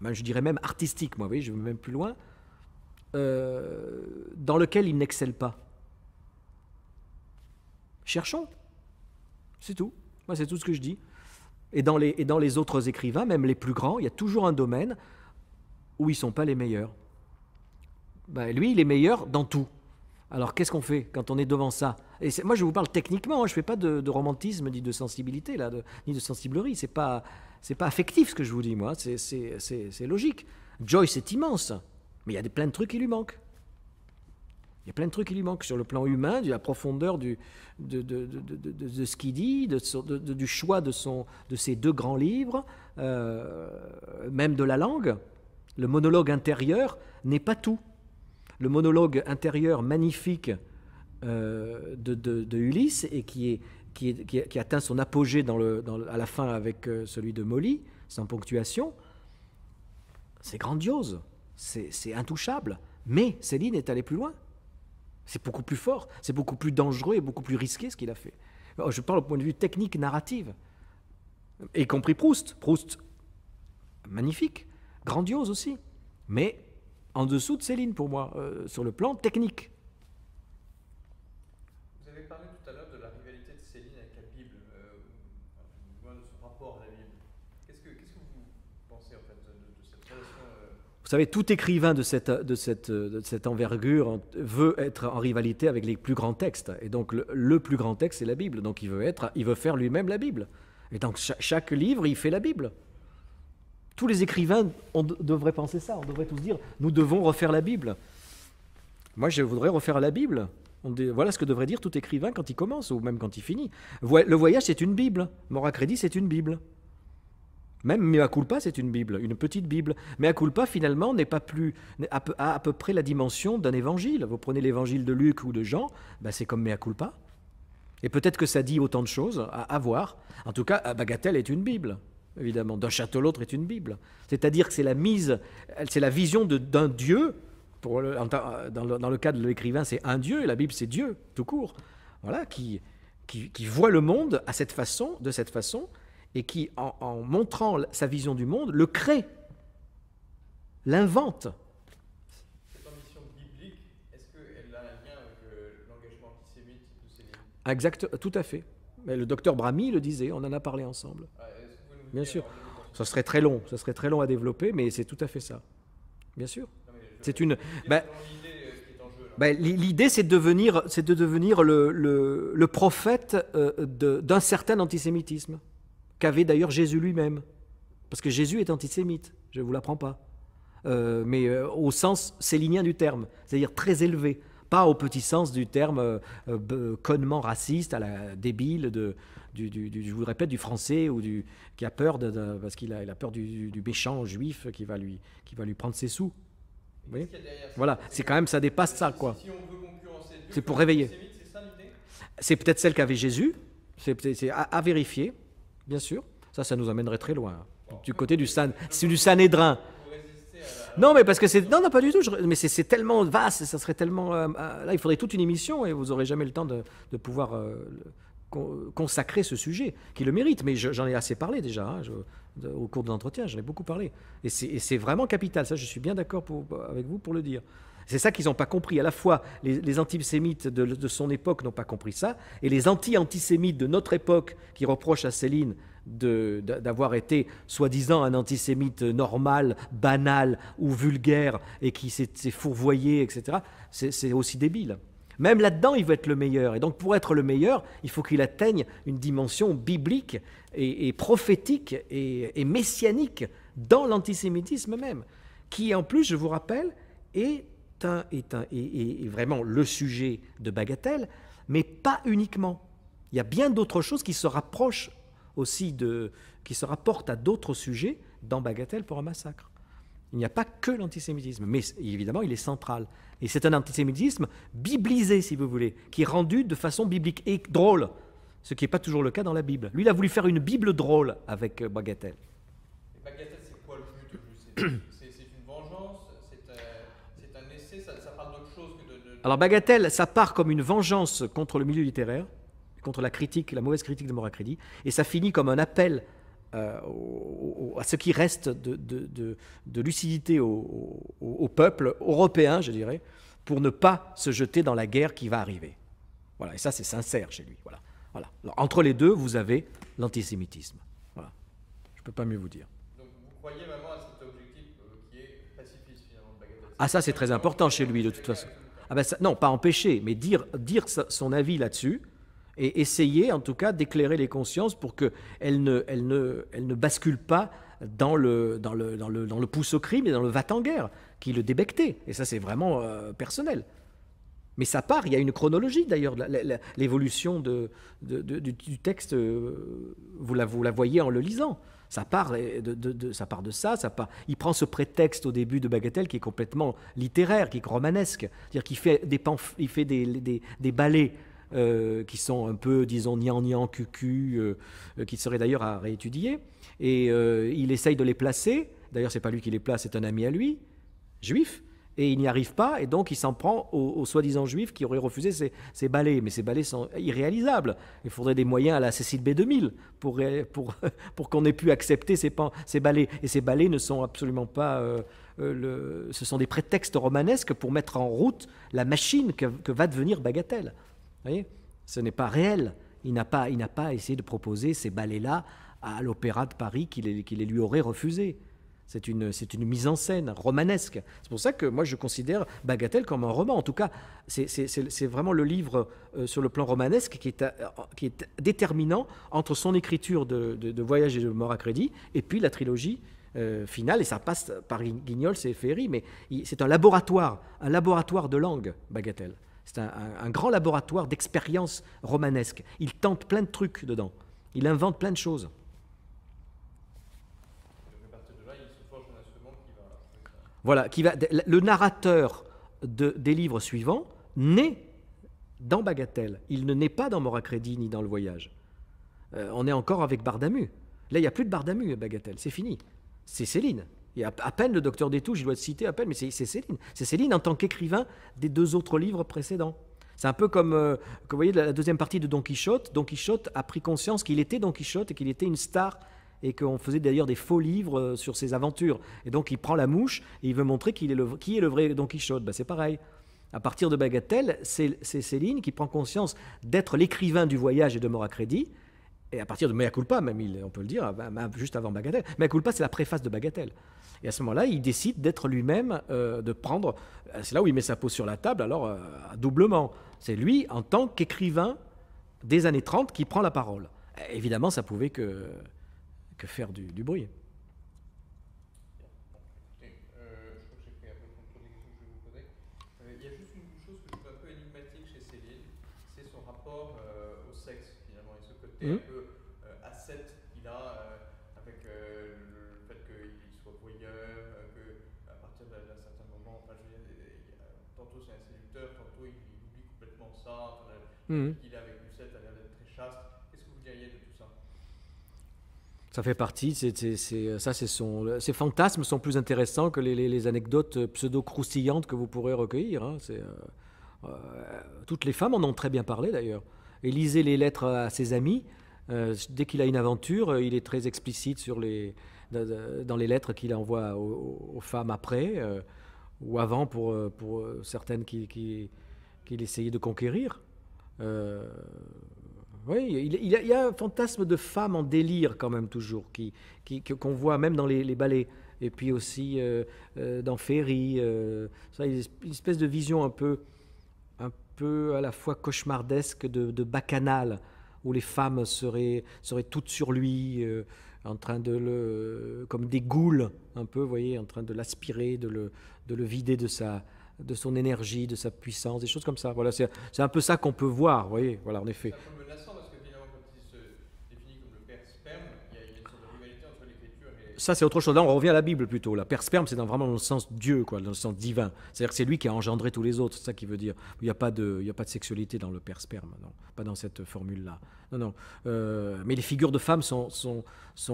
ben, je dirais même artistique, moi, vous je vais même plus loin, euh, dans lequel il n'excelle pas. Cherchons. C'est tout. Moi, c'est tout ce que je dis. Et dans, les, dans les autres écrivains, même les plus grands, il y a toujours un domaine où ils ne sont pas les meilleurs. Ben, lui, il est meilleur dans tout. Alors qu'est-ce qu'on fait quand on est devant ça Et moi je vous parle techniquement, hein, je ne fais pas de, romantisme ni de sensibilité, là, ni de sensiblerie, ce n'est pas, pas affectif ce que je vous dis, moi, c'est logique. Joyce est immense, mais il y a des, plein de trucs qui lui manquent. Il y a plein de trucs qui lui manquent sur le plan humain, de la profondeur du, de, de, de, ce qu'il dit, du choix de, son, de ses deux grands livres, euh, même de la langue. Le monologue intérieur n'est pas tout le monologue intérieur magnifique euh, de, Ulysse et qui, atteint son apogée à la fin avec euh, celui de Molly, sans ponctuation, c'est grandiose, c'est intouchable. Mais Céline est allée plus loin. C'est beaucoup plus fort, c'est beaucoup plus dangereux et beaucoup plus risqué ce qu'il a fait. Oh, je parle au point de vue technique, narrative, y compris Proust. Proust, magnifique, grandiose aussi, mais en dessous de Céline pour moi, euh, sur le plan technique. Vous avez parlé tout à l'heure de la rivalité de Céline avec la Bible, euh, de son rapport à la Bible. Qu'est-ce que, vous pensez en fait, de, cette relation euh, Vous savez, tout écrivain de cette, de cette, de cette envergure veut être en rivalité avec les plus grands textes. Et donc le, le plus grand texte, c'est la Bible. Donc il veut, être, il veut faire lui-même la Bible. Et donc chaque livre, il fait la Bible. Tous les écrivains, on devrait penser ça, on devrait tous dire, nous devons refaire la Bible. Moi, je voudrais refaire la Bible. Voilà ce que devrait dire tout écrivain quand il commence ou même quand il finit. Le voyage, c'est une Bible. Mora c'est une Bible. Même Mea culpa, c'est une Bible, une petite Bible. Mea culpa, finalement, n'est pas plus à peu, à peu près la dimension d'un évangile. Vous prenez l'évangile de Luc ou de Jean, bah, c'est comme Mea culpa. Et peut-être que ça dit autant de choses à, voir. En tout cas, Bagatelle est une Bible évidemment, d'un château l'autre est une Bible. C'est-à-dire que c'est la mise, c'est la vision d'un Dieu. dans, le, cas de l'écrivain, c'est un Dieu, et la Bible, c'est Dieu, tout court. Voilà, qui, voit le monde à cette façon, de cette façon, et qui, en, montrant sa vision du monde, le crée, l'invente. Cette ambition biblique, est-ce qu'elle a un lien avec l'engagement antisémite Exact, tout à fait. Mais le docteur Brami le disait, on en a parlé ensemble bien sûr. Ça serait très long, ça serait très long à développer, mais c'est tout à fait ça. Bien sûr. C'est une. Bah, bah, l'idée, c'est de devenir, de devenir le, prophète euh, d'un certain antisémitisme, qu'avait d'ailleurs Jésus lui-même. Parce que Jésus est antisémite, je ne vous l'apprends pas. Euh, mais euh, au sens célinien du terme, c'est-à-dire très élevé pas au petit sens du terme euh, euh, connement raciste, à la débile de, du, je vous le répète, du français ou du qui a peur de, parce qu'il a, il peur du, méchant juif qui va lui qui va lui prendre ses sous. voilà, c'est quand même ça dépasse ça quoi. c'est pour réveiller. C'est peut-être celle qu'avait Jésus. C'est à, vérifier, bien sûr. Ça, ça nous amènerait très loin. Hein. Du côté du San, du Sanhédrin. Non, mais parce que c'est. Non, non, pas du tout. Mais c'est tellement vaste, ça serait tellement. Euh, euh, là, il faudrait toute une émission et vous n'aurez jamais le temps de, pouvoir euh, consacrer ce sujet, qui le mérite. Mais j'en ai assez parlé déjà. Hein, au cours de l'entretien, j'en ai beaucoup parlé. Et c'est vraiment capital. Ça, je suis bien d'accord avec vous pour le dire. C'est ça qu'ils n'ont pas compris. À la fois, les, antisémites de, de son époque n'ont pas compris ça, et les anti-antisémites de notre époque qui reprochent à Céline d'avoir été soi-disant un antisémite normal, banal ou vulgaire et qui s'est fourvoyé, etc., c'est aussi débile. Même là-dedans, il veut être le meilleur. Et donc, pour être le meilleur, il faut qu'il atteigne une dimension biblique et, prophétique et, messianique dans l'antisémitisme même, qui, en plus, je vous rappelle, est, est, un, est, est vraiment le sujet de Bagatelle, mais pas uniquement. Il y a bien d'autres choses qui se rapprochent aussi de, qui se rapportent à d'autres sujets dans Bagatelle pour un massacre. Il n'y a pas que l'antisémitisme, mais évidemment, il est central. Et c'est un antisémitisme biblisé, si vous voulez, qui est rendu de façon biblique et drôle, ce qui n'est pas toujours le cas dans la Bible. Lui, il a voulu faire une Bible drôle avec euh, Bagatelle. Bagatelle, c'est quoi le but C'est une vengeance C'est euh, un, essai ça, parle d'autre chose que de... Alors, Bagatelle, ça part comme une vengeance contre le milieu littéraire contre la critique, la mauvaise critique de Moracredi, et ça finit comme un appel euh, à ce qui reste de, de, lucidité au, peuple européen, je dirais, pour ne pas se jeter dans la guerre qui va arriver. Voilà, et ça c'est sincère chez lui. Voilà. voilà. entre les deux, vous avez l'antisémitisme. Voilà. Je ne peux pas mieux vous dire. Donc vous croyez vraiment à cet objectif euh, qui est pacifiste finalement Ah ça c'est très important chez lui de toute façon. Ah ben ça, non, pas empêcher, mais dire, dire son avis là-dessus, et essayer en tout cas d'éclairer les consciences pour qu'elles ne, elles ne, elles ne basculent pas dans le, dans, le, dans, le, dans le pouce au crime et dans le vat en guerre qui le débectait. Et ça, c'est vraiment euh, personnel. Mais ça part, il y a une chronologie d'ailleurs, l'évolution de, de, du, texte, euh, vous la, vous la voyez en le lisant. Ça part euh, de, ça part de, ça ça, part... Il prend ce prétexte au début de Bagatelle qui est complètement littéraire, qui est romanesque, c'est-à-dire qu'il fait des, il fait des, des, des ballets euh, qui sont un peu, disons, nian niant cucu, euh, euh, qui seraient d'ailleurs à réétudier. Et il essaye de les placer. D'ailleurs, c'est pas lui qui les place, c'est un ami à lui, juif. Et il n'y arrive pas, et donc il s'en prend aux, soi-disant juifs qui auraient refusé ces, ces, balais. Mais ces balais sont irréalisables. Il faudrait des moyens à la Cécile B2000 pour, pour, pour qu'on ait pu accepter ces, ces balais. Et ces balais ne sont absolument pas. Le, ce sont des prétextes romanesques pour mettre en route la machine que va devenir Bagatelle. Ce n'est pas réel. Il n'a pas, il pas essayé de proposer ces ballets-là à l'Opéra de Paris qui les, lui aurait refusés. C'est une, c'est une mise en scène romanesque. C'est pour ça que moi je considère Bagatelle comme un roman. En tout cas, c'est, vraiment le livre euh, sur le plan romanesque qui est, euh, qui est déterminant entre son écriture de, Voyage et de Mort à Crédit et puis la trilogie euh, finale. Et ça passe par Guignol, c'est Ferry, mais c'est un laboratoire, un laboratoire de langue, Bagatelle. C'est un, grand laboratoire d'expérience romanesque. Il tente plein de trucs dedans. Il invente plein de choses. Voilà, qui va, le narrateur des livres suivants naît dans Bagatelle. Il ne naît pas dans Moracredi ni dans Le Voyage. Euh, on est encore avec Bardamu. Là, il n'y a plus de Bardamu à Bagatelle, c'est fini. C'est Céline. Et à, à peine le docteur Détouche, je dois le citer à peine, mais c'est Céline. C'est Céline en tant qu'écrivain des deux autres livres précédents. C'est un peu comme, euh, vous voyez, la deuxième partie de Don Quichotte. Don Quichotte a pris conscience qu'il était Don Quichotte et qu'il était une star et qu'on faisait d'ailleurs des faux livres euh, sur ses aventures. Et donc il prend la mouche et il veut montrer qu'il est qui est le vrai Don Quichotte. Ben, c'est pareil. À partir de Bagatelle, c'est Céline qui prend conscience d'être l'écrivain du voyage et de mort à crédit. Et à partir de Mea Culpa, même, on peut le dire, juste avant Bagatelle. Mea Culpa, c'est la préface de Bagatelle. Et à ce moment-là, il décide d'être lui-même, euh, de prendre... Euh, c'est là où il met sa peau sur la table, alors euh, à doublement. C'est lui, en tant qu'écrivain des années 30, qui prend la parole. Évidemment, ça pouvait que faire du bruit. Je crois que j'ai pris un peu le contrôle questions que vous Il y a juste une chose que je trouve un peu énigmatique chez Céline, c'est son rapport au sexe, finalement, et ce côté mmh. un peu... Mhm. est avec Lucette, a l'air très chaste. Qu'est-ce que vous diriez de tout ça ça fait partie, euh, ça, ces fantasmes sont plus intéressants que les, anecdotes euh, pseudo-croustillantes que vous pourrez recueillir. Hein. Euh, toutes les femmes en ont très bien parlé d'ailleurs. Et lisez les lettres à ses amis. dès qu'il a une aventure, il est très explicite sur les, dans les lettres qu'il envoie aux, femmes après ou avant pour, pour certaines qu'il qui, essayait de conquérir. Euh, oui, il, y a, un fantasme de femme en délire quand même toujours, qui, qu'on voit même dans les, ballets, et puis aussi euh, euh, dans Ferry. ça, une espèce de vision un peu, un peu à la fois cauchemardesque de, bacchanal, où les femmes seraient, seraient toutes sur lui, en train de le, comme des goules, un peu, voyez, en train de l'aspirer, de le, de le vider de sa, de son énergie, de sa puissance, des choses comme ça. Voilà, c'est un peu ça qu'on peut voir, vous voyez, voilà, en effet. ça, c'est autre chose. Là, on revient à la Bible plutôt. La persperme, c'est vraiment dans le sens Dieu, quoi, dans le sens divin. C'est-à-dire que c'est lui qui a engendré tous les autres. C'est ça qui veut dire. Il n'y a, pas de, a pas de sexualité dans le persperme, non. Pas dans cette formule-là. Non, non. Euh, mais les figures de femmes sont,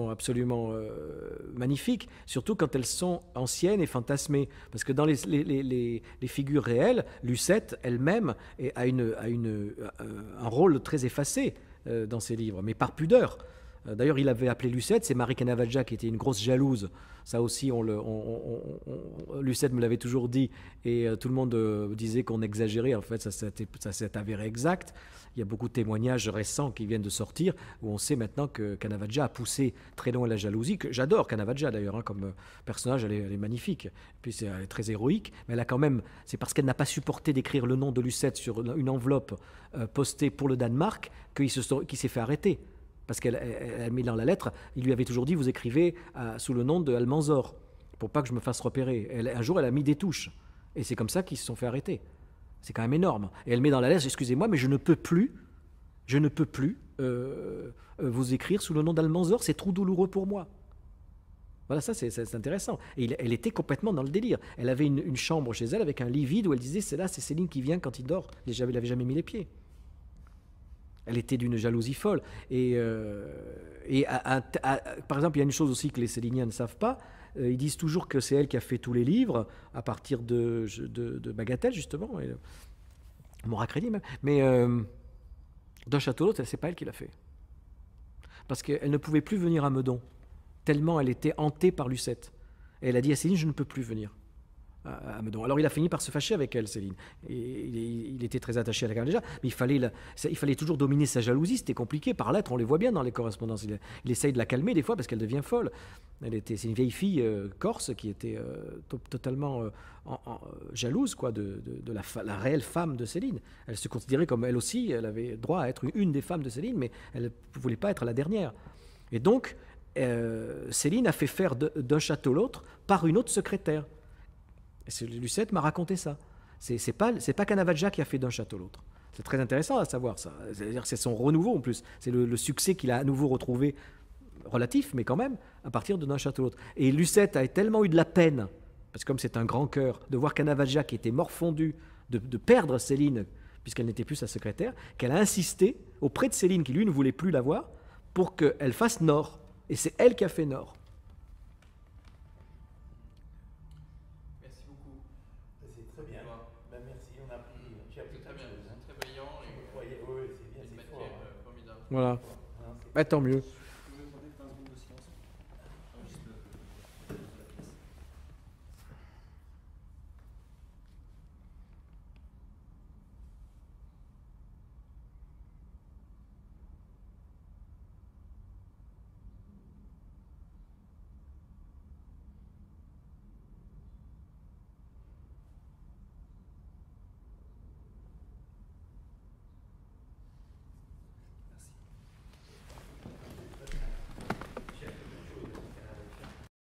absolument euh, magnifiques, surtout quand elles sont anciennes et fantasmées. Parce que dans les, figures réelles, Lucette elle-même a, une, une, a euh, un rôle très effacé dans ses livres, mais par pudeur. Euh, d'ailleurs, il avait appelé Lucette, c'est Marie Canavaggia qui était une grosse jalouse. Ça aussi, on le, on, Lucette me l'avait toujours dit, et euh, tout le monde euh, disait qu'on exagérait. En fait, ça, s'est avéré exact. Il y a beaucoup de témoignages récents qui viennent de sortir, où on sait maintenant que Canavaggia a poussé très loin la jalousie. que J'adore Canavaggia d'ailleurs, hein, comme personnage, elle est, elle est magnifique. Puis c'est très héroïque, mais elle a quand même. C'est parce qu'elle n'a pas supporté d'écrire le nom de Lucette sur une enveloppe postée pour le Danemark qu'il s'est fait arrêter. Parce qu'elle elle, met dans la lettre, il lui avait toujours dit, vous écrivez euh, sous le nom de Almanzor, pour pas que je me fasse repérer. un jour, elle a mis des touches. Et c'est comme ça qu'ils se sont fait arrêter. C'est quand même énorme. Et elle met dans la lettre, excusez-moi, mais je ne peux plus, je ne peux plus euh, euh, vous écrire sous le nom d'Almanzor, c'est trop douloureux pour moi. Voilà, ça c'est intéressant. Et elle était complètement dans le délire. Elle avait une, chambre chez elle avec un lit vide où elle disait c'est là, c'est Céline qui vient quand il dort. Elle n'avait jamais mis les pieds. Elle était d'une jalousie folle. Et, euh, et par exemple, il y a une chose aussi que les Céliniens ne savent pas. Euh, ils disent toujours que c'est elle qui a fait tous les livres à partir de, de, Bagatelle, justement, et, euh, crédit même. Mais euh, l'autre, ce c'est pas elle qui l'a fait. Parce qu'elle ne pouvait plus venir à Meudon, tellement elle était hantée par Lucette. elle a dit à Céline, je ne peux plus venir. Alors il a fini par se fâcher avec elle, Céline. il, était très attaché à la déjà, mais il fallait, il fallait toujours dominer sa jalousie. C'était compliqué par lettre, on les voit bien dans les correspondances. Il, essaye de la calmer des fois parce qu'elle devient folle. Elle était, c'est une vieille fille euh, corse qui était euh, totalement euh, jalouse quoi de, la, réelle femme de Céline. Elle se considérait comme elle aussi, elle avait droit à être une, une des femmes de Céline, mais elle ne voulait pas être la dernière. Et donc, Céline a fait faire d'un château l'autre par une autre secrétaire. Lucette m'a raconté ça. C'est pas, pas Canavaggia qui a fait d'un château l'autre. C'est très intéressant à savoir ça. cest son renouveau en plus. C'est le, succès qu'il a à nouveau retrouvé, relatif, mais quand même, à partir d'un château l'autre. Et Lucette a tellement eu de la peine, parce que comme c'est un grand cœur, de voir Canavaggia qui était morfondu, de, de perdre Céline, puisqu'elle n'était plus sa secrétaire, qu'elle a insisté auprès de Céline, qui lui ne voulait plus la voir, pour qu'elle fasse Nord. Et c'est elle qui a fait Nord. Voilà. Bah, tant mieux.